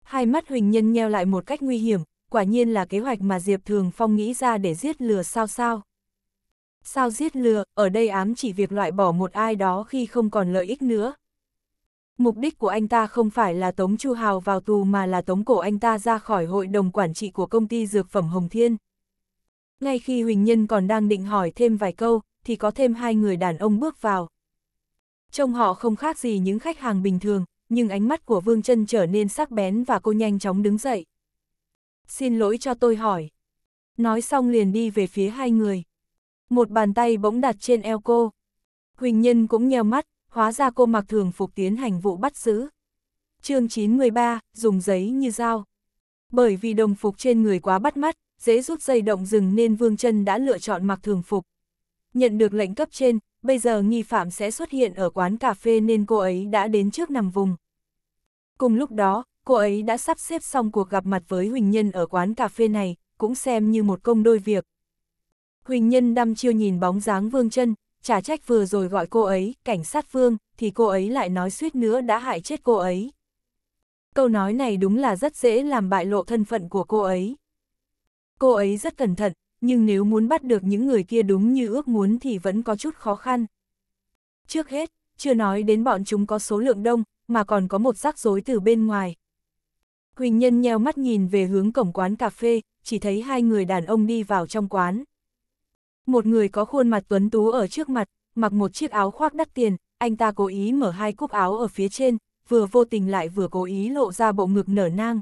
S1: Hai mắt Huỳnh Nhân nheo lại một cách nguy hiểm, quả nhiên là kế hoạch mà Diệp Thường Phong nghĩ ra để giết lừa sao sao. Sao giết lừa, ở đây ám chỉ việc loại bỏ một ai đó khi không còn lợi ích nữa. Mục đích của anh ta không phải là tống Chu Hào vào tù mà là tống cổ anh ta ra khỏi hội đồng quản trị của công ty dược phẩm Hồng Thiên. Ngay khi Huỳnh Nhân còn đang định hỏi thêm vài câu, thì có thêm hai người đàn ông bước vào. Trông họ không khác gì những khách hàng bình thường, nhưng ánh mắt của Vương Trân trở nên sắc bén và cô nhanh chóng đứng dậy. Xin lỗi cho tôi hỏi. Nói xong liền đi về phía hai người. Một bàn tay bỗng đặt trên eo cô. Huỳnh Nhân cũng nheo mắt, hóa ra cô mặc thường phục tiến hành vụ bắt giữ. chương 93, dùng giấy như dao. Bởi vì đồng phục trên người quá bắt mắt, dễ rút dây động rừng nên Vương Trân đã lựa chọn mặc thường phục. Nhận được lệnh cấp trên, bây giờ nghi phạm sẽ xuất hiện ở quán cà phê nên cô ấy đã đến trước nằm vùng. Cùng lúc đó, cô ấy đã sắp xếp xong cuộc gặp mặt với Huỳnh Nhân ở quán cà phê này, cũng xem như một công đôi việc. Huỳnh Nhân đăm chiêu nhìn bóng dáng Vương chân trả trách vừa rồi gọi cô ấy, cảnh sát Vương, thì cô ấy lại nói suýt nữa đã hại chết cô ấy. Câu nói này đúng là rất dễ làm bại lộ thân phận của cô ấy. Cô ấy rất cẩn thận, nhưng nếu muốn bắt được những người kia đúng như ước muốn thì vẫn có chút khó khăn. Trước hết, chưa nói đến bọn chúng có số lượng đông, mà còn có một rắc rối từ bên ngoài. Huỳnh Nhân nheo mắt nhìn về hướng cổng quán cà phê, chỉ thấy hai người đàn ông đi vào trong quán. Một người có khuôn mặt tuấn tú ở trước mặt, mặc một chiếc áo khoác đắt tiền, anh ta cố ý mở hai cúc áo ở phía trên, vừa vô tình lại vừa cố ý lộ ra bộ ngực nở nang.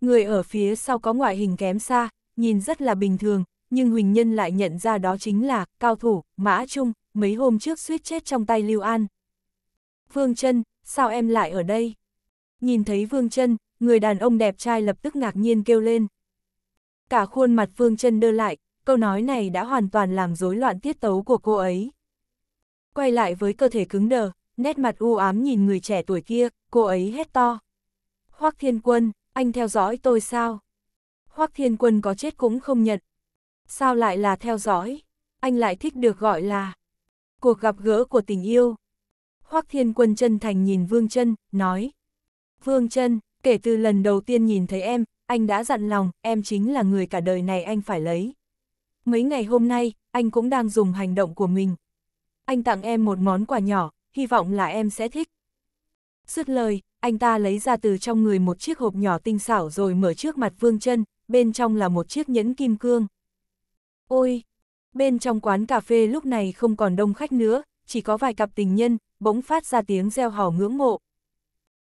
S1: Người ở phía sau có ngoại hình kém xa, nhìn rất là bình thường, nhưng Huỳnh Nhân lại nhận ra đó chính là cao thủ, Mã Trung, mấy hôm trước suýt chết trong tay Lưu An. Vương Trân, sao em lại ở đây? Nhìn thấy Vương Trân, người đàn ông đẹp trai lập tức ngạc nhiên kêu lên. Cả khuôn mặt Vương Trân đơ lại, câu nói này đã hoàn toàn làm rối loạn tiết tấu của cô ấy. Quay lại với cơ thể cứng đờ, nét mặt u ám nhìn người trẻ tuổi kia, cô ấy hét to. Hoác Thiên Quân, anh theo dõi tôi sao? Hoắc Thiên Quân có chết cũng không nhận. Sao lại là theo dõi? Anh lại thích được gọi là cuộc gặp gỡ của tình yêu. Hoắc Thiên Quân chân thành nhìn Vương Chân, nói: "Vương Chân, kể từ lần đầu tiên nhìn thấy em, anh đã dặn lòng, em chính là người cả đời này anh phải lấy. Mấy ngày hôm nay, anh cũng đang dùng hành động của mình. Anh tặng em một món quà nhỏ, hy vọng là em sẽ thích." Dứt lời, anh ta lấy ra từ trong người một chiếc hộp nhỏ tinh xảo rồi mở trước mặt Vương Chân, bên trong là một chiếc nhẫn kim cương. Ôi! Bên trong quán cà phê lúc này không còn đông khách nữa, chỉ có vài cặp tình nhân, bỗng phát ra tiếng reo hò ngưỡng mộ.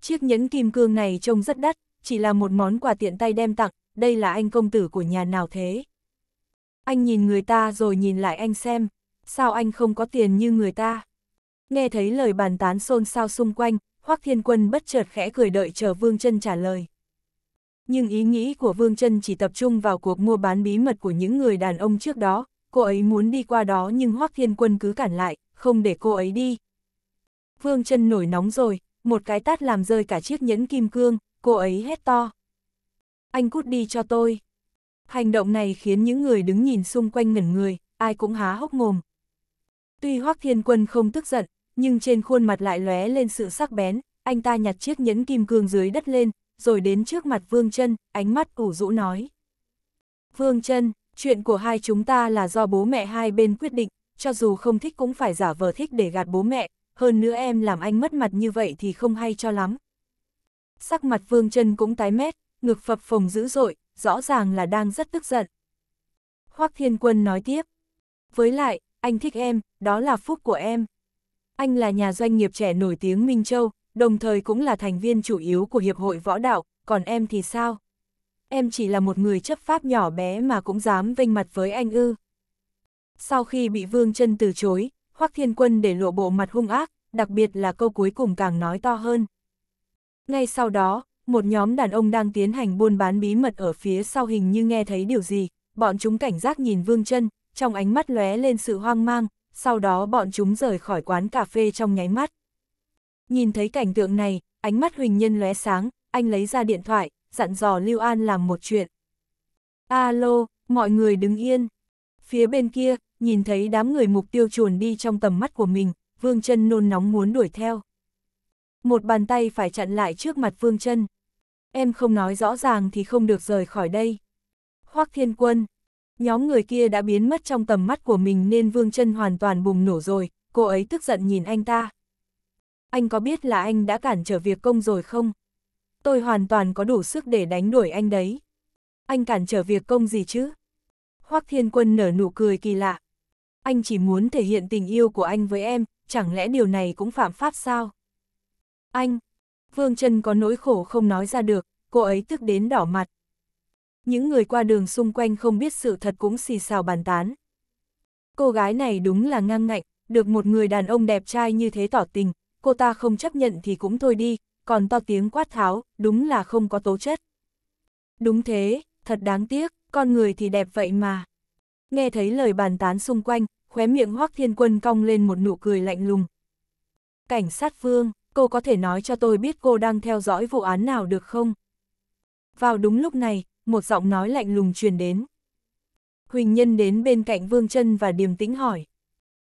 S1: Chiếc nhẫn kim cương này trông rất đắt, chỉ là một món quà tiện tay đem tặng, đây là anh công tử của nhà nào thế? Anh nhìn người ta rồi nhìn lại anh xem, sao anh không có tiền như người ta? Nghe thấy lời bàn tán xôn xao xung quanh, Hoắc Thiên Quân bất chợt khẽ cười đợi chờ Vương Chân trả lời nhưng ý nghĩ của Vương Trân chỉ tập trung vào cuộc mua bán bí mật của những người đàn ông trước đó, cô ấy muốn đi qua đó nhưng Hoác Thiên Quân cứ cản lại, không để cô ấy đi. Vương Trân nổi nóng rồi, một cái tát làm rơi cả chiếc nhẫn kim cương, cô ấy hét to. Anh cút đi cho tôi. Hành động này khiến những người đứng nhìn xung quanh ngẩn người, ai cũng há hốc mồm. Tuy Hoác Thiên Quân không tức giận, nhưng trên khuôn mặt lại lóe lên sự sắc bén, anh ta nhặt chiếc nhẫn kim cương dưới đất lên, rồi đến trước mặt Vương Trân, ánh mắt ủ rũ nói. Vương Trân, chuyện của hai chúng ta là do bố mẹ hai bên quyết định, cho dù không thích cũng phải giả vờ thích để gạt bố mẹ, hơn nữa em làm anh mất mặt như vậy thì không hay cho lắm. Sắc mặt Vương Trân cũng tái mét, ngực phập phồng dữ dội, rõ ràng là đang rất tức giận. Hoác Thiên Quân nói tiếp, với lại, anh thích em, đó là phúc của em. Anh là nhà doanh nghiệp trẻ nổi tiếng Minh Châu, đồng thời cũng là thành viên chủ yếu của Hiệp hội Võ Đạo, còn em thì sao? Em chỉ là một người chấp pháp nhỏ bé mà cũng dám vênh mặt với anh ư. Sau khi bị Vương chân từ chối, Hoắc Thiên Quân để lộ bộ mặt hung ác, đặc biệt là câu cuối cùng càng nói to hơn. Ngay sau đó, một nhóm đàn ông đang tiến hành buôn bán bí mật ở phía sau hình như nghe thấy điều gì, bọn chúng cảnh giác nhìn Vương chân trong ánh mắt lóe lên sự hoang mang, sau đó bọn chúng rời khỏi quán cà phê trong nháy mắt. Nhìn thấy cảnh tượng này, ánh mắt Huỳnh Nhân lóe sáng, anh lấy ra điện thoại, dặn dò Lưu An làm một chuyện. Alo, mọi người đứng yên. Phía bên kia, nhìn thấy đám người mục tiêu chuồn đi trong tầm mắt của mình, Vương chân nôn nóng muốn đuổi theo. Một bàn tay phải chặn lại trước mặt Vương chân Em không nói rõ ràng thì không được rời khỏi đây. Hoác Thiên Quân. Nhóm người kia đã biến mất trong tầm mắt của mình nên Vương chân hoàn toàn bùng nổ rồi, cô ấy tức giận nhìn anh ta. Anh có biết là anh đã cản trở việc công rồi không? Tôi hoàn toàn có đủ sức để đánh đuổi anh đấy. Anh cản trở việc công gì chứ? Hoắc Thiên Quân nở nụ cười kỳ lạ. Anh chỉ muốn thể hiện tình yêu của anh với em, chẳng lẽ điều này cũng phạm pháp sao? Anh! Vương Trân có nỗi khổ không nói ra được, cô ấy tức đến đỏ mặt. Những người qua đường xung quanh không biết sự thật cũng xì xào bàn tán. Cô gái này đúng là ngang ngạnh, được một người đàn ông đẹp trai như thế tỏ tình, cô ta không chấp nhận thì cũng thôi đi, còn to tiếng quát tháo, đúng là không có tố chất. Đúng thế, thật đáng tiếc, con người thì đẹp vậy mà. Nghe thấy lời bàn tán xung quanh, khóe miệng Hoác Thiên Quân cong lên một nụ cười lạnh lùng. Cảnh sát Vương, cô có thể nói cho tôi biết cô đang theo dõi vụ án nào được không? Vào đúng lúc này, một giọng nói lạnh lùng truyền đến. Huỳnh Nhân đến bên cạnh Vương chân và điềm tĩnh hỏi.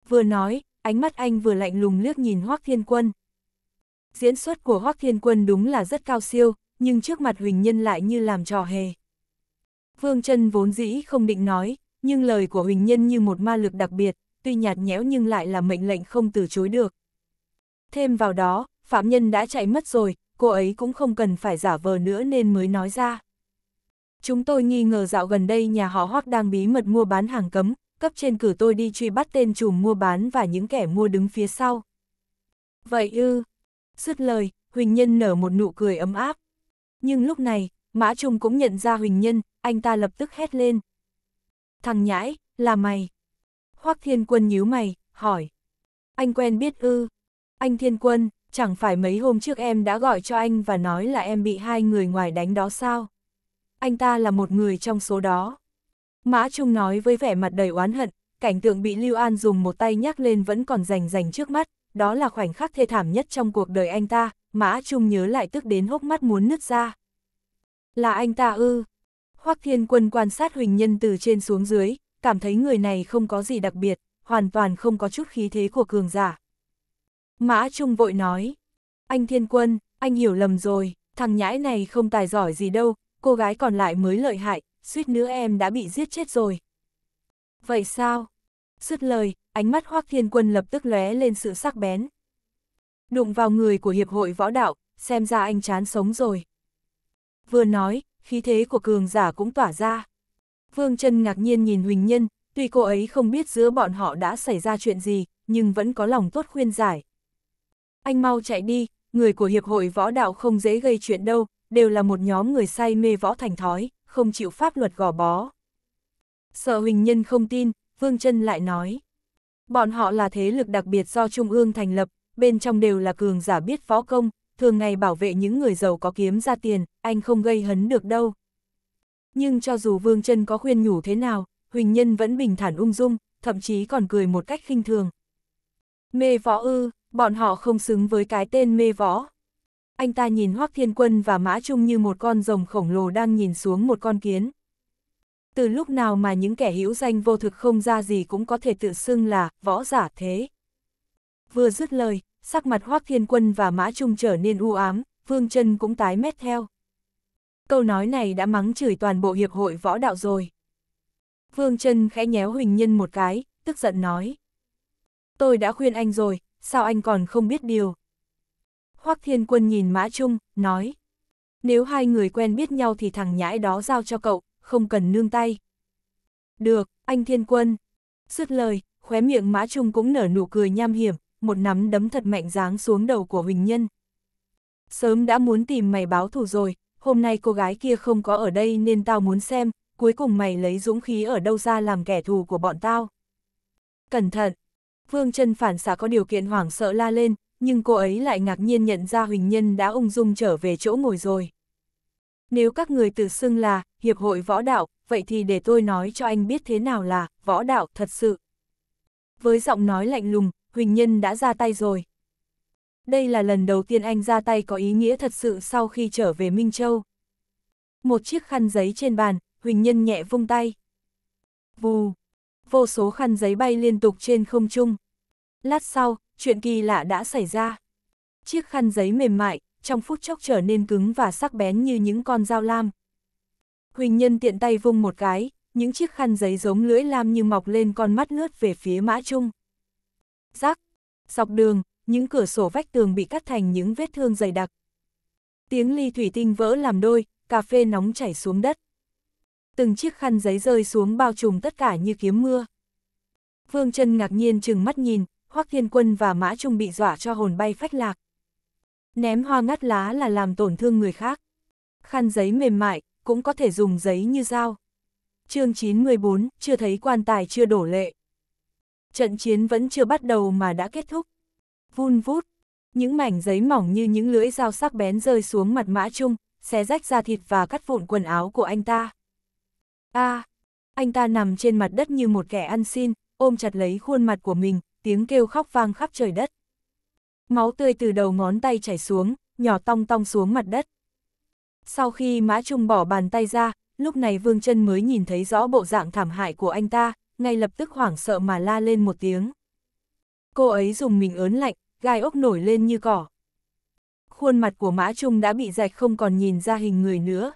S1: Vừa nói, ánh mắt anh vừa lạnh lùng liếc nhìn Hoác Thiên Quân. Diễn xuất của Hoác Thiên Quân đúng là rất cao siêu, nhưng trước mặt Huỳnh Nhân lại như làm trò hề. Vương Trân vốn dĩ không định nói, nhưng lời của Huỳnh Nhân như một ma lực đặc biệt, tuy nhạt nhẽo nhưng lại là mệnh lệnh không từ chối được. Thêm vào đó, Phạm Nhân đã chạy mất rồi, cô ấy cũng không cần phải giả vờ nữa nên mới nói ra. Chúng tôi nghi ngờ dạo gần đây nhà họ Hoác đang bí mật mua bán hàng cấm, cấp trên cử tôi đi truy bắt tên chùm mua bán và những kẻ mua đứng phía sau. Vậy ư, dứt lời, Huỳnh Nhân nở một nụ cười ấm áp. Nhưng lúc này, Mã Trung cũng nhận ra Huỳnh Nhân, anh ta lập tức hét lên. Thằng nhãi, là mày. Hoác Thiên Quân nhíu mày, hỏi. Anh quen biết ư? Anh Thiên Quân, chẳng phải mấy hôm trước em đã gọi cho anh và nói là em bị hai người ngoài đánh đó sao? Anh ta là một người trong số đó. Mã Trung nói với vẻ mặt đầy oán hận, cảnh tượng bị Lưu An dùng một tay nhắc lên vẫn còn rành rành trước mắt, đó là khoảnh khắc thê thảm nhất trong cuộc đời anh ta, Mã Trung nhớ lại tức đến hốc mắt muốn nứt ra. Là anh ta ư? Hoắc Thiên Quân quan sát Huỳnh Nhân từ trên xuống dưới, cảm thấy người này không có gì đặc biệt, hoàn toàn không có chút khí thế của cường giả. Mã Trung vội nói, anh Thiên Quân, anh hiểu lầm rồi, thằng nhãi này không tài giỏi gì đâu, cô gái còn lại mới lợi hại, suýt nữa em đã bị giết chết rồi. Vậy sao? Dứt lời, ánh mắt Hoác Thiên Quân lập tức lóe lên sự sắc bén. Đụng vào người của Hiệp hội Võ Đạo, xem ra anh chán sống rồi. Vừa nói, khí thế của cường giả cũng tỏa ra. Vương chân ngạc nhiên nhìn Huỳnh Nhân, tuy cô ấy không biết giữa bọn họ đã xảy ra chuyện gì, nhưng vẫn có lòng tốt khuyên giải. Anh mau chạy đi, người của Hiệp hội Võ Đạo không dễ gây chuyện đâu, đều là một nhóm người say mê võ thành thói không chịu pháp luật gò bó. Sợ Huỳnh Nhân không tin, Vương Trân lại nói. Bọn họ là thế lực đặc biệt do Trung ương thành lập, bên trong đều là cường giả biết võ công, thường ngày bảo vệ những người giàu có kiếm ra tiền, anh không gây hấn được đâu. Nhưng cho dù Vương Trân có khuyên nhủ thế nào, Huỳnh Nhân vẫn bình thản ung dung, thậm chí còn cười một cách khinh thường. Mê võ ư, bọn họ không xứng với cái tên mê võ anh ta nhìn Hoác Thiên Quân và Mã Trung như một con rồng khổng lồ đang nhìn xuống một con kiến. Từ lúc nào mà những kẻ hữu danh vô thực không ra gì cũng có thể tự xưng là võ giả thế. Vừa dứt lời, sắc mặt Hoác Thiên Quân và Mã Trung trở nên u ám, Vương chân cũng tái mét theo. Câu nói này đã mắng chửi toàn bộ hiệp hội võ đạo rồi. Vương chân khẽ nhéo Huỳnh Nhân một cái, tức giận nói. Tôi đã khuyên anh rồi, sao anh còn không biết điều? Hoắc Thiên Quân nhìn Mã Trung, nói. Nếu hai người quen biết nhau thì thằng nhãi đó giao cho cậu, không cần nương tay. Được, anh Thiên Quân. Dứt lời, khóe miệng Mã Trung cũng nở nụ cười nham hiểm, một nắm đấm thật mạnh giáng xuống đầu của Huỳnh Nhân. Sớm đã muốn tìm mày báo thù rồi, hôm nay cô gái kia không có ở đây nên tao muốn xem, cuối cùng mày lấy dũng khí ở đâu ra làm kẻ thù của bọn tao. Cẩn thận! Vương chân phản xạ có điều kiện hoảng sợ la lên, nhưng cô ấy lại ngạc nhiên nhận ra Huỳnh Nhân đã ung dung trở về chỗ ngồi rồi. Nếu các người tự xưng là Hiệp hội Võ Đạo, vậy thì để tôi nói cho anh biết thế nào là Võ Đạo thật sự. Với giọng nói lạnh lùng, Huỳnh Nhân đã ra tay rồi. Đây là lần đầu tiên anh ra tay có ý nghĩa thật sự sau khi trở về Minh Châu. Một chiếc khăn giấy trên bàn, Huỳnh Nhân nhẹ vung tay. Vù, vô số khăn giấy bay liên tục trên không trung. Lát sau, chuyện kỳ lạ đã xảy ra. Chiếc khăn giấy mềm mại, trong phút chốc trở nên cứng và sắc bén như những con dao lam. Huỳnh Nhân tiện tay vung một cái, những chiếc khăn giấy giống lưỡi lam như mọc lên con mắt lướt về phía Mã Trung. Rắc, dọc đường, những cửa sổ vách tường bị cắt thành những vết thương dày đặc. Tiếng ly thủy tinh vỡ làm đôi, cà phê nóng chảy xuống đất. Từng chiếc khăn giấy rơi xuống bao trùm tất cả như kiếm mưa. Vương chân ngạc nhiên chừng mắt nhìn, Hoắc Thiên Quân và Mã Trung bị dọa cho hồn bay phách lạc. Ném hoa ngắt lá là làm tổn thương người khác. Khăn giấy mềm mại, cũng có thể dùng giấy như dao. chương 914, chưa thấy quan tài chưa đổ lệ. Trận chiến vẫn chưa bắt đầu mà đã kết thúc. Vun vút, những mảnh giấy mỏng như những lưỡi dao sắc bén rơi xuống mặt Mã Trung, xé rách da thịt và cắt vụn quần áo của anh ta. A, à, anh ta nằm trên mặt đất như một kẻ ăn xin, ôm chặt lấy khuôn mặt của mình, tiếng kêu khóc vang khắp trời đất. Máu tươi từ đầu ngón tay chảy xuống, nhỏ tong tong xuống mặt đất. Sau khi Mã Trung bỏ bàn tay ra, lúc này Vương chân mới nhìn thấy rõ bộ dạng thảm hại của anh ta, ngay lập tức hoảng sợ mà la lên một tiếng. Cô ấy dùng mình ớn lạnh, gai ốc nổi lên như cỏ. Khuôn mặt của Mã Trung đã bị rạch không còn nhìn ra hình người nữa.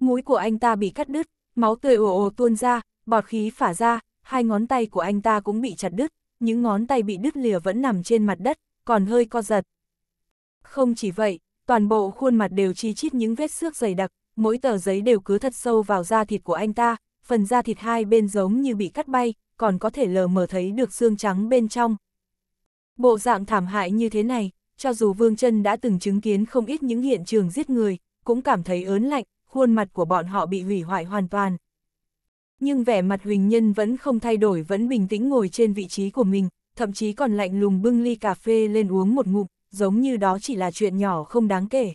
S1: Mũi của anh ta bị cắt đứt, máu tươi ồ ồ tuôn ra, bọt khí phả ra, hai ngón tay của anh ta cũng bị chặt đứt, những ngón tay bị đứt lìa vẫn nằm trên mặt đất, còn hơi co giật. Không chỉ vậy, toàn bộ khuôn mặt đều chi chít những vết xước dày đặc, mỗi tờ giấy đều cứ thật sâu vào da thịt của anh ta, phần da thịt hai bên giống như bị cắt bay, còn có thể lờ mờ thấy được xương trắng bên trong. Bộ dạng thảm hại như thế này, cho dù Vương chân đã từng chứng kiến không ít những hiện trường giết người, cũng cảm thấy ớn lạnh, khuôn mặt của bọn họ bị hủy hoại hoàn toàn, nhưng vẻ mặt Huỳnh Nhân vẫn không thay đổi vẫn bình tĩnh ngồi trên vị trí của mình, thậm chí còn lạnh lùng bưng ly cà phê lên uống một ngụm, giống như đó chỉ là chuyện nhỏ không đáng kể.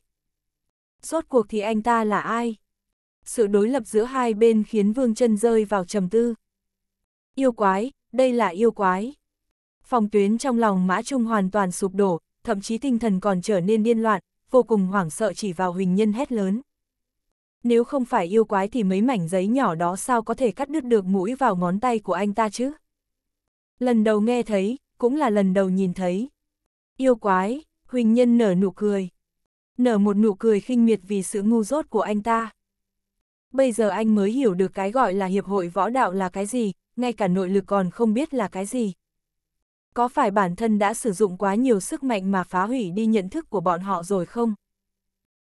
S1: Rốt cuộc thì anh ta là ai? Sự đối lập giữa hai bên khiến Vương chân rơi vào trầm tư. Yêu quái, đây là yêu quái. Phòng tuyến trong lòng Mã Trung hoàn toàn sụp đổ, thậm chí tinh thần còn trở nên điên loạn, vô cùng hoảng sợ chỉ vào Huỳnh Nhân hét lớn nếu không phải yêu quái thì mấy mảnh giấy nhỏ đó sao có thể cắt đứt được mũi vào ngón tay của anh ta chứ? Lần đầu nghe thấy, cũng là lần đầu nhìn thấy. Yêu quái, Huỳnh Nhân nở nụ cười. Nở một nụ cười khinh miệt vì sự ngu dốt của anh ta. Bây giờ anh mới hiểu được cái gọi là hiệp hội võ đạo là cái gì, ngay cả nội lực còn không biết là cái gì. Có phải bản thân đã sử dụng quá nhiều sức mạnh mà phá hủy đi nhận thức của bọn họ rồi không?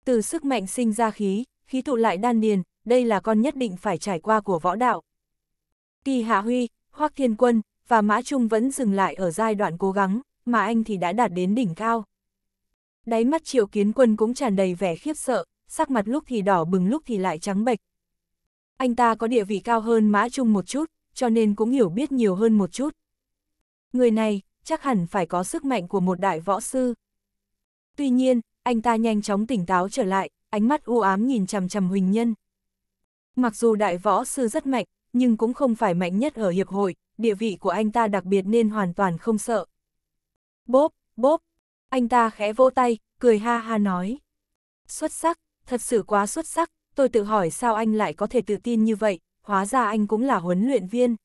S1: Từ sức mạnh sinh ra khí, khí thụ lại đan điền, đây là con nhất định phải trải qua của võ đạo. Kỳ Hạ Huy, Hoắc Thiên Quân và Mã Trung vẫn dừng lại ở giai đoạn cố gắng, mà anh thì đã đạt đến đỉnh cao. Đáy mắt Triệu Kiến Quân cũng tràn đầy vẻ khiếp sợ, sắc mặt lúc thì đỏ bừng lúc thì lại trắng bệch. Anh ta có địa vị cao hơn Mã Trung một chút, cho nên cũng hiểu biết nhiều hơn một chút. Người này, chắc hẳn phải có sức mạnh của một đại võ sư. Tuy nhiên, anh ta nhanh chóng tỉnh táo trở lại, ánh mắt u ám nhìn chằm chằm Huỳnh Nhân. Mặc dù đại võ sư rất mạnh, nhưng cũng không phải mạnh nhất ở hiệp hội, địa vị của anh ta đặc biệt nên hoàn toàn không sợ. Bốp, bốp, anh ta khẽ vỗ tay, cười ha ha nói. Xuất sắc, thật sự quá xuất sắc, tôi tự hỏi sao anh lại có thể tự tin như vậy, hóa ra anh cũng là huấn luyện viên.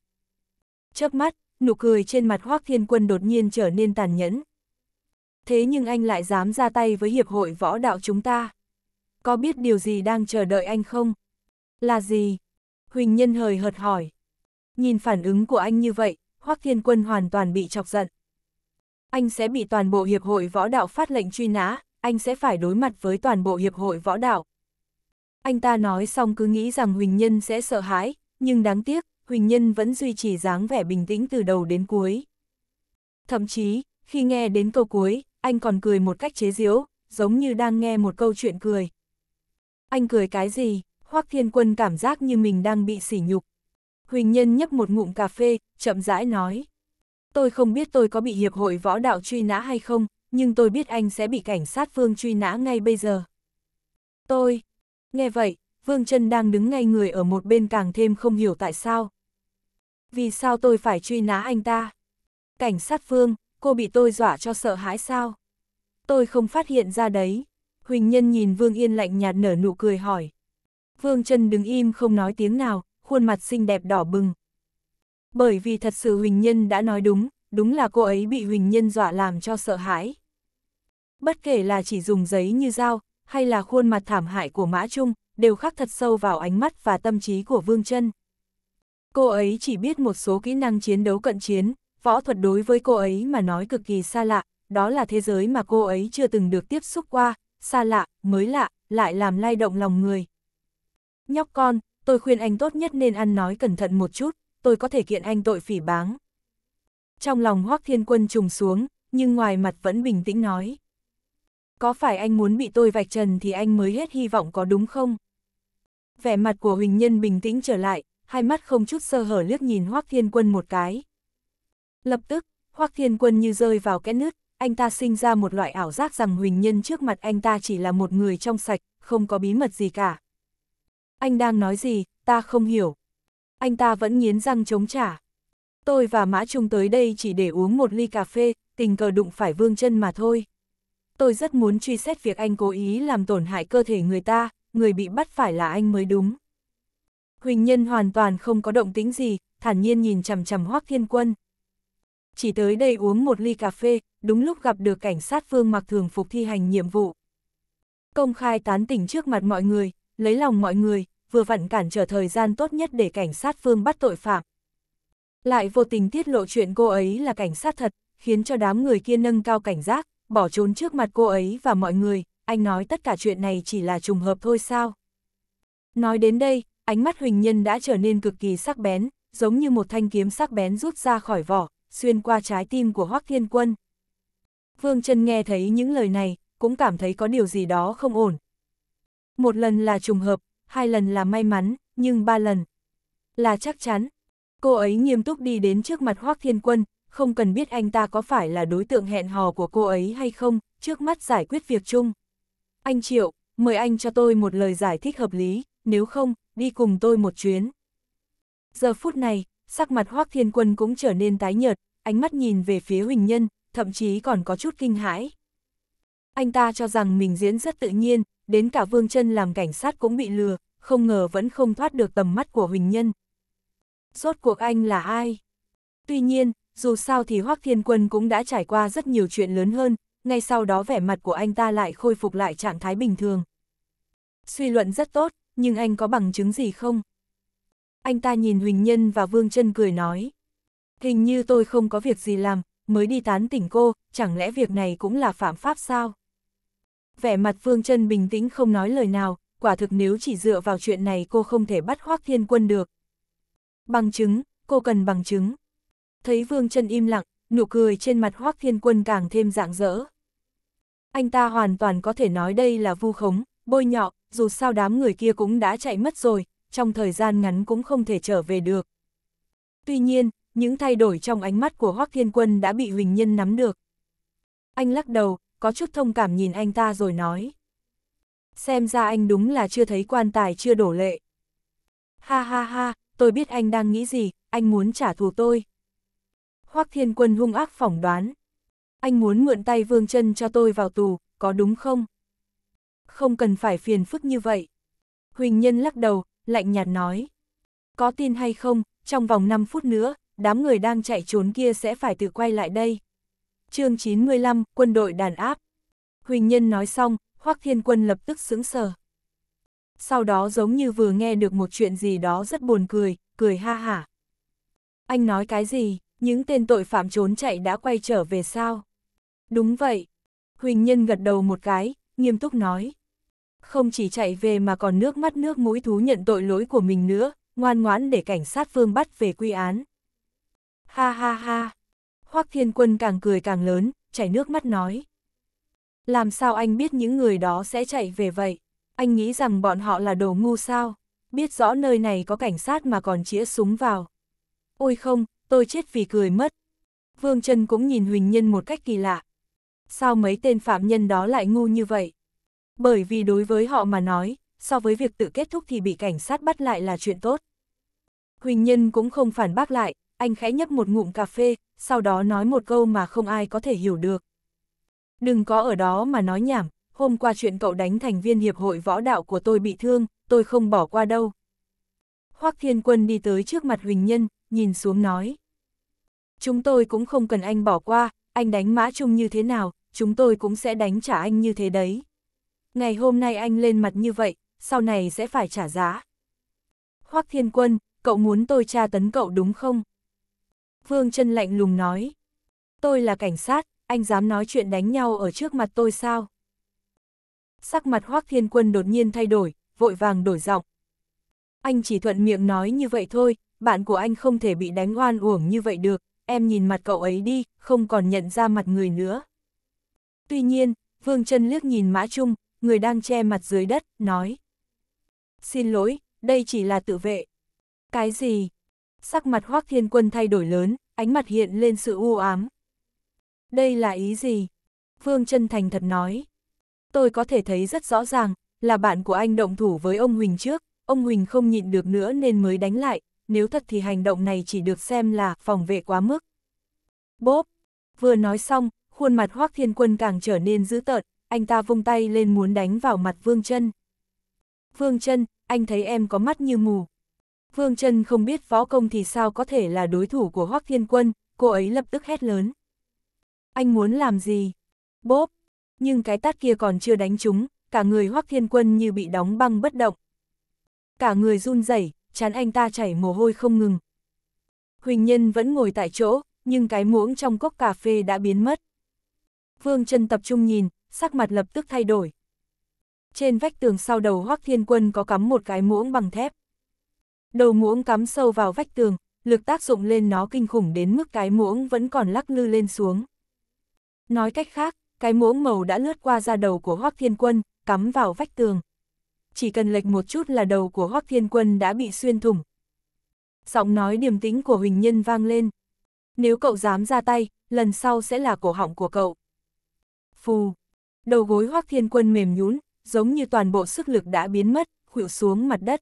S1: Chớp mắt, nụ cười trên mặt Hoác Thiên Quân đột nhiên trở nên tàn nhẫn. Thế nhưng anh lại dám ra tay với Hiệp hội Võ Đạo chúng ta có biết điều gì đang chờ đợi anh không? Là gì? Huỳnh Nhân hời hợt hỏi. Nhìn phản ứng của anh như vậy, Hoắc Thiên Quân hoàn toàn bị chọc giận. Anh sẽ bị toàn bộ Hiệp hội Võ Đạo phát lệnh truy nã, anh sẽ phải đối mặt với toàn bộ Hiệp hội Võ Đạo. Anh ta nói xong cứ nghĩ rằng Huỳnh Nhân sẽ sợ hãi, nhưng đáng tiếc, Huỳnh Nhân vẫn duy trì dáng vẻ bình tĩnh từ đầu đến cuối. Thậm chí, khi nghe đến câu cuối, anh còn cười một cách chế giễu, giống như đang nghe một câu chuyện cười. Anh cười cái gì? Hoắc Thiên Quân cảm giác như mình đang bị sỉ nhục. Huỳnh Nhân nhấp một ngụm cà phê, chậm rãi nói. Tôi không biết tôi có bị hiệp hội võ đạo truy nã hay không, nhưng tôi biết anh sẽ bị cảnh sát Vương truy nã ngay bây giờ. Tôi... Nghe vậy, Vương Trân đang đứng ngay người ở một bên càng thêm không hiểu tại sao. Vì sao tôi phải truy nã anh ta? Cảnh sát Vương, cô bị tôi dọa cho sợ hãi sao? Tôi không phát hiện ra đấy. Huỳnh Nhân nhìn Vương Yên lạnh nhạt nở nụ cười hỏi. Vương Trân đứng im không nói tiếng nào, khuôn mặt xinh đẹp đỏ bừng. Bởi vì thật sự Huỳnh Nhân đã nói đúng, đúng là cô ấy bị Huỳnh Nhân dọa làm cho sợ hãi. Bất kể là chỉ dùng giấy như dao, hay là khuôn mặt thảm hại của Mã Trung, đều khắc thật sâu vào ánh mắt và tâm trí của Vương Trân. Cô ấy chỉ biết một số kỹ năng chiến đấu cận chiến, võ thuật đối với cô ấy mà nói cực kỳ xa lạ, đó là thế giới mà cô ấy chưa từng được tiếp xúc qua, xa lạ, mới lạ, lại làm lay động lòng người. Nhóc con, tôi khuyên anh tốt nhất nên ăn nói cẩn thận một chút, tôi có thể kiện anh tội phỉ báng. Trong lòng Hoác Thiên Quân trùng xuống, nhưng ngoài mặt vẫn bình tĩnh nói. Có phải anh muốn bị tôi vạch trần thì anh mới hết hy vọng có đúng không? Vẻ mặt của Huỳnh Nhân bình tĩnh trở lại, hai mắt không chút sơ hở liếc nhìn Hoác Thiên Quân một cái. Lập tức, Hoác Thiên Quân như rơi vào cái nứt, anh ta sinh ra một loại ảo giác rằng Huỳnh Nhân trước mặt anh ta chỉ là một người trong sạch, không có bí mật gì cả. Anh đang nói gì, ta không hiểu. Anh ta vẫn nghiến răng chống trả. Tôi và Mã Trung tới đây chỉ để uống một ly cà phê, tình cờ đụng phải vương chân mà thôi. Tôi rất muốn truy xét việc anh cố ý làm tổn hại cơ thể người ta, người bị bắt phải là anh mới đúng. Huỳnh Nhân hoàn toàn không có động tĩnh gì, thản nhiên nhìn chằm chằm Hoác Thiên Quân. Chỉ tới đây uống một ly cà phê, đúng lúc gặp được cảnh sát Vương Mặc thường phục thi hành nhiệm vụ. Công khai tán tỉnh trước mặt mọi người, lấy lòng mọi người, vừa vặn cản trở thời gian tốt nhất để cảnh sát Vương bắt tội phạm. Lại vô tình tiết lộ chuyện cô ấy là cảnh sát thật, khiến cho đám người kia nâng cao cảnh giác, bỏ trốn trước mặt cô ấy và mọi người, anh nói tất cả chuyện này chỉ là trùng hợp thôi sao. Nói đến đây, ánh mắt Huỳnh Nhân đã trở nên cực kỳ sắc bén, giống như một thanh kiếm sắc bén rút ra khỏi vỏ, xuyên qua trái tim của Hoác Thiên Quân. Vương chân nghe thấy những lời này, cũng cảm thấy có điều gì đó không ổn. Một lần là trùng hợp, hai lần là may mắn, nhưng ba lần là chắc chắn. Cô ấy nghiêm túc đi đến trước mặt Hoác Thiên Quân, không cần biết anh ta có phải là đối tượng hẹn hò của cô ấy hay không, trước mắt giải quyết việc chung. Anh Triệu, mời anh cho tôi một lời giải thích hợp lý, nếu không, đi cùng tôi một chuyến. Giờ phút này, sắc mặt Hoác Thiên Quân cũng trở nên tái nhợt, ánh mắt nhìn về phía Huỳnh Nhân, thậm chí còn có chút kinh hãi. Anh ta cho rằng mình diễn rất tự nhiên, đến cả Vương chân làm cảnh sát cũng bị lừa, không ngờ vẫn không thoát được tầm mắt của Huỳnh Nhân. Rốt cuộc anh là ai? Tuy nhiên, dù sao thì Hoác Thiên Quân cũng đã trải qua rất nhiều chuyện lớn hơn, ngay sau đó vẻ mặt của anh ta lại khôi phục lại trạng thái bình thường. Suy luận rất tốt, nhưng anh có bằng chứng gì không? Anh ta nhìn Huỳnh Nhân và Vương chân cười nói. Hình như tôi không có việc gì làm, mới đi tán tỉnh cô, chẳng lẽ việc này cũng là phạm pháp sao? Vẻ mặt Phương Trân bình tĩnh không nói lời nào, quả thực nếu chỉ dựa vào chuyện này cô không thể bắt Hoác Thiên Quân được. Bằng chứng, cô cần bằng chứng. Thấy Vương Trân im lặng, nụ cười trên mặt Hoác Thiên Quân càng thêm rạng rỡ. Anh ta hoàn toàn có thể nói đây là vu khống, bôi nhọ, dù sao đám người kia cũng đã chạy mất rồi, trong thời gian ngắn cũng không thể trở về được. Tuy nhiên, những thay đổi trong ánh mắt của Hoác Thiên Quân đã bị Huỳnh Nhân nắm được. Anh lắc đầu, có chút thông cảm nhìn anh ta rồi nói. Xem ra anh đúng là chưa thấy quan tài chưa đổ lệ. Ha ha ha, tôi biết anh đang nghĩ gì, anh muốn trả thù tôi. Hoác Thiên Quân hung ác phỏng đoán. Anh muốn mượn tay Vương chân cho tôi vào tù, có đúng không? Không cần phải phiền phức như vậy. Huỳnh Nhân lắc đầu, lạnh nhạt nói. Có tin hay không, trong vòng 5 phút nữa, đám người đang chạy trốn kia sẽ phải tự quay lại đây. chương 95, quân đội đàn áp. Huỳnh Nhân nói xong, Hoác Thiên Quân lập tức sững sờ. Sau đó giống như vừa nghe được một chuyện gì đó rất buồn cười, cười ha hả. Anh nói cái gì, những tên tội phạm trốn chạy đã quay trở về sao? Đúng vậy. Huỳnh Nhân gật đầu một cái, nghiêm túc nói. Không chỉ chạy về mà còn nước mắt nước mũi thú nhận tội lỗi của mình nữa, ngoan ngoãn để cảnh sát phương bắt về quy án. Ha ha ha. Hoắc Thiên Quân càng cười càng lớn, chảy nước mắt nói. Làm sao anh biết những người đó sẽ chạy về vậy? Anh nghĩ rằng bọn họ là đồ ngu sao? Biết rõ nơi này có cảnh sát mà còn chĩa súng vào. Ôi không, tôi chết vì cười mất. Vương Trân cũng nhìn Huỳnh Nhân một cách kỳ lạ. Sao mấy tên phạm nhân đó lại ngu như vậy? Bởi vì đối với họ mà nói, so với việc tự kết thúc thì bị cảnh sát bắt lại là chuyện tốt. Huỳnh Nhân cũng không phản bác lại, anh khẽ nhấp một ngụm cà phê, sau đó nói một câu mà không ai có thể hiểu được. Đừng có ở đó mà nói nhảm, hôm qua chuyện cậu đánh thành viên hiệp hội võ đạo của tôi bị thương, tôi không bỏ qua đâu. Hoác Thiên Quân đi tới trước mặt Huỳnh Nhân, nhìn xuống nói. Chúng tôi cũng không cần anh bỏ qua, anh đánh mã chung như thế nào, chúng tôi cũng sẽ đánh trả anh như thế đấy. Ngày hôm nay anh lên mặt như vậy, sau này sẽ phải trả giá. Hoác Thiên Quân, cậu muốn tôi tra tấn cậu đúng không? Vương Trân lạnh lùng nói. Tôi là cảnh sát, anh dám nói chuyện đánh nhau ở trước mặt tôi sao? Sắc mặt Hoác Thiên Quân đột nhiên thay đổi, vội vàng đổi giọng. Anh chỉ thuận miệng nói như vậy thôi, bạn của anh không thể bị đánh oan uổng như vậy được, em nhìn mặt cậu ấy đi, không còn nhận ra mặt người nữa. Tuy nhiên, Vương Trân liếc nhìn Mã Trung, người đang che mặt dưới đất, nói. Xin lỗi, đây chỉ là tự vệ. Cái gì? Sắc mặt Hoác Thiên Quân thay đổi lớn, ánh mặt hiện lên sự u ám. Đây là ý gì? Vương chân thành thật nói. Tôi có thể thấy rất rõ ràng, là bạn của anh động thủ với ông Huỳnh trước, ông Huỳnh không nhịn được nữa nên mới đánh lại, nếu thật thì hành động này chỉ được xem là phòng vệ quá mức. Bốp! Vừa nói xong, khuôn mặt Hoác Thiên Quân càng trở nên dữ tợn, anh ta vung tay lên muốn đánh vào mặt Vương chân Vương chân anh thấy em có mắt như mù, Vương Trân không biết phó công thì sao có thể là đối thủ của Hoác Thiên Quân, cô ấy lập tức hét lớn. Anh muốn làm gì? Bốp! Nhưng cái tát kia còn chưa đánh chúng, cả người Hoác Thiên Quân như bị đóng băng bất động. Cả người run rẩy, chán anh ta chảy mồ hôi không ngừng. Huỳnh Nhân vẫn ngồi tại chỗ, nhưng cái muỗng trong cốc cà phê đã biến mất. Vương Trân tập trung nhìn, sắc mặt lập tức thay đổi. Trên vách tường sau đầu Hoác Thiên Quân có cắm một cái muỗng bằng thép. Đầu muỗng cắm sâu vào vách tường, lực tác dụng lên nó kinh khủng đến mức cái muỗng vẫn còn lắc lư lên xuống. Nói cách khác, cái muỗng màu đã lướt qua ra đầu của Hoác Thiên Quân, cắm vào vách tường. Chỉ cần lệch một chút là đầu của Hoác Thiên Quân đã bị xuyên thủng. Giọng nói điềm tĩnh của Huỳnh Nhân vang lên. Nếu cậu dám ra tay, lần sau sẽ là cổ họng của cậu. Phù! Đầu gối Hoác Thiên Quân mềm nhún, giống như toàn bộ sức lực đã biến mất, khuỵu xuống mặt đất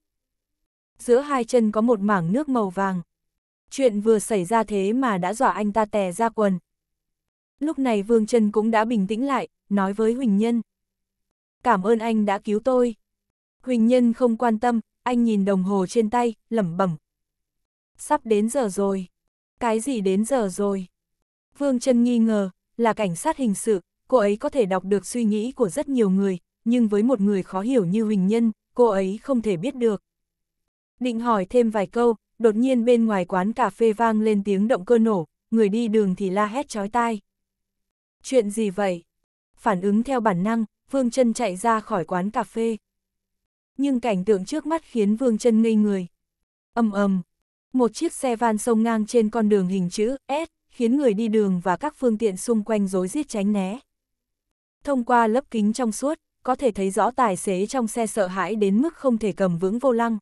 S1: giữa hai chân có một mảng nước màu vàng. Chuyện vừa xảy ra thế mà đã dọa anh ta tè ra quần. Lúc này Vương Trân cũng đã bình tĩnh lại, nói với Huỳnh Nhân. Cảm ơn anh đã cứu tôi. Huỳnh Nhân không quan tâm, anh nhìn đồng hồ trên tay, lẩm bẩm. Sắp đến giờ rồi. Cái gì đến giờ rồi? Vương Trân nghi ngờ, là cảnh sát hình sự, cô ấy có thể đọc được suy nghĩ của rất nhiều người, nhưng với một người khó hiểu như Huỳnh Nhân, cô ấy không thể biết được. Định hỏi thêm vài câu, đột nhiên bên ngoài quán cà phê vang lên tiếng động cơ nổ, người đi đường thì la hét chói tai. Chuyện gì vậy? Phản ứng theo bản năng, Vương chân chạy ra khỏi quán cà phê. Nhưng cảnh tượng trước mắt khiến Vương chân ngây người. ầm ầm, một chiếc xe van sông ngang trên con đường hình chữ S, khiến người đi đường và các phương tiện xung quanh rối rít tránh né. Thông qua lớp kính trong suốt, có thể thấy rõ tài xế trong xe sợ hãi đến mức không thể cầm vững vô lăng,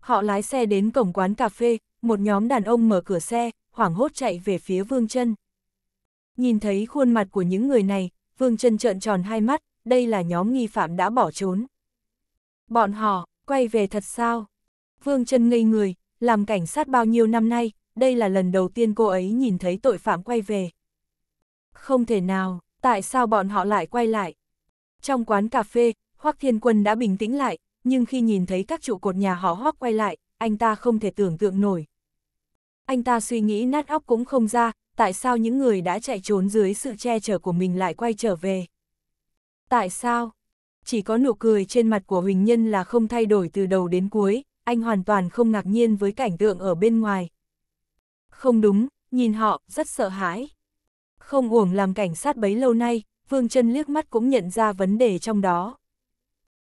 S1: Họ lái xe đến cổng quán cà phê, một nhóm đàn ông mở cửa xe, hoảng hốt chạy về phía Vương Trân. Nhìn thấy khuôn mặt của những người này, Vương Trân trợn tròn hai mắt, đây là nhóm nghi phạm đã bỏ trốn. Bọn họ, quay về thật sao? Vương Trân ngây người, làm cảnh sát bao nhiêu năm nay, đây là lần đầu tiên cô ấy nhìn thấy tội phạm quay về. Không thể nào, tại sao bọn họ lại quay lại? Trong quán cà phê, Hoắc Thiên Quân đã bình tĩnh lại, nhưng khi nhìn thấy các trụ cột nhà họ hoác quay lại, anh ta không thể tưởng tượng nổi. Anh ta suy nghĩ nát óc cũng không ra, tại sao những người đã chạy trốn dưới sự che chở của mình lại quay trở về. Tại sao? Chỉ có nụ cười trên mặt của Huỳnh Nhân là không thay đổi từ đầu đến cuối, anh hoàn toàn không ngạc nhiên với cảnh tượng ở bên ngoài. Không đúng, nhìn họ, rất sợ hãi. Không uổng làm cảnh sát bấy lâu nay, Vương chân liếc mắt cũng nhận ra vấn đề trong đó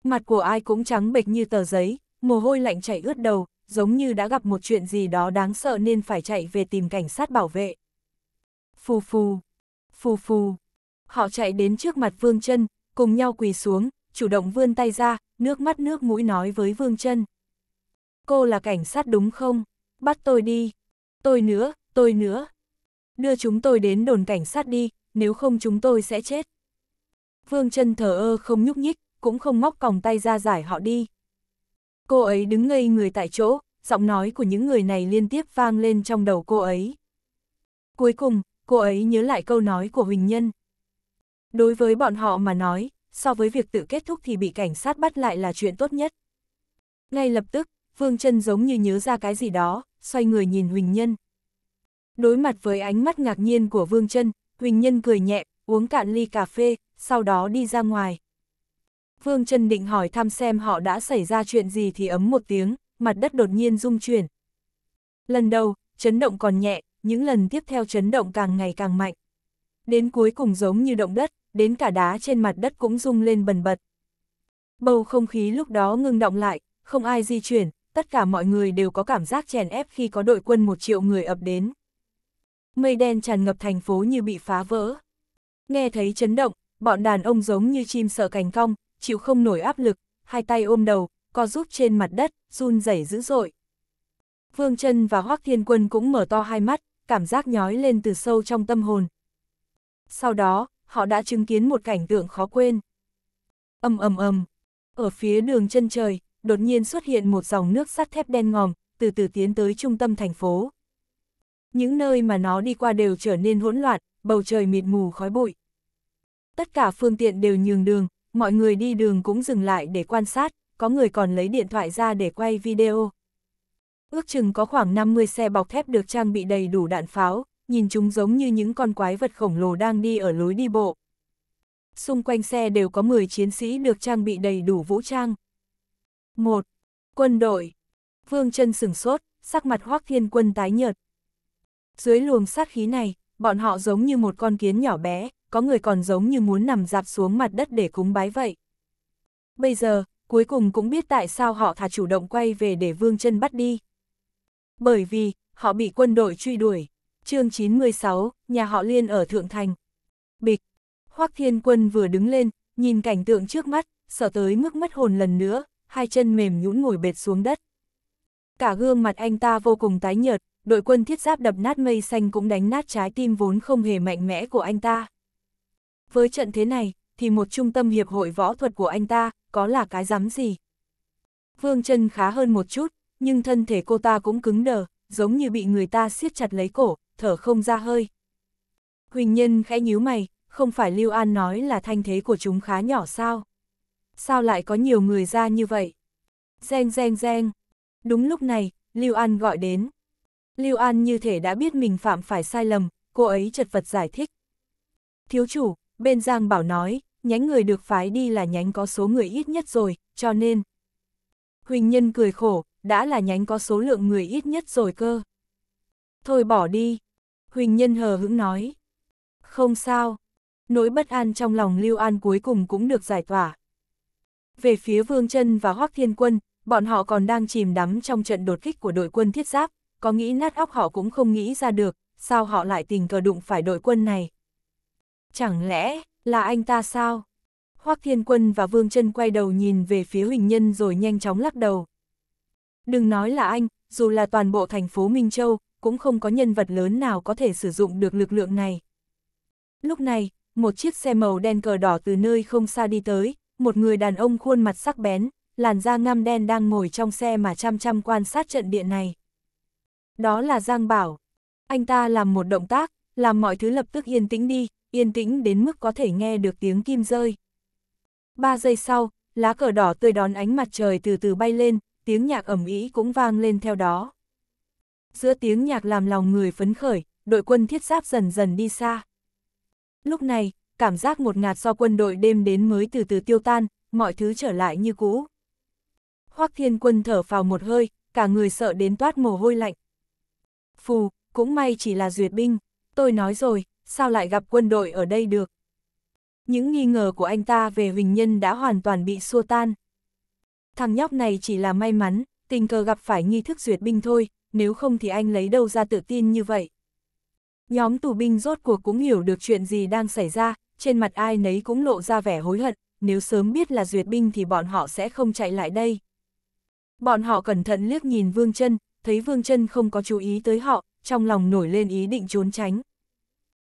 S1: mặt của ai cũng trắng bệch như tờ giấy, mồ hôi lạnh chảy ướt đầu, giống như đã gặp một chuyện gì đó đáng sợ nên phải chạy về tìm cảnh sát bảo vệ. Phù phù, phù phù, họ chạy đến trước mặt Vương chân cùng nhau quỳ xuống, chủ động vươn tay ra, nước mắt nước mũi nói với Vương chân Cô là cảnh sát đúng không? Bắt tôi đi. Tôi nữa, tôi nữa. Đưa chúng tôi đến đồn cảnh sát đi, nếu không chúng tôi sẽ chết. Vương chân thở ơ không nhúc nhích, cũng không móc còng tay ra giải họ đi. Cô ấy đứng ngây người tại chỗ, giọng nói của những người này liên tiếp vang lên trong đầu cô ấy. Cuối cùng, cô ấy nhớ lại câu nói của Huỳnh Nhân. Đối với bọn họ mà nói, so với việc tự kết thúc thì bị cảnh sát bắt lại là chuyện tốt nhất. Ngay lập tức, Vương chân giống như nhớ ra cái gì đó, xoay người nhìn Huỳnh Nhân. Đối mặt với ánh mắt ngạc nhiên của Vương chân Huỳnh Nhân cười nhẹ, uống cạn ly cà phê, sau đó đi ra ngoài. Vương Trần định hỏi thăm xem họ đã xảy ra chuyện gì thì ấm một tiếng, mặt đất đột nhiên rung chuyển. Lần đầu, chấn động còn nhẹ, những lần tiếp theo chấn động càng ngày càng mạnh. Đến cuối cùng giống như động đất, đến cả đá trên mặt đất cũng rung lên bần bật. Bầu không khí lúc đó ngưng động lại, không ai di chuyển, tất cả mọi người đều có cảm giác chèn ép khi có đội quân một triệu người ập đến. Mây đen tràn ngập thành phố như bị phá vỡ. Nghe thấy chấn động, bọn đàn ông giống như chim sợ cành cong, chịu không nổi áp lực, hai tay ôm đầu, co rút trên mặt đất, run rẩy dữ dội. Vương chân và Hoác Thiên Quân cũng mở to hai mắt, cảm giác nhói lên từ sâu trong tâm hồn. Sau đó, họ đã chứng kiến một cảnh tượng khó quên. ầm ầm ầm, ở phía đường chân trời, đột nhiên xuất hiện một dòng nước sắt thép đen ngòm, từ từ tiến tới trung tâm thành phố. Những nơi mà nó đi qua đều trở nên hỗn loạn, bầu trời mịt mù khói bụi. Tất cả phương tiện đều nhường đường, mọi người đi đường cũng dừng lại để quan sát, có người còn lấy điện thoại ra để quay video. Ước chừng có khoảng 50 xe bọc thép được trang bị đầy đủ đạn pháo, nhìn chúng giống như những con quái vật khổng lồ đang đi ở lối đi bộ. Xung quanh xe đều có 10 chiến sĩ được trang bị đầy đủ vũ trang. 1. Quân đội Vương chân sửng sốt, sắc mặt hoác thiên quân tái nhợt. Dưới luồng sát khí này, bọn họ giống như một con kiến nhỏ bé, có người còn giống như muốn nằm dạp xuống mặt đất để cúng bái vậy. Bây giờ, cuối cùng cũng biết tại sao họ thà chủ động quay về để Vương chân bắt đi. Bởi vì, họ bị quân đội truy đuổi. chương 96, nhà họ Liên ở Thượng Thành. Bịch, Hoác Thiên Quân vừa đứng lên, nhìn cảnh tượng trước mắt, sợ tới mức mất hồn lần nữa, hai chân mềm nhũn ngồi bệt xuống đất. Cả gương mặt anh ta vô cùng tái nhợt, đội quân thiết giáp đập nát mây xanh cũng đánh nát trái tim vốn không hề mạnh mẽ của anh ta. Với trận thế này, thì một trung tâm hiệp hội võ thuật của anh ta, có là cái dám gì? Vương chân khá hơn một chút, nhưng thân thể cô ta cũng cứng đờ, giống như bị người ta siết chặt lấy cổ, thở không ra hơi. Huỳnh Nhân khẽ nhíu mày, không phải Lưu An nói là thanh thế của chúng khá nhỏ sao? Sao lại có nhiều người ra như vậy? Reng reng reng. Đúng lúc này, Lưu An gọi đến. Lưu An như thể đã biết mình phạm phải sai lầm, cô ấy chật vật giải thích. Thiếu chủ, Bên Giang Bảo nói, nhánh người được phái đi là nhánh có số người ít nhất rồi, cho nên... Huỳnh Nhân cười khổ, đã là nhánh có số lượng người ít nhất rồi cơ. Thôi bỏ đi, Huỳnh Nhân hờ hững nói. Không sao, nỗi bất an trong lòng Lưu An cuối cùng cũng được giải tỏa. Về phía Vương chân và Hoác Thiên Quân, bọn họ còn đang chìm đắm trong trận đột kích của đội quân thiết giáp, có nghĩ nát óc họ cũng không nghĩ ra được, sao họ lại tình cờ đụng phải đội quân này. Chẳng lẽ, là anh ta sao? Hoắc Thiên Quân và Vương Trân quay đầu nhìn về phía Huỳnh Nhân rồi nhanh chóng lắc đầu. Đừng nói là anh, dù là toàn bộ thành phố Minh Châu, cũng không có nhân vật lớn nào có thể sử dụng được lực lượng này. Lúc này, một chiếc xe màu đen cờ đỏ từ nơi không xa đi tới, một người đàn ông khuôn mặt sắc bén, làn da ngăm đen đang ngồi trong xe mà chăm chăm quan sát trận địa này. Đó là Giang Bảo. Anh ta làm một động tác, làm mọi thứ lập tức yên tĩnh đi, yên tĩnh đến mức có thể nghe được tiếng kim rơi. Ba giây sau, lá cờ đỏ tươi đón ánh mặt trời từ từ bay lên, tiếng nhạc ẩm ý cũng vang lên theo đó. Giữa tiếng nhạc làm lòng người phấn khởi, đội quân thiết giáp dần dần đi xa. Lúc này, cảm giác một ngạt do quân đội đêm đến mới từ từ tiêu tan, mọi thứ trở lại như cũ. Hoắc thiên quân thở vào một hơi, cả người sợ đến toát mồ hôi lạnh. Phù, cũng may chỉ là duyệt binh, tôi nói rồi, sao lại gặp quân đội ở đây được? Những nghi ngờ của anh ta về Huỳnh Nhân đã hoàn toàn bị xua tan. Thằng nhóc này chỉ là may mắn, tình cờ gặp phải nghi thức duyệt binh thôi, nếu không thì anh lấy đâu ra tự tin như vậy. Nhóm tù binh rốt cuộc cũng hiểu được chuyện gì đang xảy ra, trên mặt ai nấy cũng lộ ra vẻ hối hận, nếu sớm biết là duyệt binh thì bọn họ sẽ không chạy lại đây. Bọn họ cẩn thận liếc nhìn Vương chân thấy Vương chân không có chú ý tới họ, trong lòng nổi lên ý định trốn tránh.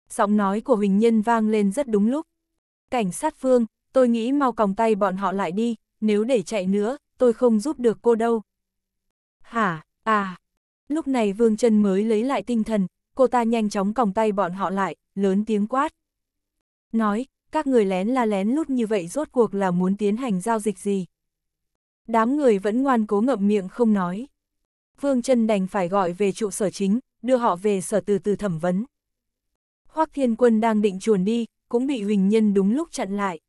S1: Giọng nói của Huỳnh Nhân vang lên rất đúng lúc. Cảnh sát Phương, tôi nghĩ mau còng tay bọn họ lại đi, nếu để chạy nữa, tôi không giúp được cô đâu. Hả, à, lúc này Vương chân mới lấy lại tinh thần, cô ta nhanh chóng còng tay bọn họ lại, lớn tiếng quát. Nói, các người lén là lén lút như vậy rốt cuộc là muốn tiến hành giao dịch gì. Đám người vẫn ngoan cố ngậm miệng không nói. Vương chân đành phải gọi về trụ sở chính, đưa họ về sở từ từ thẩm vấn. Hoắc Thiên Quân đang định chuồn đi, cũng bị Huỳnh Nhân đúng lúc chặn lại.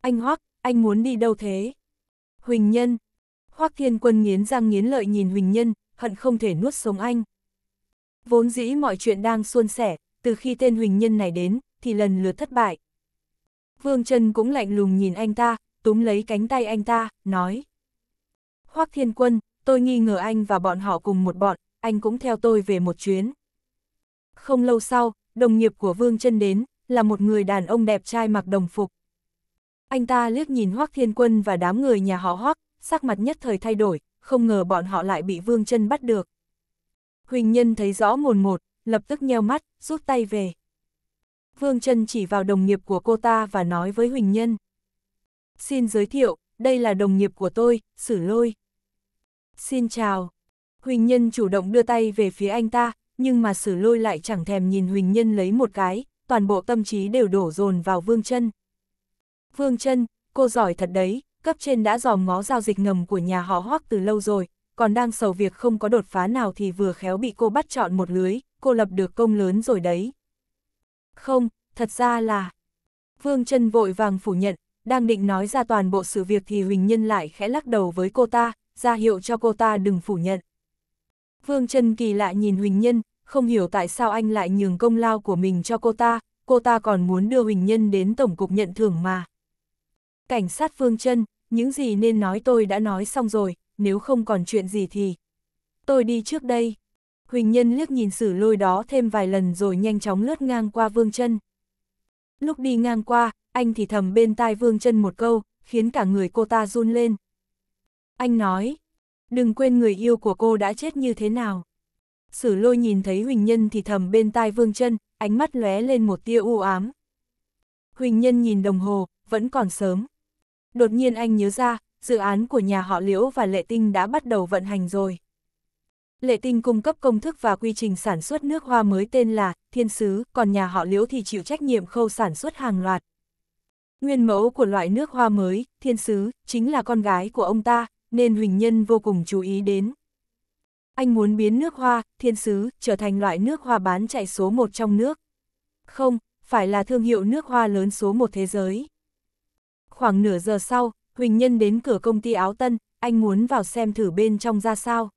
S1: Anh Hoắc, anh muốn đi đâu thế? Huỳnh Nhân. Hoắc Thiên Quân nghiến răng nghiến lợi nhìn Huỳnh Nhân, hận không thể nuốt sống anh. Vốn dĩ mọi chuyện đang suôn sẻ, từ khi tên Huỳnh Nhân này đến, thì lần lượt thất bại. Vương Trân cũng lạnh lùng nhìn anh ta, túm lấy cánh tay anh ta, nói. Hoắc Thiên Quân, tôi nghi ngờ anh và bọn họ cùng một bọn, anh cũng theo tôi về một chuyến. Không lâu sau, đồng nghiệp của Vương chân đến, là một người đàn ông đẹp trai mặc đồng phục. Anh ta liếc nhìn Hoác Thiên Quân và đám người nhà họ Hoác, sắc mặt nhất thời thay đổi, không ngờ bọn họ lại bị Vương chân bắt được. Huỳnh Nhân thấy rõ mồn một, lập tức nheo mắt, rút tay về. Vương chân chỉ vào đồng nghiệp của cô ta và nói với Huỳnh Nhân. Xin giới thiệu, đây là đồng nghiệp của tôi, Sử Lôi. Xin chào. Huỳnh Nhân chủ động đưa tay về phía anh ta, nhưng mà sử lôi lại chẳng thèm nhìn Huỳnh Nhân lấy một cái, toàn bộ tâm trí đều đổ dồn vào Vương chân Vương chân cô giỏi thật đấy, cấp trên đã dòm ngó giao dịch ngầm của nhà họ hoắc từ lâu rồi, còn đang sầu việc không có đột phá nào thì vừa khéo bị cô bắt chọn một lưới, cô lập được công lớn rồi đấy. Không, thật ra là... Vương chân vội vàng phủ nhận, đang định nói ra toàn bộ sự việc thì Huỳnh Nhân lại khẽ lắc đầu với cô ta, ra hiệu cho cô ta đừng phủ nhận. Vương chân kỳ lạ nhìn Huỳnh Nhân, không hiểu tại sao anh lại nhường công lao của mình cho cô ta, cô ta còn muốn đưa Huỳnh Nhân đến Tổng cục nhận thưởng mà. Cảnh sát Phương chân những gì nên nói tôi đã nói xong rồi, nếu không còn chuyện gì thì... Tôi đi trước đây. Huỳnh Nhân liếc nhìn sử lôi đó thêm vài lần rồi nhanh chóng lướt ngang qua Vương chân Lúc đi ngang qua, anh thì thầm bên tai Vương chân một câu, khiến cả người cô ta run lên. Anh nói, đừng quên người yêu của cô đã chết như thế nào. Sử lôi nhìn thấy Huỳnh Nhân thì thầm bên tai Vương chân ánh mắt lóe lên một tia u ám. Huỳnh Nhân nhìn đồng hồ, vẫn còn sớm. Đột nhiên anh nhớ ra, dự án của nhà họ Liễu và Lệ Tinh đã bắt đầu vận hành rồi. Lệ Tinh cung cấp công thức và quy trình sản xuất nước hoa mới tên là Thiên Sứ, còn nhà họ Liễu thì chịu trách nhiệm khâu sản xuất hàng loạt. Nguyên mẫu của loại nước hoa mới, Thiên Sứ, chính là con gái của ông ta, nên Huỳnh Nhân vô cùng chú ý đến anh muốn biến nước hoa, thiên sứ, trở thành loại nước hoa bán chạy số một trong nước. Không, phải là thương hiệu nước hoa lớn số một thế giới. Khoảng nửa giờ sau, Huỳnh Nhân đến cửa công ty áo tân, anh muốn vào xem thử bên trong ra sao.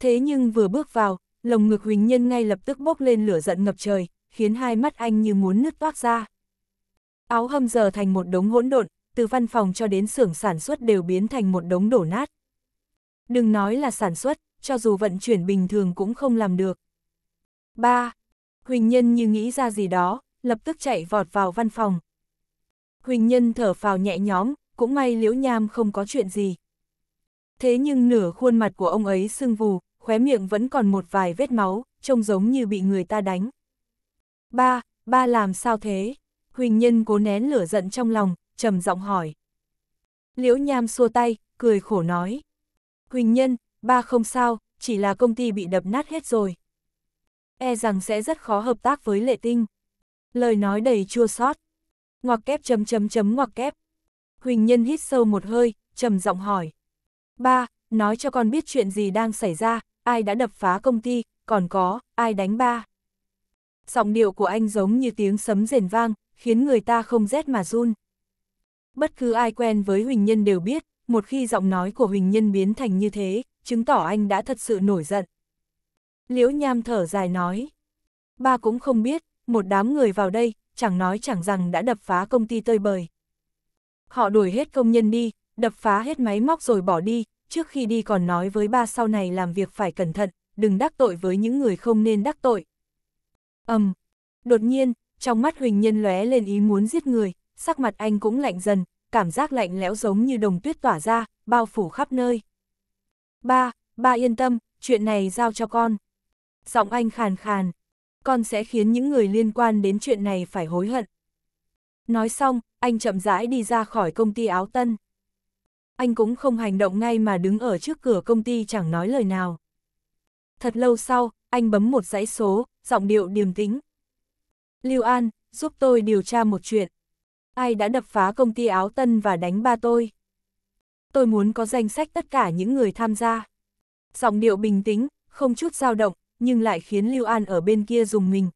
S1: Thế nhưng vừa bước vào, lồng ngực Huỳnh Nhân ngay lập tức bốc lên lửa giận ngập trời, khiến hai mắt anh như muốn nứt toác ra. Áo hâm giờ thành một đống hỗn độn, từ văn phòng cho đến xưởng sản xuất đều biến thành một đống đổ nát. Đừng nói là sản xuất, cho dù vận chuyển bình thường cũng không làm được. 3. Huỳnh Nhân như nghĩ ra gì đó, lập tức chạy vọt vào văn phòng. Huỳnh Nhân thở phào nhẹ nhõm, cũng may Liễu Nham không có chuyện gì. Thế nhưng nửa khuôn mặt của ông ấy sưng vù, khóe miệng vẫn còn một vài vết máu, trông giống như bị người ta đánh. Ba, ba làm sao thế? Huỳnh Nhân cố nén lửa giận trong lòng, trầm giọng hỏi. Liễu Nham xua tay, cười khổ nói. Huỳnh Nhân, ba không sao, chỉ là công ty bị đập nát hết rồi. E rằng sẽ rất khó hợp tác với lệ tinh. Lời nói đầy chua xót. Ngoặc kép chấm chấm chấm ngoặc kép. Huỳnh Nhân hít sâu một hơi, trầm giọng hỏi. Ba, nói cho con biết chuyện gì đang xảy ra, ai đã đập phá công ty, còn có, ai đánh ba. Giọng điệu của anh giống như tiếng sấm rền vang, khiến người ta không rét mà run. Bất cứ ai quen với Huỳnh Nhân đều biết, một khi giọng nói của Huỳnh Nhân biến thành như thế, chứng tỏ anh đã thật sự nổi giận. Liễu Nham thở dài nói, ba cũng không biết, một đám người vào đây, chẳng nói chẳng rằng đã đập phá công ty tơi bời. Họ đuổi hết công nhân đi, đập phá hết máy móc rồi bỏ đi, trước khi đi còn nói với ba sau này làm việc phải cẩn thận, đừng đắc tội với những người không nên đắc tội. Ầm, um, đột nhiên, trong mắt Huỳnh Nhân lóe lên ý muốn giết người, sắc mặt anh cũng lạnh dần, cảm giác lạnh lẽo giống như đồng tuyết tỏa ra, bao phủ khắp nơi. Ba, ba yên tâm, chuyện này giao cho con. Giọng anh khàn khàn. Con sẽ khiến những người liên quan đến chuyện này phải hối hận. Nói xong, anh chậm rãi đi ra khỏi công ty áo tân. Anh cũng không hành động ngay mà đứng ở trước cửa công ty chẳng nói lời nào. Thật lâu sau, anh bấm một dãy số, giọng điệu điềm tĩnh. Lưu An, giúp tôi điều tra một chuyện. Ai đã đập phá công ty áo tân và đánh ba tôi? tôi muốn có danh sách tất cả những người tham gia. Giọng điệu bình tĩnh, không chút dao động, nhưng lại khiến Lưu An ở bên kia dùng mình.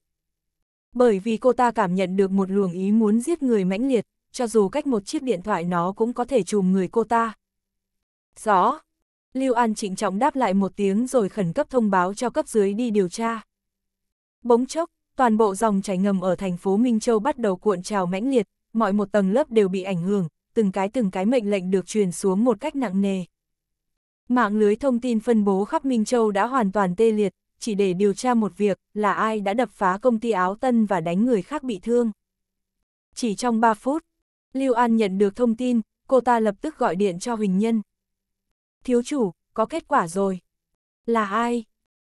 S1: Bởi vì cô ta cảm nhận được một luồng ý muốn giết người mãnh liệt, cho dù cách một chiếc điện thoại nó cũng có thể chùm người cô ta. Rõ. Lưu An trịnh trọng đáp lại một tiếng rồi khẩn cấp thông báo cho cấp dưới đi điều tra. Bỗng chốc, toàn bộ dòng chảy ngầm ở thành phố Minh Châu bắt đầu cuộn trào mãnh liệt, mọi một tầng lớp đều bị ảnh hưởng, từng cái từng cái mệnh lệnh được truyền xuống một cách nặng nề. Mạng lưới thông tin phân bố khắp Minh Châu đã hoàn toàn tê liệt, chỉ để điều tra một việc là ai đã đập phá công ty áo tân và đánh người khác bị thương. Chỉ trong 3 phút, Lưu An nhận được thông tin, cô ta lập tức gọi điện cho Huỳnh Nhân. Thiếu chủ, có kết quả rồi. Là ai?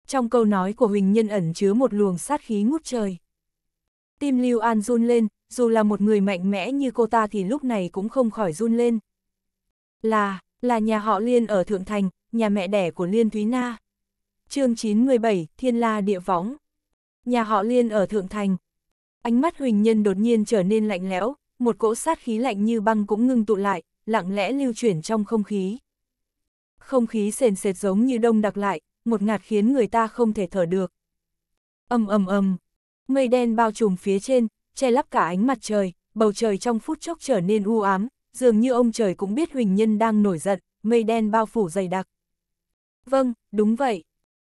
S1: Trong câu nói của Huỳnh Nhân ẩn chứa một luồng sát khí ngút trời. Tim Lưu An run lên, dù là một người mạnh mẽ như cô ta thì lúc này cũng không khỏi run lên. Là, là nhà họ Liên ở Thượng Thành, nhà mẹ đẻ của Liên Thúy Na. chương 97, Thiên La Địa Võng. Nhà họ Liên ở Thượng Thành. Ánh mắt Huỳnh Nhân đột nhiên trở nên lạnh lẽo, một cỗ sát khí lạnh như băng cũng ngưng tụ lại, lặng lẽ lưu chuyển trong không khí. Không khí sền sệt giống như đông đặc lại, một ngạt khiến người ta không thể thở được. ầm ầm ầm, mây đen bao trùm phía trên, che lắp cả ánh mặt trời, bầu trời trong phút chốc trở nên u ám, dường như ông trời cũng biết Huỳnh Nhân đang nổi giận, mây đen bao phủ dày đặc. Vâng, đúng vậy.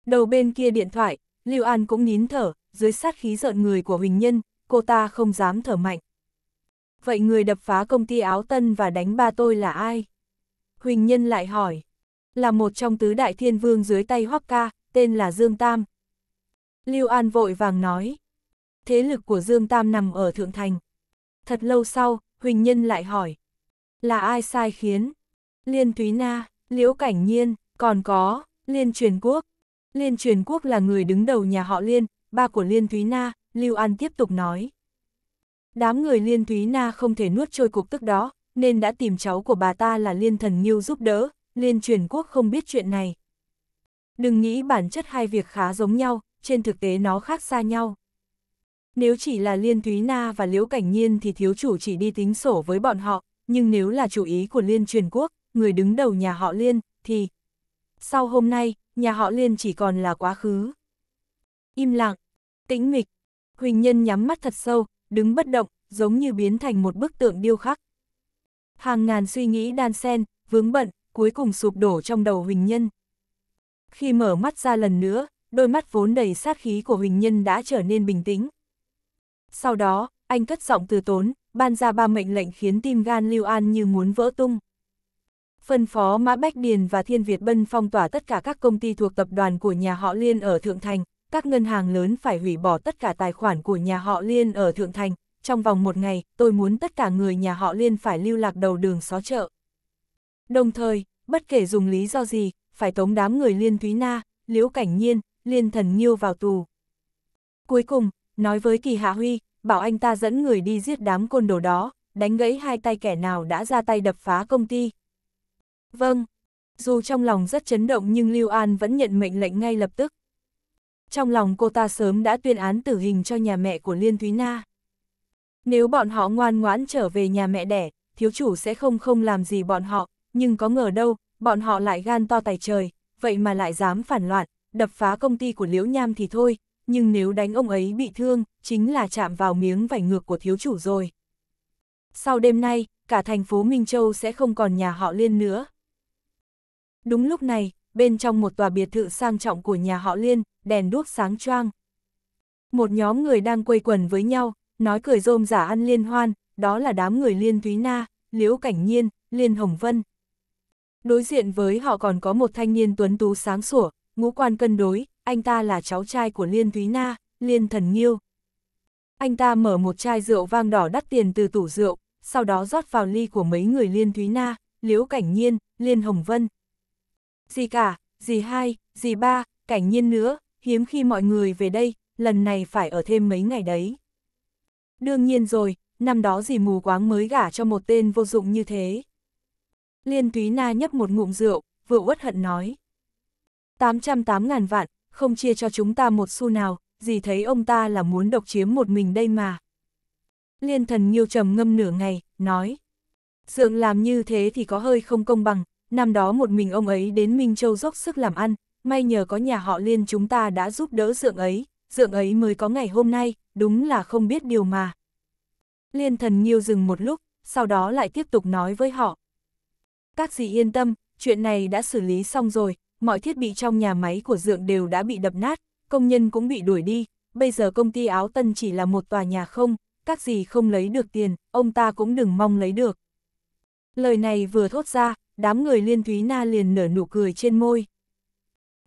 S1: Đầu bên kia điện thoại, Lưu An cũng nín thở, dưới sát khí giận người của Huỳnh Nhân, cô ta không dám thở mạnh. Vậy người đập phá công ty áo tân và đánh ba tôi là ai? Huỳnh Nhân lại hỏi. Là một trong tứ đại thiên vương dưới tay Hoắc Ca, tên là Dương Tam. Lưu An vội vàng nói thế lực của Dương Tam nằm ở Thượng Thành. Thật lâu sau, Huỳnh Nhân lại hỏi, là ai sai khiến? Liên Thúy Na, Liễu Cảnh Nhiên, còn có, Liên Truyền Quốc. Liên Truyền Quốc là người đứng đầu nhà họ Liên, ba của Liên Thúy Na, Lưu An tiếp tục nói. Đám người Liên Thúy Na không thể nuốt trôi cục tức đó, nên đã tìm cháu của bà ta là Liên Thần Nghiêu giúp đỡ, Liên Truyền Quốc không biết chuyện này. Đừng nghĩ bản chất hai việc khá giống nhau, trên thực tế nó khác xa nhau. Nếu chỉ là Liên Thúy Na và Liễu Cảnh Nhiên thì thiếu chủ chỉ đi tính sổ với bọn họ, nhưng nếu là chủ ý của Liên truyền quốc, người đứng đầu nhà họ Liên, thì... Sau hôm nay, nhà họ Liên chỉ còn là quá khứ. Im lặng, tĩnh mịch, Huỳnh Nhân nhắm mắt thật sâu, đứng bất động, giống như biến thành một bức tượng điêu khắc. Hàng ngàn suy nghĩ đan xen vướng bận, cuối cùng sụp đổ trong đầu Huỳnh Nhân. Khi mở mắt ra lần nữa, đôi mắt vốn đầy sát khí của Huỳnh Nhân đã trở nên bình tĩnh, sau đó, anh cất giọng từ tốn, ban ra ba mệnh lệnh khiến tim gan Lưu An như muốn vỡ tung. Phân phó Mã Bách Điền và Thiên Việt Bân phong tỏa tất cả các công ty thuộc tập đoàn của nhà họ Liên ở Thượng Thành, các ngân hàng lớn phải hủy bỏ tất cả tài khoản của nhà họ Liên ở Thượng Thành. Trong vòng một ngày, tôi muốn tất cả người nhà họ Liên phải lưu lạc đầu đường xó chợ. Đồng thời, bất kể dùng lý do gì, phải tống đám người Liên Thúy Na, Liễu Cảnh Nhiên, Liên Thần Nhiêu vào tù. Cuối cùng, nói với Kỳ Hạ Huy, bảo anh ta dẫn người đi giết đám côn đồ đó, đánh gãy hai tay kẻ nào đã ra tay đập phá công ty. Vâng, dù trong lòng rất chấn động nhưng Lưu An vẫn nhận mệnh lệnh ngay lập tức. Trong lòng cô ta sớm đã tuyên án tử hình cho nhà mẹ của Liên Thúy Na. Nếu bọn họ ngoan ngoãn trở về nhà mẹ đẻ, thiếu chủ sẽ không không làm gì bọn họ, nhưng có ngờ đâu, bọn họ lại gan to tài trời, vậy mà lại dám phản loạn, đập phá công ty của Liễu Nham thì thôi, nhưng nếu đánh ông ấy bị thương, chính là chạm vào miếng vảy ngược của thiếu chủ rồi. Sau đêm nay, cả thành phố Minh Châu sẽ không còn nhà họ Liên nữa. Đúng lúc này, bên trong một tòa biệt thự sang trọng của nhà họ Liên, đèn đuốc sáng choang. Một nhóm người đang quây quần với nhau, nói cười rôm giả ăn liên hoan, đó là đám người Liên Thúy Na, Liễu Cảnh Nhiên, Liên Hồng Vân. Đối diện với họ còn có một thanh niên tuấn tú sáng sủa, ngũ quan cân đối, anh ta là cháu trai của Liên Thúy Na, Liên Thần Nghiêu. Anh ta mở một chai rượu vang đỏ đắt tiền từ tủ rượu, sau đó rót vào ly của mấy người Liên Thúy Na, Liễu Cảnh Nhiên, Liên Hồng Vân. gì cả, gì hai, gì ba, Cảnh Nhiên nữa, hiếm khi mọi người về đây, lần này phải ở thêm mấy ngày đấy. Đương nhiên rồi, năm đó dì mù quáng mới gả cho một tên vô dụng như thế. Liên Thúy Na nhấp một ngụm rượu, vừa uất hận nói. 808 ngàn vạn, không chia cho chúng ta một xu nào, gì thấy ông ta là muốn độc chiếm một mình đây mà. Liên thần nhiêu trầm ngâm nửa ngày, nói. Dượng làm như thế thì có hơi không công bằng, năm đó một mình ông ấy đến Minh Châu dốc sức làm ăn, may nhờ có nhà họ liên chúng ta đã giúp đỡ dượng ấy, dượng ấy mới có ngày hôm nay, đúng là không biết điều mà. Liên thần nhiêu dừng một lúc, sau đó lại tiếp tục nói với họ. Các dì yên tâm, chuyện này đã xử lý xong rồi, mọi thiết bị trong nhà máy của dượng đều đã bị đập nát, công nhân cũng bị đuổi đi, bây giờ công ty áo tân chỉ là một tòa nhà không, các gì không lấy được tiền, ông ta cũng đừng mong lấy được. Lời này vừa thốt ra, đám người liên thúy na liền nở nụ cười trên môi.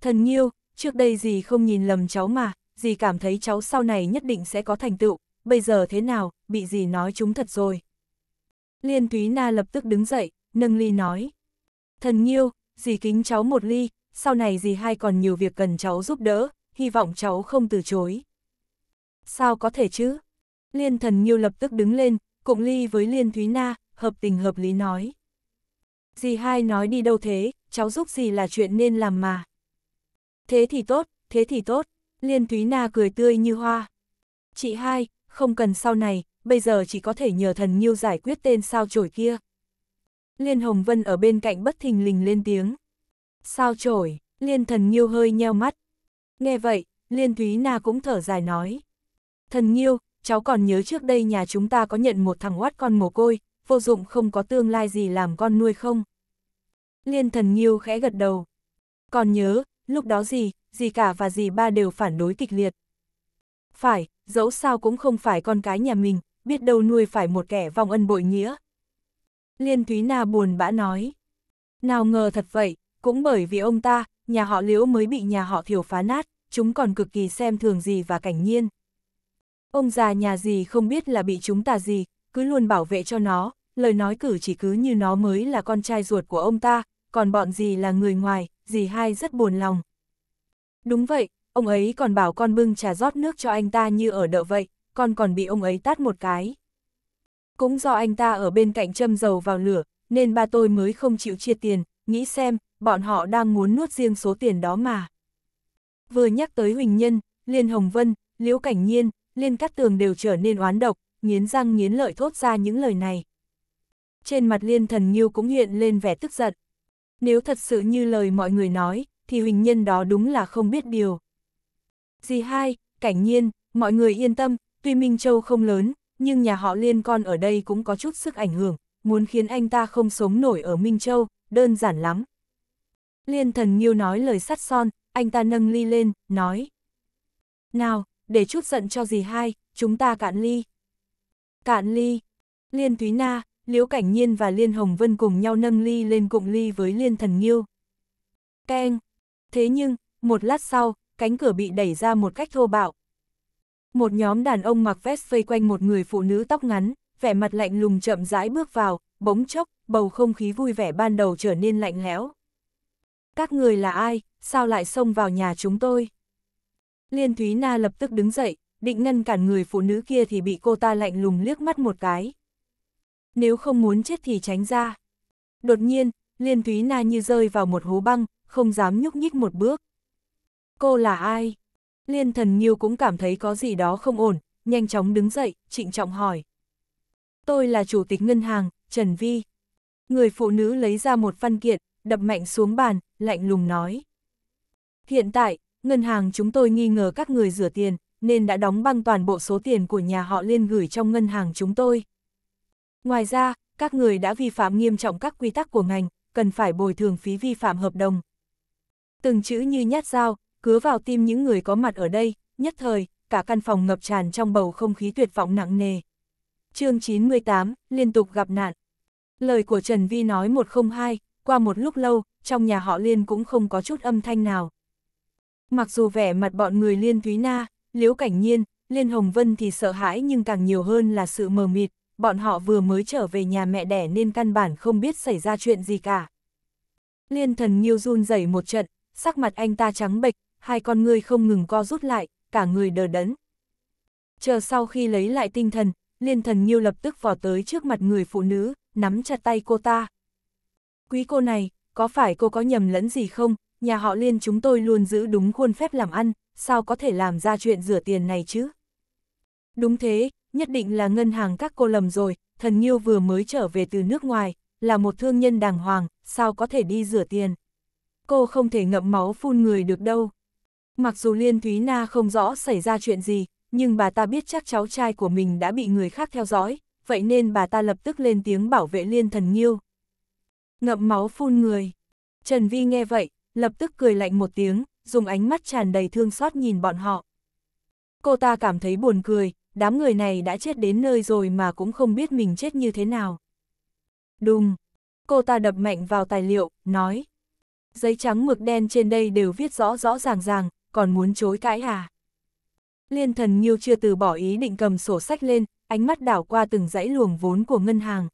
S1: Thần Nhiêu, trước đây gì không nhìn lầm cháu mà, gì cảm thấy cháu sau này nhất định sẽ có thành tựu, bây giờ thế nào, bị gì nói chúng thật rồi. Liên Thúy Na lập tức đứng dậy, nâng ly nói. Thần Nhiêu, dì kính cháu một ly, sau này gì hai còn nhiều việc cần cháu giúp đỡ, hy vọng cháu không từ chối. Sao có thể chứ? Liên thần Nhiêu lập tức đứng lên, cụng ly với Liên Thúy Na, hợp tình hợp lý nói. Dì hai nói đi đâu thế, cháu giúp gì là chuyện nên làm mà. Thế thì tốt, thế thì tốt, Liên Thúy Na cười tươi như hoa. Chị hai, không cần sau này, bây giờ chỉ có thể nhờ thần Nhiêu giải quyết tên sao chổi kia. Liên Hồng Vân ở bên cạnh bất thình lình lên tiếng. Sao trổi, liên thần nghiêu hơi nheo mắt. Nghe vậy, liên thúy na cũng thở dài nói. Thần nghiêu, cháu còn nhớ trước đây nhà chúng ta có nhận một thằng oát con mồ côi, vô dụng không có tương lai gì làm con nuôi không? Liên thần nghiêu khẽ gật đầu. Còn nhớ, lúc đó gì, gì cả và gì ba đều phản đối kịch liệt. Phải, dẫu sao cũng không phải con cái nhà mình, biết đâu nuôi phải một kẻ vong ân bội nghĩa. Liên Thúy Na buồn bã nói. Nào ngờ thật vậy, cũng bởi vì ông ta, nhà họ Liễu mới bị nhà họ Thiểu phá nát, chúng còn cực kỳ xem thường gì và cảnh nhiên. Ông già nhà gì không biết là bị chúng ta gì, cứ luôn bảo vệ cho nó, lời nói cử chỉ cứ như nó mới là con trai ruột của ông ta, còn bọn gì là người ngoài, gì hai rất buồn lòng. Đúng vậy, ông ấy còn bảo con bưng trà rót nước cho anh ta như ở đợ vậy, con còn bị ông ấy tát một cái. Cũng do anh ta ở bên cạnh châm dầu vào lửa, nên ba tôi mới không chịu chia tiền, nghĩ xem, bọn họ đang muốn nuốt riêng số tiền đó mà. Vừa nhắc tới Huỳnh Nhân, Liên Hồng Vân, Liễu Cảnh Nhiên, Liên Cát Tường đều trở nên oán độc, nghiến răng nghiến lợi thốt ra những lời này. Trên mặt Liên Thần Nhiêu cũng hiện lên vẻ tức giận. Nếu thật sự như lời mọi người nói, thì Huỳnh Nhân đó đúng là không biết điều. Dì hai, Cảnh Nhiên, mọi người yên tâm, tuy Minh Châu không lớn, nhưng nhà họ Liên con ở đây cũng có chút sức ảnh hưởng, muốn khiến anh ta không sống nổi ở Minh Châu, đơn giản lắm. Liên thần nghiêu nói lời sắt son, anh ta nâng ly lên, nói. Nào, để chút giận cho gì hai, chúng ta cạn ly. Cạn ly. Liên Thúy Na, Liễu Cảnh Nhiên và Liên Hồng Vân cùng nhau nâng ly lên cụng ly với Liên Thần Nghiêu. Keng. Thế nhưng, một lát sau, cánh cửa bị đẩy ra một cách thô bạo. Một nhóm đàn ông mặc vest vây quanh một người phụ nữ tóc ngắn, vẻ mặt lạnh lùng chậm rãi bước vào, bỗng chốc, bầu không khí vui vẻ ban đầu trở nên lạnh lẽo các người là ai, sao lại xông vào nhà chúng tôi? Liên Thúy Na lập tức đứng dậy, định ngăn cản người phụ nữ kia thì bị cô ta lạnh lùng liếc mắt một cái. Nếu không muốn chết thì tránh ra. Đột nhiên, Liên Thúy Na như rơi vào một hố băng, không dám nhúc nhích một bước. Cô là ai? Liên thần Nhiêu cũng cảm thấy có gì đó không ổn, nhanh chóng đứng dậy, trịnh trọng hỏi. Tôi là chủ tịch ngân hàng, Trần Vi. Người phụ nữ lấy ra một văn kiện, đập mạnh xuống bàn, lạnh lùng nói. Hiện tại, ngân hàng chúng tôi nghi ngờ các người rửa tiền, nên đã đóng băng toàn bộ số tiền của nhà họ lên gửi trong ngân hàng chúng tôi. Ngoài ra, các người đã vi phạm nghiêm trọng các quy tắc của ngành, cần phải bồi thường phí vi phạm hợp đồng. Từng chữ như nhát dao, cứa vào tim những người có mặt ở đây, nhất thời, cả căn phòng ngập tràn trong bầu không khí tuyệt vọng nặng nề. chương 98, liên tục gặp nạn. Lời của Trần Vi nói một không hai, qua một lúc lâu, trong nhà họ Liên cũng không có chút âm thanh nào. Mặc dù vẻ mặt bọn người Liên Thúy Na, Liễu Cảnh Nhiên, Liên Hồng Vân thì sợ hãi nhưng càng nhiều hơn là sự mờ mịt, bọn họ vừa mới trở về nhà mẹ đẻ nên căn bản không biết xảy ra chuyện gì cả. Liên thần Nhiêu run rẩy một trận, sắc mặt anh ta trắng bệch, hai con ngươi không ngừng co rút lại, cả người đờ đẫn. Chờ sau khi lấy lại tinh thần, Liên thần Nhiêu lập tức vò tới trước mặt người phụ nữ, nắm chặt tay cô ta. Quý cô này, có phải cô có nhầm lẫn gì không, nhà họ liên chúng tôi luôn giữ đúng khuôn phép làm ăn, sao có thể làm ra chuyện rửa tiền này chứ? Đúng thế, nhất định là ngân hàng các cô lầm rồi, thần Nhiêu vừa mới trở về từ nước ngoài, là một thương nhân đàng hoàng, sao có thể đi rửa tiền? Cô không thể ngậm máu phun người được đâu. Mặc dù Liên Thúy Na không rõ xảy ra chuyện gì, nhưng bà ta biết chắc cháu trai của mình đã bị người khác theo dõi, vậy nên bà ta lập tức lên tiếng bảo vệ Liên Thần Nhiêu ngậm máu phun người. Trần Vi nghe vậy, lập tức cười lạnh một tiếng, dùng ánh mắt tràn đầy thương xót nhìn bọn họ. Cô ta cảm thấy buồn cười, đám người này đã chết đến nơi rồi mà cũng không biết mình chết như thế nào. Đùng! Cô ta đập mạnh vào tài liệu, nói. Giấy trắng mực đen trên đây đều viết rõ rõ ràng ràng, còn muốn chối cãi à? Liên thần Nhiêu chưa từ bỏ ý định cầm sổ sách lên, ánh mắt đảo qua từng dãy luồng vốn của ngân hàng.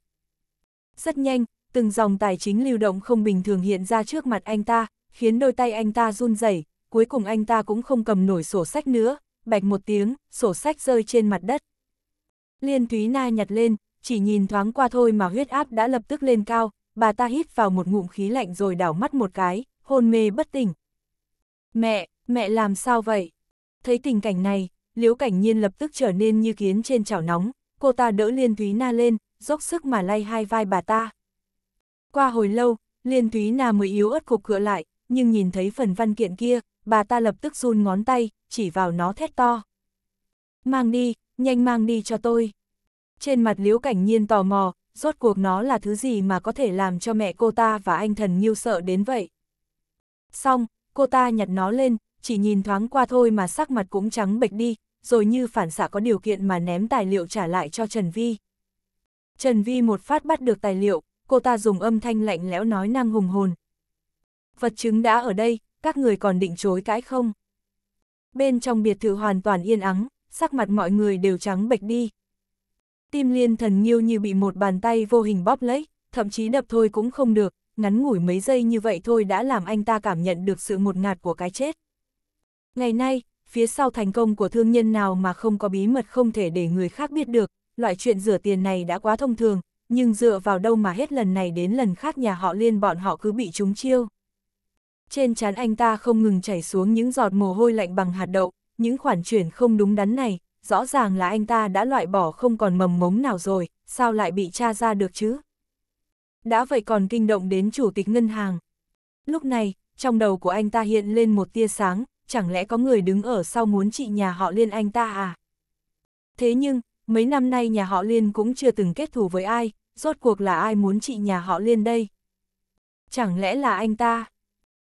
S1: Rất nhanh, từng dòng tài chính lưu động không bình thường hiện ra trước mặt anh ta, khiến đôi tay anh ta run rẩy. cuối cùng anh ta cũng không cầm nổi sổ sách nữa, bạch một tiếng, sổ sách rơi trên mặt đất. Liên Thúy Na nhặt lên, chỉ nhìn thoáng qua thôi mà huyết áp đã lập tức lên cao, bà ta hít vào một ngụm khí lạnh rồi đảo mắt một cái, hôn mê bất tỉnh. Mẹ, mẹ làm sao vậy? Thấy tình cảnh này, liễu cảnh nhiên lập tức trở nên như kiến trên chảo nóng, cô ta đỡ Liên Thúy Na lên, dốc sức mà lay hai vai bà ta. Qua hồi lâu, Liên Thúy Nà mới yếu ớt cục cửa lại, nhưng nhìn thấy phần văn kiện kia, bà ta lập tức run ngón tay, chỉ vào nó thét to. Mang đi, nhanh mang đi cho tôi. Trên mặt Liễu Cảnh Nhiên tò mò, rốt cuộc nó là thứ gì mà có thể làm cho mẹ cô ta và anh thần Nhiêu sợ đến vậy. Xong, cô ta nhặt nó lên, chỉ nhìn thoáng qua thôi mà sắc mặt cũng trắng bệch đi, rồi như phản xạ có điều kiện mà ném tài liệu trả lại cho Trần Vi. Trần Vi một phát bắt được tài liệu, cô ta dùng âm thanh lạnh lẽo nói năng hùng hồn. Vật chứng đã ở đây, các người còn định chối cãi không? Bên trong biệt thự hoàn toàn yên ắng, sắc mặt mọi người đều trắng bệch đi. Tim liên thần nghiêu như bị một bàn tay vô hình bóp lấy, thậm chí đập thôi cũng không được, ngắn ngủi mấy giây như vậy thôi đã làm anh ta cảm nhận được sự một ngạt của cái chết. Ngày nay, phía sau thành công của thương nhân nào mà không có bí mật không thể để người khác biết được, loại chuyện rửa tiền này đã quá thông thường, nhưng dựa vào đâu mà hết lần này đến lần khác nhà họ liên bọn họ cứ bị trúng chiêu. Trên trán anh ta không ngừng chảy xuống những giọt mồ hôi lạnh bằng hạt đậu, những khoản chuyển không đúng đắn này, rõ ràng là anh ta đã loại bỏ không còn mầm mống nào rồi, sao lại bị tra ra được chứ? Đã vậy còn kinh động đến chủ tịch ngân hàng. Lúc này, trong đầu của anh ta hiện lên một tia sáng, chẳng lẽ có người đứng ở sau muốn trị nhà họ liên anh ta à? Thế nhưng, mấy năm nay nhà họ liên cũng chưa từng kết thù với ai, rốt cuộc là ai muốn trị nhà họ Liên đây? Chẳng lẽ là anh ta?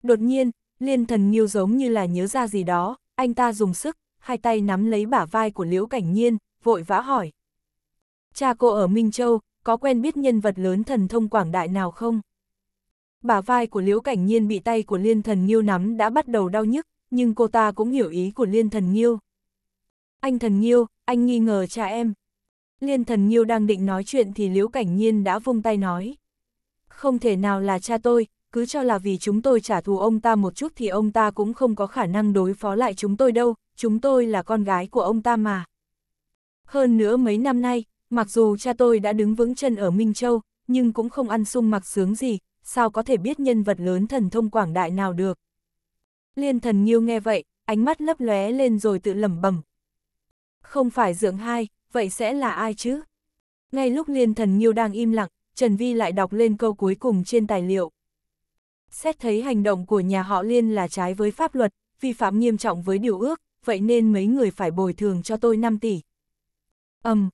S1: Đột nhiên, Liên thần nghiêu giống như là nhớ ra gì đó, anh ta dùng sức, hai tay nắm lấy bả vai của Liễu Cảnh Nhiên, vội vã hỏi. Cha cô ở Minh Châu, có quen biết nhân vật lớn thần thông quảng đại nào không? Bả vai của Liễu Cảnh Nhiên bị tay của Liên thần nghiêu nắm đã bắt đầu đau nhức, nhưng cô ta cũng hiểu ý của Liên thần nghiêu. Anh thần nghiêu, anh nghi ngờ cha em, Liên thần Nhiêu đang định nói chuyện thì Liễu Cảnh Nhiên đã vung tay nói. Không thể nào là cha tôi, cứ cho là vì chúng tôi trả thù ông ta một chút thì ông ta cũng không có khả năng đối phó lại chúng tôi đâu, chúng tôi là con gái của ông ta mà. Hơn nữa mấy năm nay, mặc dù cha tôi đã đứng vững chân ở Minh Châu, nhưng cũng không ăn sung mặc sướng gì, sao có thể biết nhân vật lớn thần thông quảng đại nào được. Liên thần Nhiêu nghe vậy, ánh mắt lấp lóe lên rồi tự lẩm bẩm. Không phải dưỡng hai, vậy sẽ là ai chứ? Ngay lúc liên thần Nhiêu đang im lặng, Trần Vi lại đọc lên câu cuối cùng trên tài liệu. Xét thấy hành động của nhà họ liên là trái với pháp luật, vi phạm nghiêm trọng với điều ước, vậy nên mấy người phải bồi thường cho tôi 5 tỷ. Ầm, um,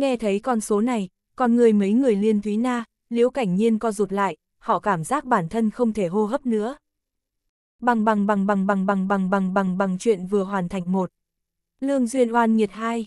S1: nghe thấy con số này, con người mấy người liên thúy na, liễu cảnh nhiên co rụt lại, họ cảm giác bản thân không thể hô hấp nữa. Bằng bằng bằng bằng bằng bằng bằng bằng bằng bằng chuyện vừa hoàn thành một. Lương Duyên oan nghiệt hai.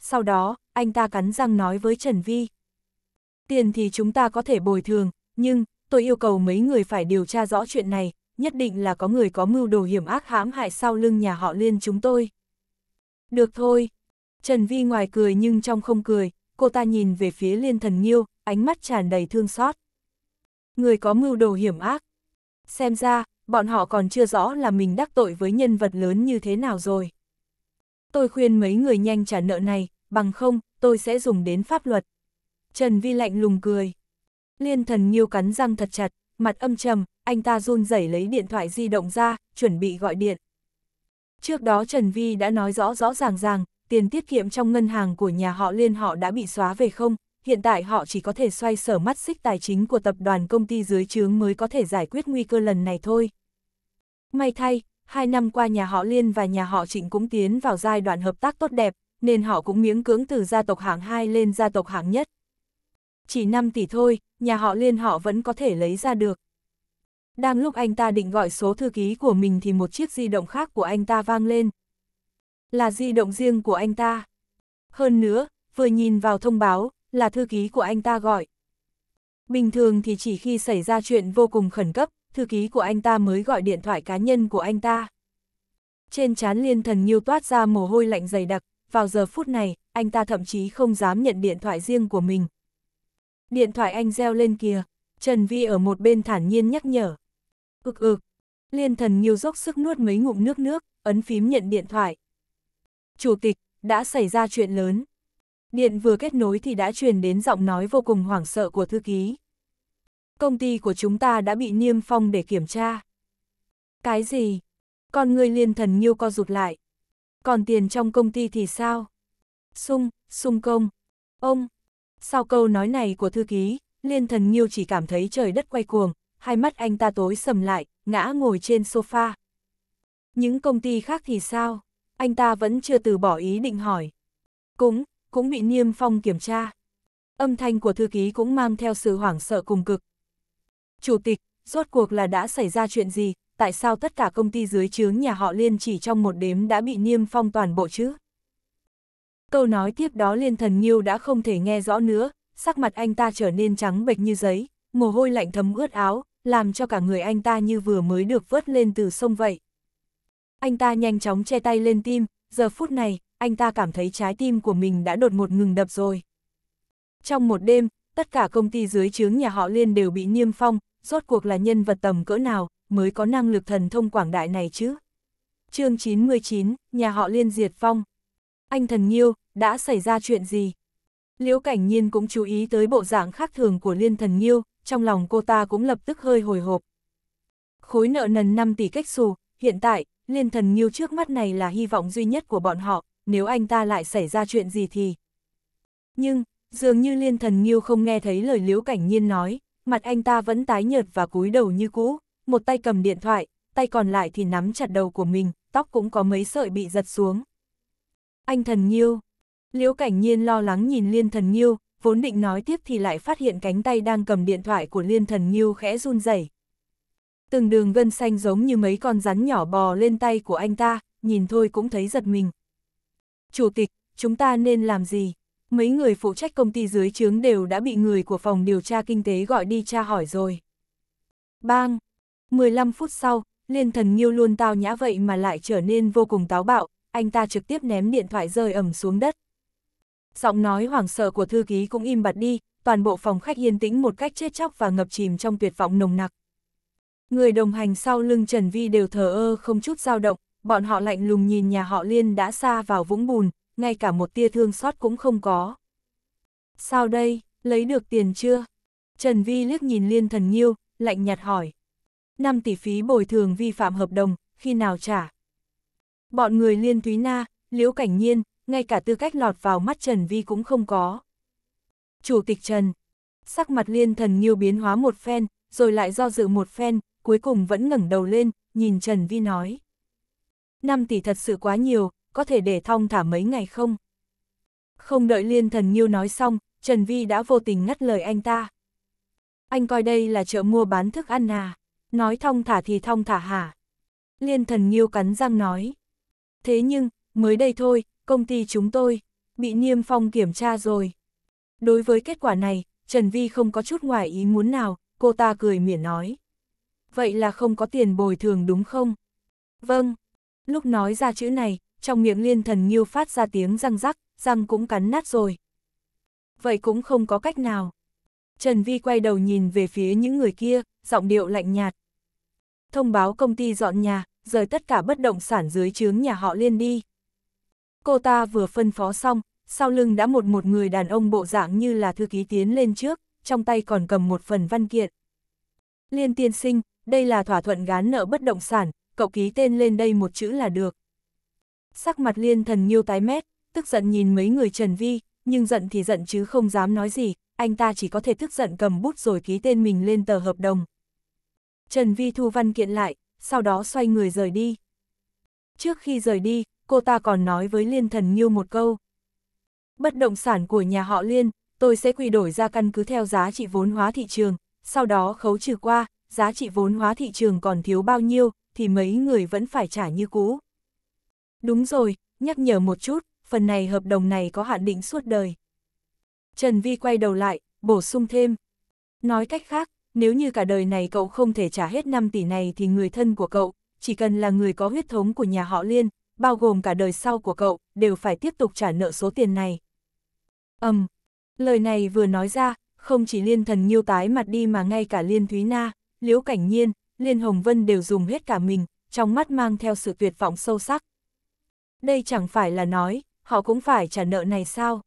S1: sau đó, anh ta cắn răng nói với Trần Vi. Tiền thì chúng ta có thể bồi thường, nhưng, tôi yêu cầu mấy người phải điều tra rõ chuyện này, nhất định là có người có mưu đồ hiểm ác hãm hại sau lưng nhà họ liên chúng tôi. Được thôi. Trần Vi ngoài cười nhưng trong không cười, cô ta nhìn về phía liên thần nghiêu, ánh mắt tràn đầy thương xót. Người có mưu đồ hiểm ác. Xem ra, bọn họ còn chưa rõ là mình đắc tội với nhân vật lớn như thế nào rồi tôi khuyên mấy người nhanh trả nợ này, bằng không, tôi sẽ dùng đến pháp luật. Trần Vi lạnh lùng cười. Liên thần nghiêu cắn răng thật chặt, mặt âm trầm, anh ta run rẩy lấy điện thoại di động ra, chuẩn bị gọi điện. Trước đó Trần Vi đã nói rõ rõ ràng ràng, tiền tiết kiệm trong ngân hàng của nhà họ liên họ đã bị xóa về không, hiện tại họ chỉ có thể xoay sở mắt xích tài chính của tập đoàn công ty dưới chướng mới có thể giải quyết nguy cơ lần này thôi. May thay, hai năm qua nhà họ Liên và nhà họ Trịnh cũng tiến vào giai đoạn hợp tác tốt đẹp, nên họ cũng miếng cưỡng từ gia tộc hạng 2 lên gia tộc hạng nhất. Chỉ 5 tỷ thôi, nhà họ Liên họ vẫn có thể lấy ra được. Đang lúc anh ta định gọi số thư ký của mình thì một chiếc di động khác của anh ta vang lên. Là di động riêng của anh ta. Hơn nữa, vừa nhìn vào thông báo, là thư ký của anh ta gọi. Bình thường thì chỉ khi xảy ra chuyện vô cùng khẩn cấp, thư ký của anh ta mới gọi điện thoại cá nhân của anh ta. Trên chán liên thần nghiêu toát ra mồ hôi lạnh dày đặc, vào giờ phút này, anh ta thậm chí không dám nhận điện thoại riêng của mình. Điện thoại anh reo lên kìa, Trần Vi ở một bên thản nhiên nhắc nhở. Ực ực, liên thần nghiêu dốc sức nuốt mấy ngụm nước nước, ấn phím nhận điện thoại. Chủ tịch, đã xảy ra chuyện lớn. Điện vừa kết nối thì đã truyền đến giọng nói vô cùng hoảng sợ của thư ký công ty của chúng ta đã bị niêm phong để kiểm tra. Cái gì? Con người liên thần nhiêu co rụt lại. Còn tiền trong công ty thì sao? Sung, sung công. Ông. Sau câu nói này của thư ký, liên thần nhiêu chỉ cảm thấy trời đất quay cuồng, hai mắt anh ta tối sầm lại, ngã ngồi trên sofa. Những công ty khác thì sao? Anh ta vẫn chưa từ bỏ ý định hỏi. Cũng, cũng bị niêm phong kiểm tra. Âm thanh của thư ký cũng mang theo sự hoảng sợ cùng cực, Chủ tịch, rốt cuộc là đã xảy ra chuyện gì, tại sao tất cả công ty dưới chướng nhà họ Liên chỉ trong một đếm đã bị niêm phong toàn bộ chứ? Câu nói tiếp đó Liên Thần Nhiêu đã không thể nghe rõ nữa, sắc mặt anh ta trở nên trắng bệch như giấy, mồ hôi lạnh thấm ướt áo, làm cho cả người anh ta như vừa mới được vớt lên từ sông vậy. Anh ta nhanh chóng che tay lên tim, giờ phút này, anh ta cảm thấy trái tim của mình đã đột ngột ngừng đập rồi. Trong một đêm, tất cả công ty dưới chướng nhà họ Liên đều bị niêm phong, rốt cuộc là nhân vật tầm cỡ nào, mới có năng lực thần thông quảng đại này chứ. chương 99, nhà họ Liên Diệt Phong. Anh thần Nhiêu, đã xảy ra chuyện gì? Liễu Cảnh Nhiên cũng chú ý tới bộ dạng khác thường của Liên Thần Nhiêu, trong lòng cô ta cũng lập tức hơi hồi hộp. Khối nợ nần 5 tỷ cách xù, hiện tại, Liên Thần Nhiêu trước mắt này là hy vọng duy nhất của bọn họ, nếu anh ta lại xảy ra chuyện gì thì... Nhưng, dường như Liên Thần Nhiêu không nghe thấy lời Liễu Cảnh Nhiên nói, mặt anh ta vẫn tái nhợt và cúi đầu như cũ, một tay cầm điện thoại, tay còn lại thì nắm chặt đầu của mình, tóc cũng có mấy sợi bị giật xuống. Anh thần Nhiêu Liễu Cảnh Nhiên lo lắng nhìn Liên thần Nhiêu, vốn định nói tiếp thì lại phát hiện cánh tay đang cầm điện thoại của Liên thần Nhiêu khẽ run rẩy. Từng đường gân xanh giống như mấy con rắn nhỏ bò lên tay của anh ta, nhìn thôi cũng thấy giật mình. Chủ tịch, chúng ta nên làm gì? mấy người phụ trách công ty dưới trướng đều đã bị người của phòng điều tra kinh tế gọi đi tra hỏi rồi. Bang! 15 phút sau, liên thần nghiêu luôn tao nhã vậy mà lại trở nên vô cùng táo bạo, anh ta trực tiếp ném điện thoại rơi ẩm xuống đất. Giọng nói hoảng sợ của thư ký cũng im bặt đi, toàn bộ phòng khách yên tĩnh một cách chết chóc và ngập chìm trong tuyệt vọng nồng nặc. Người đồng hành sau lưng Trần Vi đều thờ ơ không chút dao động, bọn họ lạnh lùng nhìn nhà họ Liên đã xa vào vũng bùn, ngay cả một tia thương xót cũng không có. Sao đây, lấy được tiền chưa? Trần Vi liếc nhìn Liên Thần Nhiêu, lạnh nhạt hỏi. 5 tỷ phí bồi thường vi phạm hợp đồng, khi nào trả? Bọn người Liên Thúy Na, Liễu Cảnh Nhiên, ngay cả tư cách lọt vào mắt Trần Vi cũng không có. Chủ tịch Trần, sắc mặt Liên Thần Nhiêu biến hóa một phen, rồi lại do dự một phen, cuối cùng vẫn ngẩng đầu lên, nhìn Trần Vi nói. 5 tỷ thật sự quá nhiều, có thể để thong thả mấy ngày không? Không đợi liên thần nhiêu nói xong, Trần Vi đã vô tình ngắt lời anh ta. Anh coi đây là chợ mua bán thức ăn à? Nói thong thả thì thong thả hả? Liên thần nhiêu cắn răng nói. Thế nhưng, mới đây thôi, công ty chúng tôi, bị niêm phong kiểm tra rồi. Đối với kết quả này, Trần Vi không có chút ngoài ý muốn nào, cô ta cười mỉa nói. Vậy là không có tiền bồi thường đúng không? Vâng. Lúc nói ra chữ này, trong miệng liên thần nghiêu phát ra tiếng răng rắc, răng cũng cắn nát rồi. Vậy cũng không có cách nào. Trần Vi quay đầu nhìn về phía những người kia, giọng điệu lạnh nhạt. Thông báo công ty dọn nhà, rời tất cả bất động sản dưới chướng nhà họ liên đi. Cô ta vừa phân phó xong, sau lưng đã một một người đàn ông bộ dạng như là thư ký tiến lên trước, trong tay còn cầm một phần văn kiện. Liên tiên sinh, đây là thỏa thuận gán nợ bất động sản, cậu ký tên lên đây một chữ là được sắc mặt liên thần nhiêu tái mét, tức giận nhìn mấy người Trần Vi, nhưng giận thì giận chứ không dám nói gì, anh ta chỉ có thể tức giận cầm bút rồi ký tên mình lên tờ hợp đồng. Trần Vi thu văn kiện lại, sau đó xoay người rời đi. Trước khi rời đi, cô ta còn nói với Liên Thần Nhiêu một câu. Bất động sản của nhà họ Liên, tôi sẽ quy đổi ra căn cứ theo giá trị vốn hóa thị trường, sau đó khấu trừ qua, giá trị vốn hóa thị trường còn thiếu bao nhiêu, thì mấy người vẫn phải trả như cũ. Đúng rồi, nhắc nhở một chút, phần này hợp đồng này có hạn định suốt đời. Trần Vi quay đầu lại, bổ sung thêm. Nói cách khác, nếu như cả đời này cậu không thể trả hết 5 tỷ này thì người thân của cậu, chỉ cần là người có huyết thống của nhà họ Liên, bao gồm cả đời sau của cậu, đều phải tiếp tục trả nợ số tiền này. Ầm, um, lời này vừa nói ra, không chỉ Liên Thần Nhiêu tái mặt đi mà ngay cả Liên Thúy Na, Liễu Cảnh Nhiên, Liên Hồng Vân đều dùng hết cả mình, trong mắt mang theo sự tuyệt vọng sâu sắc, đây chẳng phải là nói, họ cũng phải trả nợ này sao?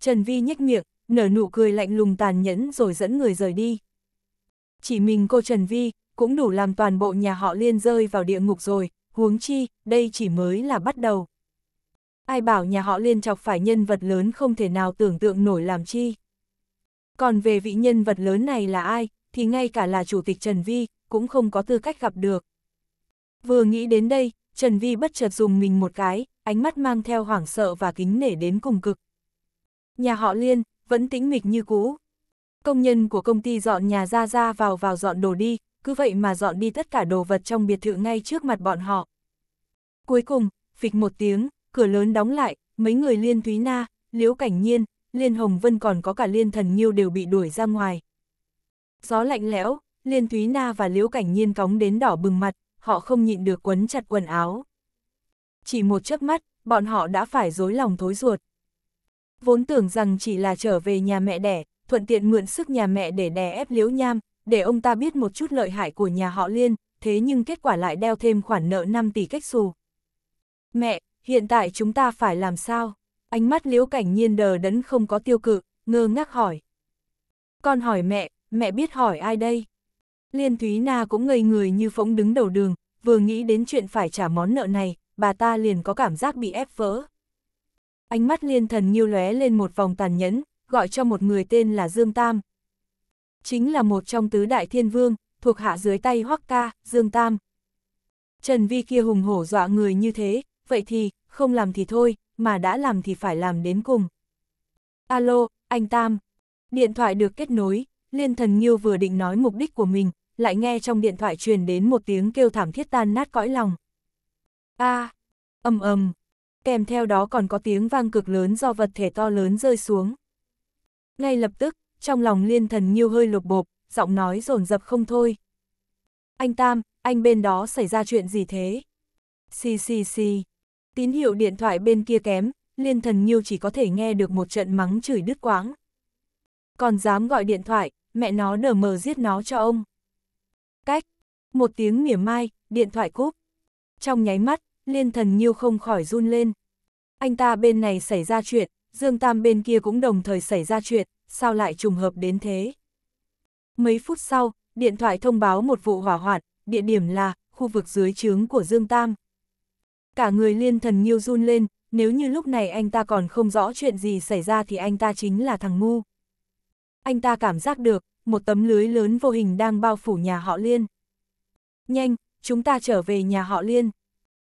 S1: Trần Vi nhếch miệng, nở nụ cười lạnh lùng tàn nhẫn rồi dẫn người rời đi. Chỉ mình cô Trần Vi, cũng đủ làm toàn bộ nhà họ liên rơi vào địa ngục rồi, huống chi, đây chỉ mới là bắt đầu. Ai bảo nhà họ liên chọc phải nhân vật lớn không thể nào tưởng tượng nổi làm chi. Còn về vị nhân vật lớn này là ai, thì ngay cả là chủ tịch Trần Vi, cũng không có tư cách gặp được. Vừa nghĩ đến đây, Trần Vi bất chợt dùng mình một cái, ánh mắt mang theo hoảng sợ và kính nể đến cùng cực. Nhà họ Liên, vẫn tĩnh mịch như cũ. Công nhân của công ty dọn nhà ra ra vào vào dọn đồ đi, cứ vậy mà dọn đi tất cả đồ vật trong biệt thự ngay trước mặt bọn họ. Cuối cùng, phịch một tiếng, cửa lớn đóng lại, mấy người Liên Thúy Na, Liễu Cảnh Nhiên, Liên Hồng Vân còn có cả Liên Thần Nhiêu đều bị đuổi ra ngoài. Gió lạnh lẽo, Liên Thúy Na và Liễu Cảnh Nhiên cóng đến đỏ bừng mặt, họ không nhịn được quấn chặt quần áo. Chỉ một chớp mắt, bọn họ đã phải dối lòng thối ruột. Vốn tưởng rằng chỉ là trở về nhà mẹ đẻ, thuận tiện mượn sức nhà mẹ để đè ép liếu nham, để ông ta biết một chút lợi hại của nhà họ liên, thế nhưng kết quả lại đeo thêm khoản nợ 5 tỷ cách xù. Mẹ, hiện tại chúng ta phải làm sao? Ánh mắt liễu cảnh nhiên đờ đẫn không có tiêu cự, ngơ ngác hỏi. Con hỏi mẹ, mẹ biết hỏi ai đây? Liên Thúy Na cũng ngây người như phỗng đứng đầu đường, vừa nghĩ đến chuyện phải trả món nợ này, bà ta liền có cảm giác bị ép vỡ. Ánh mắt liên thần nghiêu lóe lên một vòng tàn nhẫn, gọi cho một người tên là Dương Tam. Chính là một trong tứ đại thiên vương, thuộc hạ dưới tay Hoắc Ca, Dương Tam. Trần Vi kia hùng hổ dọa người như thế, vậy thì, không làm thì thôi, mà đã làm thì phải làm đến cùng. Alo, anh Tam. Điện thoại được kết nối, liên thần nghiêu vừa định nói mục đích của mình, lại nghe trong điện thoại truyền đến một tiếng kêu thảm thiết tan nát cõi lòng. A, à, ầm ầm, kèm theo đó còn có tiếng vang cực lớn do vật thể to lớn rơi xuống. Ngay lập tức, trong lòng liên thần nhiêu hơi lục bộp, giọng nói rồn rập không thôi. Anh Tam, anh bên đó xảy ra chuyện gì thế? Xì xì xì. Tín hiệu điện thoại bên kia kém, liên thần nhiêu chỉ có thể nghe được một trận mắng chửi đứt quáng. Còn dám gọi điện thoại, mẹ nó nở mờ giết nó cho ông. Một tiếng mỉa mai, điện thoại cúp. Trong nháy mắt, liên thần nhiêu không khỏi run lên. Anh ta bên này xảy ra chuyện, Dương Tam bên kia cũng đồng thời xảy ra chuyện, sao lại trùng hợp đến thế? Mấy phút sau, điện thoại thông báo một vụ hỏa hoạn, địa điểm là khu vực dưới trướng của Dương Tam. Cả người liên thần nhiêu run lên, nếu như lúc này anh ta còn không rõ chuyện gì xảy ra thì anh ta chính là thằng ngu. Anh ta cảm giác được, một tấm lưới lớn vô hình đang bao phủ nhà họ liên nhanh, chúng ta trở về nhà họ Liên.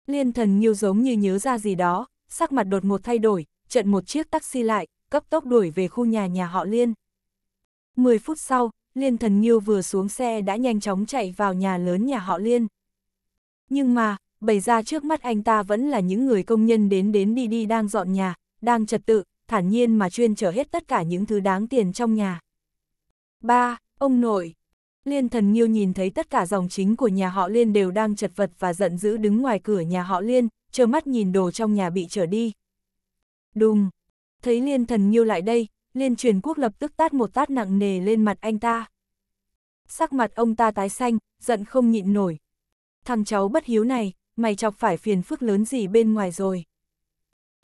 S1: Liên thần nghiêu giống như nhớ ra gì đó, sắc mặt đột ngột thay đổi, trận một chiếc taxi lại, cấp tốc đuổi về khu nhà nhà họ Liên. mười phút sau, Liên thần nghiêu vừa xuống xe đã nhanh chóng chạy vào nhà lớn nhà họ Liên. Nhưng mà, bày ra trước mắt anh ta vẫn là những người công nhân đến đến đi đi đang dọn nhà, đang trật tự, thản nhiên mà chuyên chở hết tất cả những thứ đáng tiền trong nhà. ba Ông nội, Liên thần nghiêu nhìn thấy tất cả dòng chính của nhà họ Liên đều đang chật vật và giận dữ đứng ngoài cửa nhà họ Liên, chờ mắt nhìn đồ trong nhà bị trở đi. Đùng! Thấy liên thần nghiêu lại đây, liên truyền quốc lập tức tát một tát nặng nề lên mặt anh ta. Sắc mặt ông ta tái xanh, giận không nhịn nổi. Thằng cháu bất hiếu này, mày chọc phải phiền phức lớn gì bên ngoài rồi.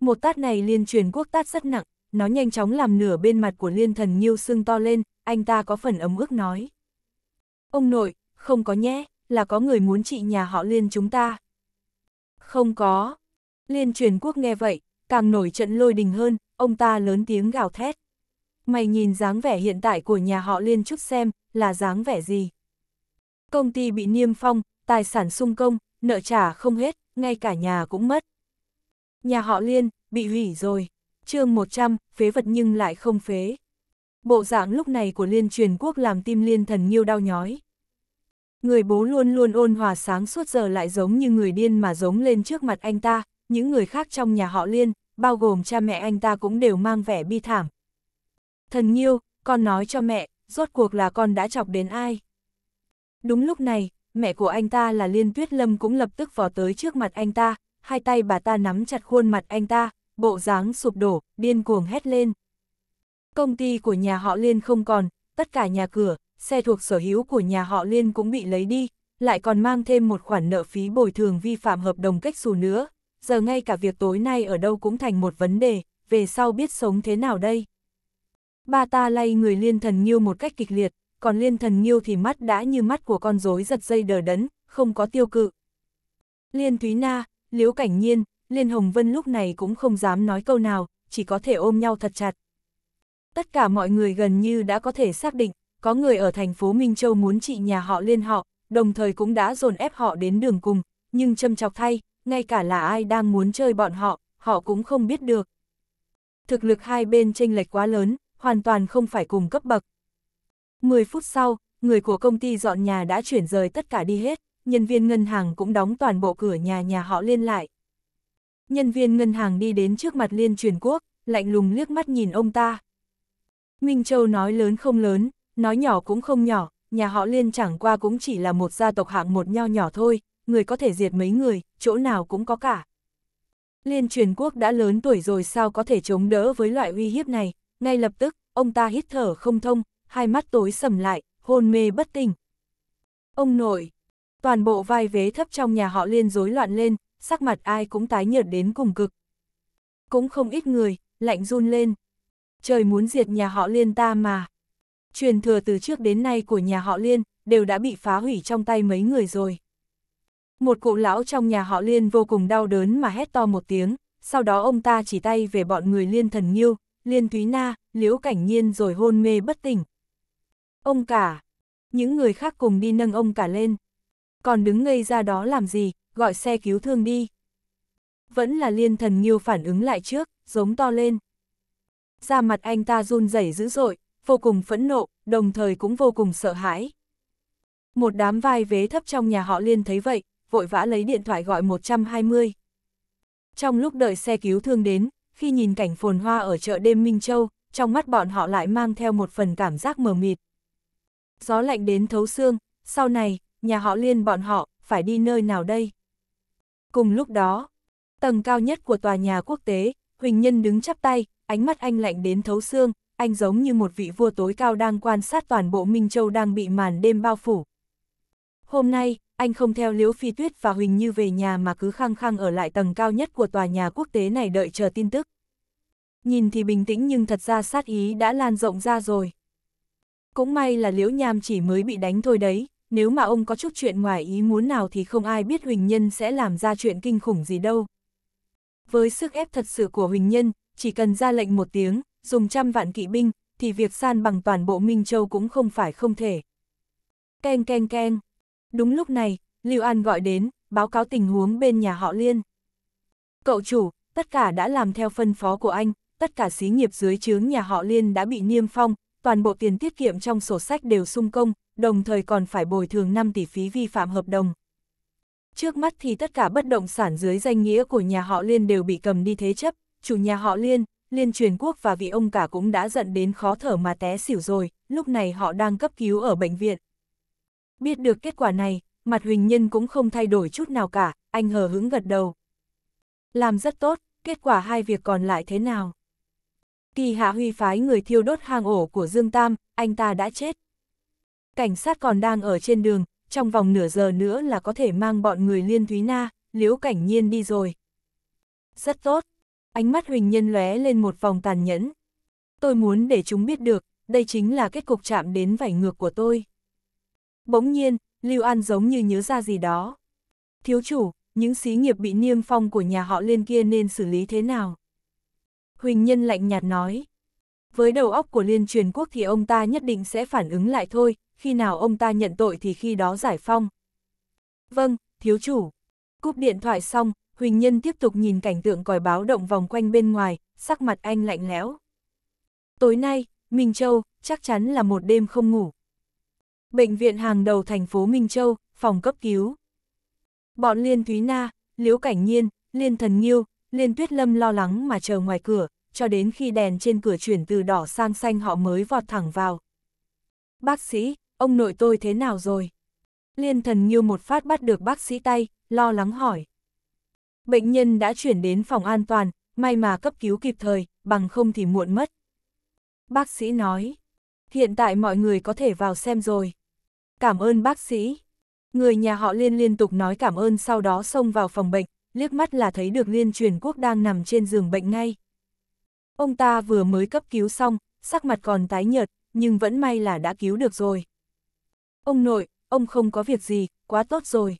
S1: Một tát này liên truyền quốc tát rất nặng, nó nhanh chóng làm nửa bên mặt của liên thần nghiêu sưng to lên, anh ta có phần ấm ức nói. Ông nội, không có nhé, là có người muốn trị nhà họ liên chúng ta. Không có. Liên truyền quốc nghe vậy, càng nổi trận lôi đình hơn, ông ta lớn tiếng gào thét. Mày nhìn dáng vẻ hiện tại của nhà họ liên chút xem, là dáng vẻ gì. Công ty bị niêm phong, tài sản sung công, nợ trả không hết, ngay cả nhà cũng mất. Nhà họ liên, bị hủy rồi. chương 100, phế vật nhưng lại không phế. Bộ dạng lúc này của liên truyền quốc làm tim liên thần nhiêu đau nhói. Người bố luôn luôn ôn hòa sáng suốt giờ lại giống như người điên mà giống lên trước mặt anh ta, những người khác trong nhà họ liên, bao gồm cha mẹ anh ta cũng đều mang vẻ bi thảm. Thần nhiêu, con nói cho mẹ, rốt cuộc là con đã chọc đến ai? Đúng lúc này, mẹ của anh ta là Liên Tuyết Lâm cũng lập tức vò tới trước mặt anh ta, hai tay bà ta nắm chặt khuôn mặt anh ta, bộ dáng sụp đổ, điên cuồng hét lên. Công ty của nhà họ Liên không còn, tất cả nhà cửa, xe thuộc sở hữu của nhà họ Liên cũng bị lấy đi, lại còn mang thêm một khoản nợ phí bồi thường vi phạm hợp đồng cách xù nữa. Giờ ngay cả việc tối nay ở đâu cũng thành một vấn đề, về sau biết sống thế nào đây? Ba ta lay người Liên Thần Nhiêu một cách kịch liệt, còn Liên Thần Nhiêu thì mắt đã như mắt của con rối giật dây đờ đẫn, không có tiêu cự. Liên Thúy Na, Liễu Cảnh Nhiên, Liên Hồng Vân lúc này cũng không dám nói câu nào, chỉ có thể ôm nhau thật chặt, Tất cả mọi người gần như đã có thể xác định, có người ở thành phố Minh Châu muốn trị nhà họ liên họ, đồng thời cũng đã dồn ép họ đến đường cùng, nhưng châm chọc thay, ngay cả là ai đang muốn chơi bọn họ, họ cũng không biết được. Thực lực hai bên tranh lệch quá lớn, hoàn toàn không phải cùng cấp bậc. 10 phút sau, người của công ty dọn nhà đã chuyển rời tất cả đi hết, nhân viên ngân hàng cũng đóng toàn bộ cửa nhà nhà họ liên lại. Nhân viên ngân hàng đi đến trước mặt Liên Truyền Quốc, lạnh lùng liếc mắt nhìn ông ta. Minh Châu nói lớn không lớn, nói nhỏ cũng không nhỏ, nhà họ Liên chẳng qua cũng chỉ là một gia tộc hạng một nho nhỏ thôi, người có thể diệt mấy người, chỗ nào cũng có cả. Liên truyền quốc đã lớn tuổi rồi sao có thể chống đỡ với loại uy hiếp này, ngay lập tức, ông ta hít thở không thông, hai mắt tối sầm lại, hôn mê bất tỉnh. Ông nội, toàn bộ vai vế thấp trong nhà họ Liên rối loạn lên, sắc mặt ai cũng tái nhợt đến cùng cực. Cũng không ít người, lạnh run lên trời muốn diệt nhà họ liên ta mà. Truyền thừa từ trước đến nay của nhà họ liên, đều đã bị phá hủy trong tay mấy người rồi. Một cụ lão trong nhà họ liên vô cùng đau đớn mà hét to một tiếng, sau đó ông ta chỉ tay về bọn người liên thần nghiêu, liên túy na, liễu cảnh nhiên rồi hôn mê bất tỉnh. Ông cả, những người khác cùng đi nâng ông cả lên. Còn đứng ngây ra đó làm gì, gọi xe cứu thương đi. Vẫn là liên thần nghiêu phản ứng lại trước, giống to lên da mặt anh ta run rẩy dữ dội, vô cùng phẫn nộ, đồng thời cũng vô cùng sợ hãi. Một đám vai vế thấp trong nhà họ liên thấy vậy, vội vã lấy điện thoại gọi 120. Trong lúc đợi xe cứu thương đến, khi nhìn cảnh phồn hoa ở chợ đêm Minh Châu, trong mắt bọn họ lại mang theo một phần cảm giác mờ mịt. Gió lạnh đến thấu xương, sau này, nhà họ liên bọn họ, phải đi nơi nào đây? Cùng lúc đó, tầng cao nhất của tòa nhà quốc tế, Huỳnh Nhân đứng chắp tay, ánh mắt anh lạnh đến thấu xương, anh giống như một vị vua tối cao đang quan sát toàn bộ Minh Châu đang bị màn đêm bao phủ. Hôm nay, anh không theo Liễu Phi Tuyết và Huỳnh Như về nhà mà cứ khăng khăng ở lại tầng cao nhất của tòa nhà quốc tế này đợi chờ tin tức. Nhìn thì bình tĩnh nhưng thật ra sát ý đã lan rộng ra rồi. Cũng may là Liễu Nham chỉ mới bị đánh thôi đấy, nếu mà ông có chút chuyện ngoài ý muốn nào thì không ai biết Huỳnh Nhân sẽ làm ra chuyện kinh khủng gì đâu. Với sức ép thật sự của Huỳnh Nhân, chỉ cần ra lệnh một tiếng, dùng trăm vạn kỵ binh, thì việc san bằng toàn bộ Minh Châu cũng không phải không thể. Keng keng keng. Đúng lúc này, Lưu An gọi đến, báo cáo tình huống bên nhà họ Liên. Cậu chủ, tất cả đã làm theo phân phó của anh, tất cả xí nghiệp dưới chướng nhà họ Liên đã bị niêm phong, toàn bộ tiền tiết kiệm trong sổ sách đều sung công, đồng thời còn phải bồi thường 5 tỷ phí vi phạm hợp đồng. Trước mắt thì tất cả bất động sản dưới danh nghĩa của nhà họ Liên đều bị cầm đi thế chấp, chủ nhà họ Liên, Liên truyền quốc và vị ông cả cũng đã giận đến khó thở mà té xỉu rồi, lúc này họ đang cấp cứu ở bệnh viện. Biết được kết quả này, mặt Huỳnh Nhân cũng không thay đổi chút nào cả, anh hờ hững gật đầu. Làm rất tốt, kết quả hai việc còn lại thế nào? Kỳ Hạ Huy phái người thiêu đốt hang ổ của Dương Tam, anh ta đã chết. Cảnh sát còn đang ở trên đường, trong vòng nửa giờ nữa là có thể mang bọn người liên thúy na, liễu cảnh nhiên đi rồi. Rất tốt, ánh mắt Huỳnh Nhân lóe lên một vòng tàn nhẫn. Tôi muốn để chúng biết được, đây chính là kết cục chạm đến vảy ngược của tôi. Bỗng nhiên, Lưu An giống như nhớ ra gì đó. Thiếu chủ, những xí nghiệp bị niêm phong của nhà họ lên kia nên xử lý thế nào? Huỳnh Nhân lạnh nhạt nói. Với đầu óc của liên truyền quốc thì ông ta nhất định sẽ phản ứng lại thôi, khi nào ông ta nhận tội thì khi đó giải phong. Vâng, thiếu chủ. Cúp điện thoại xong, Huỳnh Nhân tiếp tục nhìn cảnh tượng còi báo động vòng quanh bên ngoài, sắc mặt anh lạnh lẽo. Tối nay, Minh Châu, chắc chắn là một đêm không ngủ. Bệnh viện hàng đầu thành phố Minh Châu, phòng cấp cứu. Bọn Liên Thúy Na, Liễu Cảnh Nhiên, Liên Thần Nghiêu, Liên Tuyết Lâm lo lắng mà chờ ngoài cửa, cho đến khi đèn trên cửa chuyển từ đỏ sang xanh họ mới vọt thẳng vào. Bác sĩ, ông nội tôi thế nào rồi? Liên thần như một phát bắt được bác sĩ tay, lo lắng hỏi. Bệnh nhân đã chuyển đến phòng an toàn, may mà cấp cứu kịp thời, bằng không thì muộn mất. Bác sĩ nói, hiện tại mọi người có thể vào xem rồi. Cảm ơn bác sĩ. Người nhà họ Liên liên tục nói cảm ơn sau đó xông vào phòng bệnh, liếc mắt là thấy được Liên truyền quốc đang nằm trên giường bệnh ngay. Ông ta vừa mới cấp cứu xong, sắc mặt còn tái nhợt, nhưng vẫn may là đã cứu được rồi. Ông nội, ông không có việc gì, quá tốt rồi.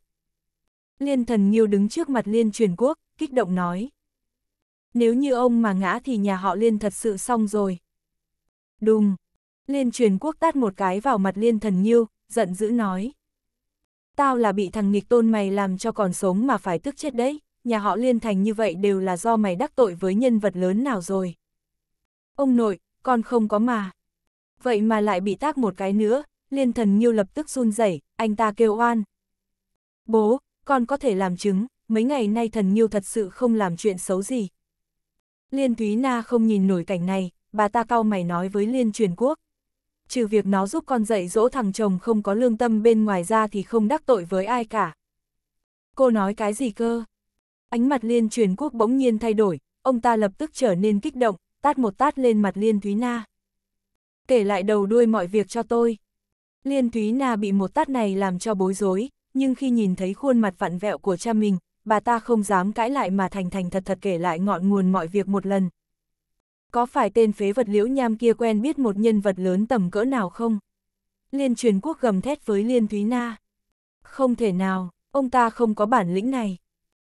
S1: Liên thần nghiêu đứng trước mặt liên truyền quốc, kích động nói. Nếu như ông mà ngã thì nhà họ liên thật sự xong rồi. Đùng, liên truyền quốc tát một cái vào mặt liên thần nhiêu giận dữ nói. Tao là bị thằng nghịch tôn mày làm cho còn sống mà phải tức chết đấy, nhà họ liên thành như vậy đều là do mày đắc tội với nhân vật lớn nào rồi. Ông nội, con không có mà. Vậy mà lại bị tác một cái nữa, liên thần nghiêu lập tức run rẩy, anh ta kêu oan. Bố, con có thể làm chứng, mấy ngày nay thần nghiêu thật sự không làm chuyện xấu gì. Liên Thúy Na không nhìn nổi cảnh này, bà ta cau mày nói với Liên truyền quốc. Trừ việc nó giúp con dạy dỗ thằng chồng không có lương tâm bên ngoài ra thì không đắc tội với ai cả. Cô nói cái gì cơ? Ánh mặt Liên truyền quốc bỗng nhiên thay đổi, ông ta lập tức trở nên kích động, tát một tát lên mặt Liên Thúy Na. Kể lại đầu đuôi mọi việc cho tôi. Liên Thúy Na bị một tát này làm cho bối rối, nhưng khi nhìn thấy khuôn mặt vặn vẹo của cha mình, bà ta không dám cãi lại mà thành thành thật thật kể lại ngọn nguồn mọi việc một lần. Có phải tên phế vật liễu nham kia quen biết một nhân vật lớn tầm cỡ nào không? Liên truyền quốc gầm thét với Liên Thúy Na. Không thể nào, ông ta không có bản lĩnh này.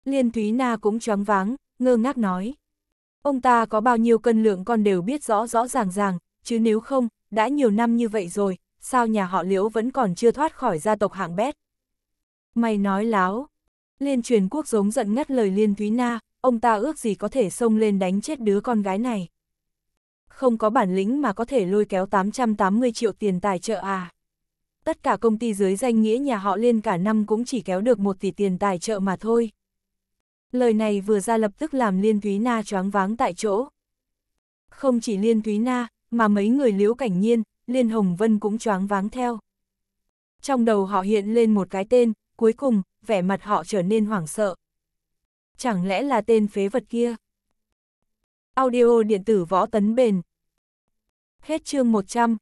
S1: Liên Thúy Na cũng choáng váng, ngơ ngác nói. Ông ta có bao nhiêu cân lượng con đều biết rõ rõ ràng ràng, chứ nếu không, đã nhiều năm như vậy rồi, sao nhà họ liễu vẫn còn chưa thoát khỏi gia tộc hạng bét. Mày nói láo. Liên truyền quốc giống giận ngắt lời Liên Thúy Na, ông ta ước gì có thể xông lên đánh chết đứa con gái này. Không có bản lĩnh mà có thể lôi kéo 880 triệu tiền tài trợ à. Tất cả công ty dưới danh nghĩa nhà họ Liên cả năm cũng chỉ kéo được một tỷ tiền tài trợ mà thôi. Lời này vừa ra lập tức làm Liên Thúy Na choáng váng tại chỗ. Không chỉ Liên Thúy Na, mà mấy người liễu cảnh nhiên, Liên Hồng Vân cũng choáng váng theo. Trong đầu họ hiện lên một cái tên, cuối cùng, vẻ mặt họ trở nên hoảng sợ. Chẳng lẽ là tên phế vật kia? Audio điện tử võ tấn bền. Hết chương 100.